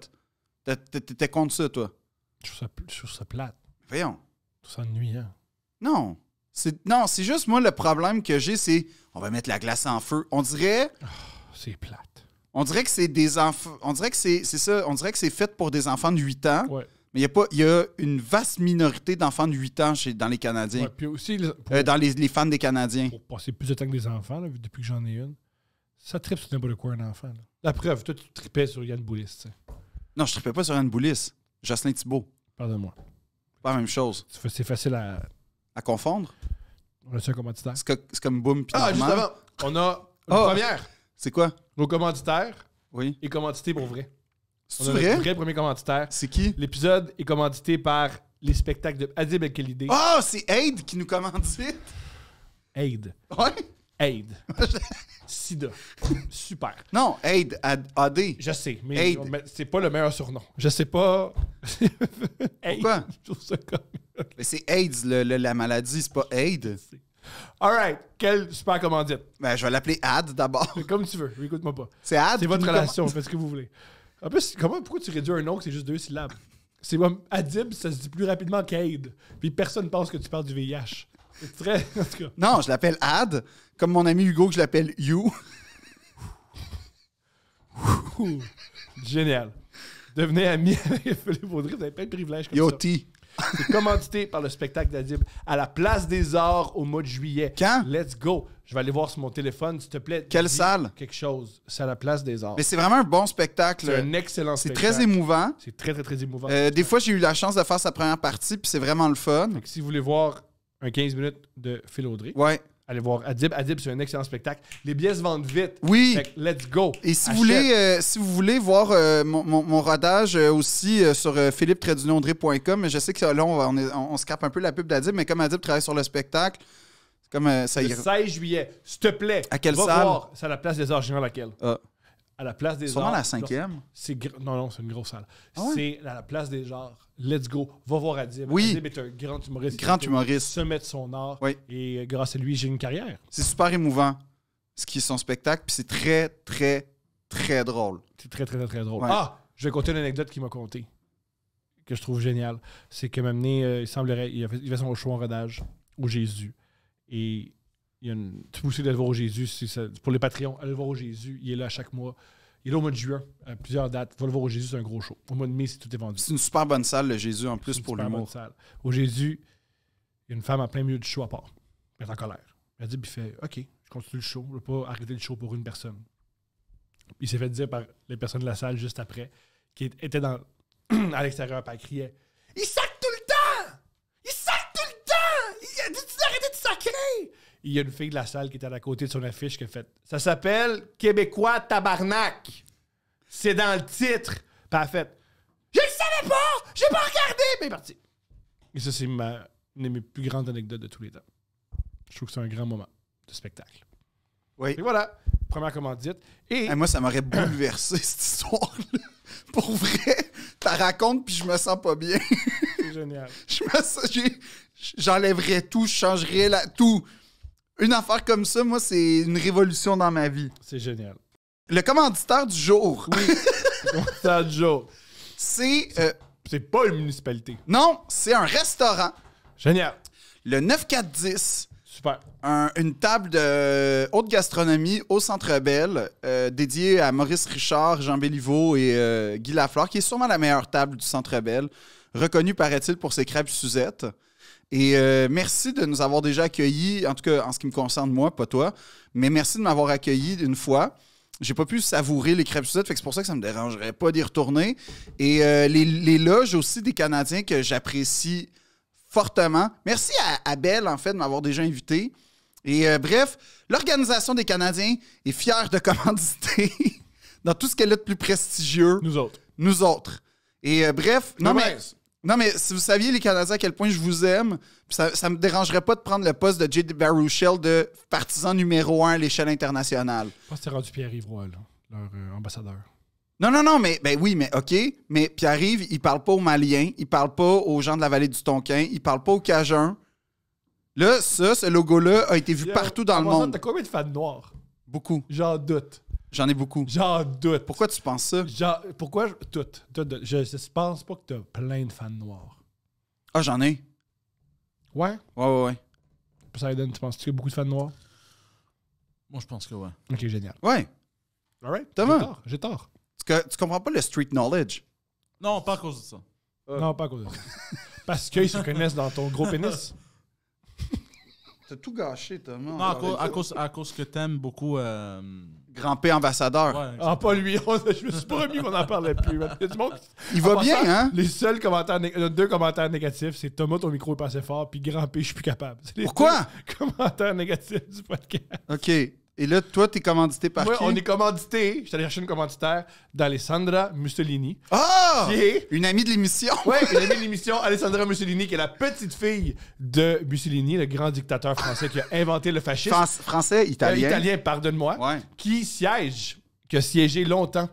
Tu étais contre ça, toi. Je trouve ça, plate. Voyons. Tout s'ennuie. ça Non. Non, c'est juste moi le problème que j'ai, c'est on va mettre la glace en feu. On dirait. Oh, c'est plate. On dirait que c'est des enfants. On dirait que c'est ça. On dirait que c'est fait pour des enfants de 8 ans. Mais il y, a pas, Il y a une vaste minorité d'enfants de 8 ans chez, dans les Canadiens. puis aussi, euh, dans les, fans des Canadiens. Pour passer plus de temps que des enfants, depuis que j'en ai une, ça tripe sur n'importe quoi un enfant. La preuve, toi, tu tripais sur Yann Boulis. T'sais. Non, je tripais pas sur Yann Boulis. Jocelyn Thibault. Pardonne-moi. Pas la même chose. C'est facile à à confondre? On a un commanditaire? C'est, comme Boom. puis Ah, justement. on a une ah! première. C'est quoi? Nos commanditaires Oui. Et commandité pour vrai. C'est vrai? vrai premier commanditaire. C'est qui? L'épisode est commandité par les spectacles de Adi quelle Ah, c'est Aid qui nous commandite! Aid. Ouais? Aid. Sida. Super. Non, Aid, Ad- AD. Je sais, mais c'est pas le meilleur surnom. Je sais pas. Aide. Pourquoi? Je trouve ça comme- mais c'est AIDS, la maladie, c'est pas AIDS. All right. Quel super commandite? Ben, je vais l'appeler Ad d'abord. Comme tu veux. Écoute-moi pas. C'est Ad. C'est votre relation. Faites ce que vous voulez. En plus, comment, pourquoi tu réduis un nom que c'est juste deux syllabes? C'est Adib, ça se dit plus rapidement qu'Aid. Puis personne pense que tu parles du VIH. C'est très. Non, je l'appelle Ad, comme mon ami Hugo que je l'appelle You. Génial. Devenez ami avec Philippe Vaudry. vous avez pas de privilèges comme Yo, ça. T. C'est commandité par le spectacle d'Adib à la Place des Arts au mois de juillet. Quand? Let's go. Je vais aller voir sur mon téléphone, s'il te plaît. Quelle salle? Quelque chose. C'est à la Place des Arts. Mais c'est vraiment un bon spectacle. C'est un excellent spectacle. C'est très émouvant. C'est très, très, très émouvant. Euh, des fois, j'ai eu la chance de faire sa première partie, puis c'est vraiment le fun. si vous voulez voir un 15 minutes de Phil Audrey. Ouais. Allez voir Adib. Adib, c'est un excellent spectacle. Les billets se vendent vite. Oui. let's go. Et si, vous voulez, euh, si vous voulez voir euh, mon, mon, mon, rodage euh, aussi sur philippe mais je sais que là, on, on, se capte un peu la pub d'Adib, mais comme Adib travaille sur le spectacle, c'est comme ça Le 16 juillet, s'il te plaît. À quelle salle? c'est à la place des arts dans laquelle. Ah à la place des Sûrement la cinquième. C'est non, non, c'est une grosse salle. Ah c'est à la place des genres. Let's go. Va voir Adib. Oui. Adib est un grand humoriste. Grand humoriste. se mettre son art. Oui. Et euh, grâce à lui, j'ai une carrière. C'est super émouvant, ce qui est son spectacle. Puis c'est très, très, très drôle. C'est très, très, très, drôle. Ah, je vais compter une anecdote qu'il m'a contée, que je trouve géniale. C'est qu'il m'a amené. Euh, il semblerait, il avait, son show en rodage au Jésus. Et il y a tu peux aussi aller voir au Jésus. pour les Patreons, allez voir au Jésus. Il est là chaque mois. Il est là au mois de juin, à plusieurs dates. Va le voir au Jésus, c'est un gros show. Au mois de mai, c'est tout est vendu. C'est une super bonne salle, le Jésus, en plus, pour l'humour. Au Jésus, il y a une femme en plein milieu du show à part. Elle est en colère. Elle dit, puis fait OK, je continue le show. Je ne veux pas arrêter le show pour une personne. Il s'est fait dire par les personnes de la salle juste après, qui était dans, à l'extérieur, puis elle criait Il il y a une fille de la salle qui était à côté de son affiche qui a fait Ça s'appelle Québécois Tabarnak. C'est dans le titre. Puis elle a fait Je le savais pas, j'ai pas regardé, mais parti. Et ça, c'est une de mes plus grandes anecdotes de tous les temps. Je trouve que c'est un grand moment de spectacle. Oui. Et voilà, première commandite. Et... moi, ça m'aurait bouleversé cette histoire-là. Pour vrai, la racontes puis je me sens pas bien. C'est génial. je J'enlèverais tout, je changerais tout. Une affaire comme ça, moi, c'est une révolution dans ma vie. C'est génial. Le commanditaire du jour. Oui. le commanditaire du jour. C'est. Euh, c'est pas une municipalité. Non, c'est un restaurant. Génial. Le 9410. Super. une table de haute gastronomie au Centre Belle euh, dédiée à Maurice Richard, Jean Béliveau et euh, Guy Lafleur, qui est sûrement la meilleure table du Centre Belle, reconnue, paraît-il, pour ses crêpes Suzette. Et euh, merci de nous avoir déjà accueillis, en tout cas en ce qui me concerne, moi, pas toi, mais merci de m'avoir accueilli une fois. J'ai pas pu savourer les crêpes Suzette, fait c'est pour ça que ça me dérangerait pas d'y retourner. Et euh, les, loges aussi des Canadiens que j'apprécie fortement. Merci à, à Belle, en fait, de m'avoir déjà invité. Et euh, bref, l'Organisation des Canadiens est fière de commanditer dans tout ce qu'elle a de plus prestigieux. Nous autres. Nous autres. Et bref, non mais, non, mais si vous saviez, les Canadiens, à quel point je vous aime, ça, ne me dérangerait pas de prendre le poste de J.D. Baruchel de partisan numéro un à l'échelle internationale. Je pense que c'est rendu Pierre-Yves leur euh, ambassadeur. Non, non, non, mais ben oui, mais OK. Mais Pierre-Yves, il parle pas aux Maliens, il parle pas aux gens de la vallée du Tonkin, il parle pas aux Cajuns. Là, ça, ce logo-là a été vu partout dans le monde. T'as combien de fans noirs? Beaucoup. J'en doute. J'en ai beaucoup. J'en doute. Pourquoi tu penses ça? pourquoi? Je, tout. Je, je, pense pas que t'as plein de fans noirs. Ah, j'en ai. Ouais? Ouais, ouais, ouais. Poseidon, tu penses-tu as beaucoup de fans noirs? Moi, je pense que ouais. Ok, génial. Ouais. right, Thomas. J'ai tort. J'ai tort. Tu, comprends pas le street knowledge? Non, pas à cause de ça. Euh. Non, pas à cause de ça. Parce qu'ils se connaissent dans ton gros pénis. T'as tout gâché, Thomas. Non, à, cause, à, cause, que t'aimes beaucoup. Euh, Grand P ambassadeur. Ouais, ah, pas lui. je me suis promis qu'on n'en parlait plus. Il, va bien, hein? Les seuls commentaires, Les deux commentaires négatifs, c'est Thomas, ton micro est passé fort, puis Grand P, je suis plus capable. Pourquoi? Commentaires négatifs du podcast. OK. Et là, toi, t'es commandité par qui? on est commandité. Je suis allé chercher une commanditaire d'Alessandra Mussolini. Ah! Une amie de l'émission. Oui, une amie de l'émission, Alessandra Mussolini, qui est la petite fille de Mussolini, le grand dictateur français qui a inventé le fascisme. français, euh, italien. italien, pardonne-moi. Qui siège, qui a siégé longtemps.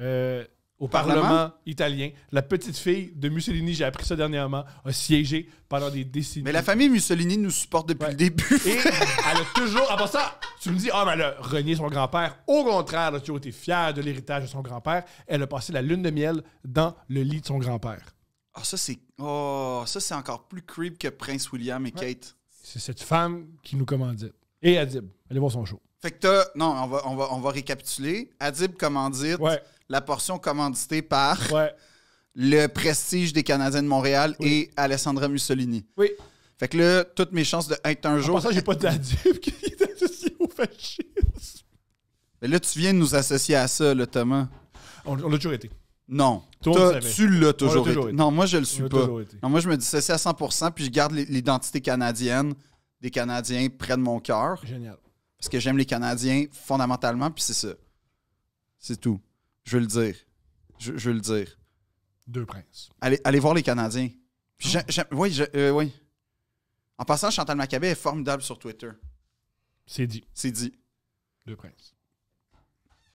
Euh, au Parlement? italien. La petite fille de Mussolini, j'ai appris ça dernièrement, a siégé pendant des décennies. Mais la famille Mussolini nous supporte depuis le début. Et elle a toujours. Après ça, tu me dis, ah, mais ben, elle a renié son grand-père. Au contraire, tu a été fière de l'héritage de son grand-père. Elle a passé la lune de miel dans le lit de son grand-père. Ah, ça, c'est oh, ça, c'est encore plus creep que Prince William et Kate. C'est cette femme qui nous commandite. Et Adib, allez voir son show. Fait que t'as. Non, on va, on, va, on va récapituler. Adib Commandite, Ouais la portion commanditée par le prestige des Canadiens de Montréal et Alessandra Mussolini. Oui. Fait que là, toutes mes chances de être un jour. jour. ça, j'ai pas de qui est associé au fascisme. Mais là, tu viens de nous associer à ça, Thomas. On, l'a toujours été. Non. tu l'as toujours, été. Non, moi, je le suis pas. moi, je me dis c'est à 100%, puis je garde l'identité canadienne des Canadiens près de mon cœur. Génial. Parce que j'aime les Canadiens fondamentalement, puis c'est ça. C'est tout. Je vais le dire. Je, le dire. Deux princes. Allez, allez voir les Canadiens. oui, euh, oui. En passant, Chantal Maccabé est formidable sur Twitter. C'est dit. C'est dit. Deux princes.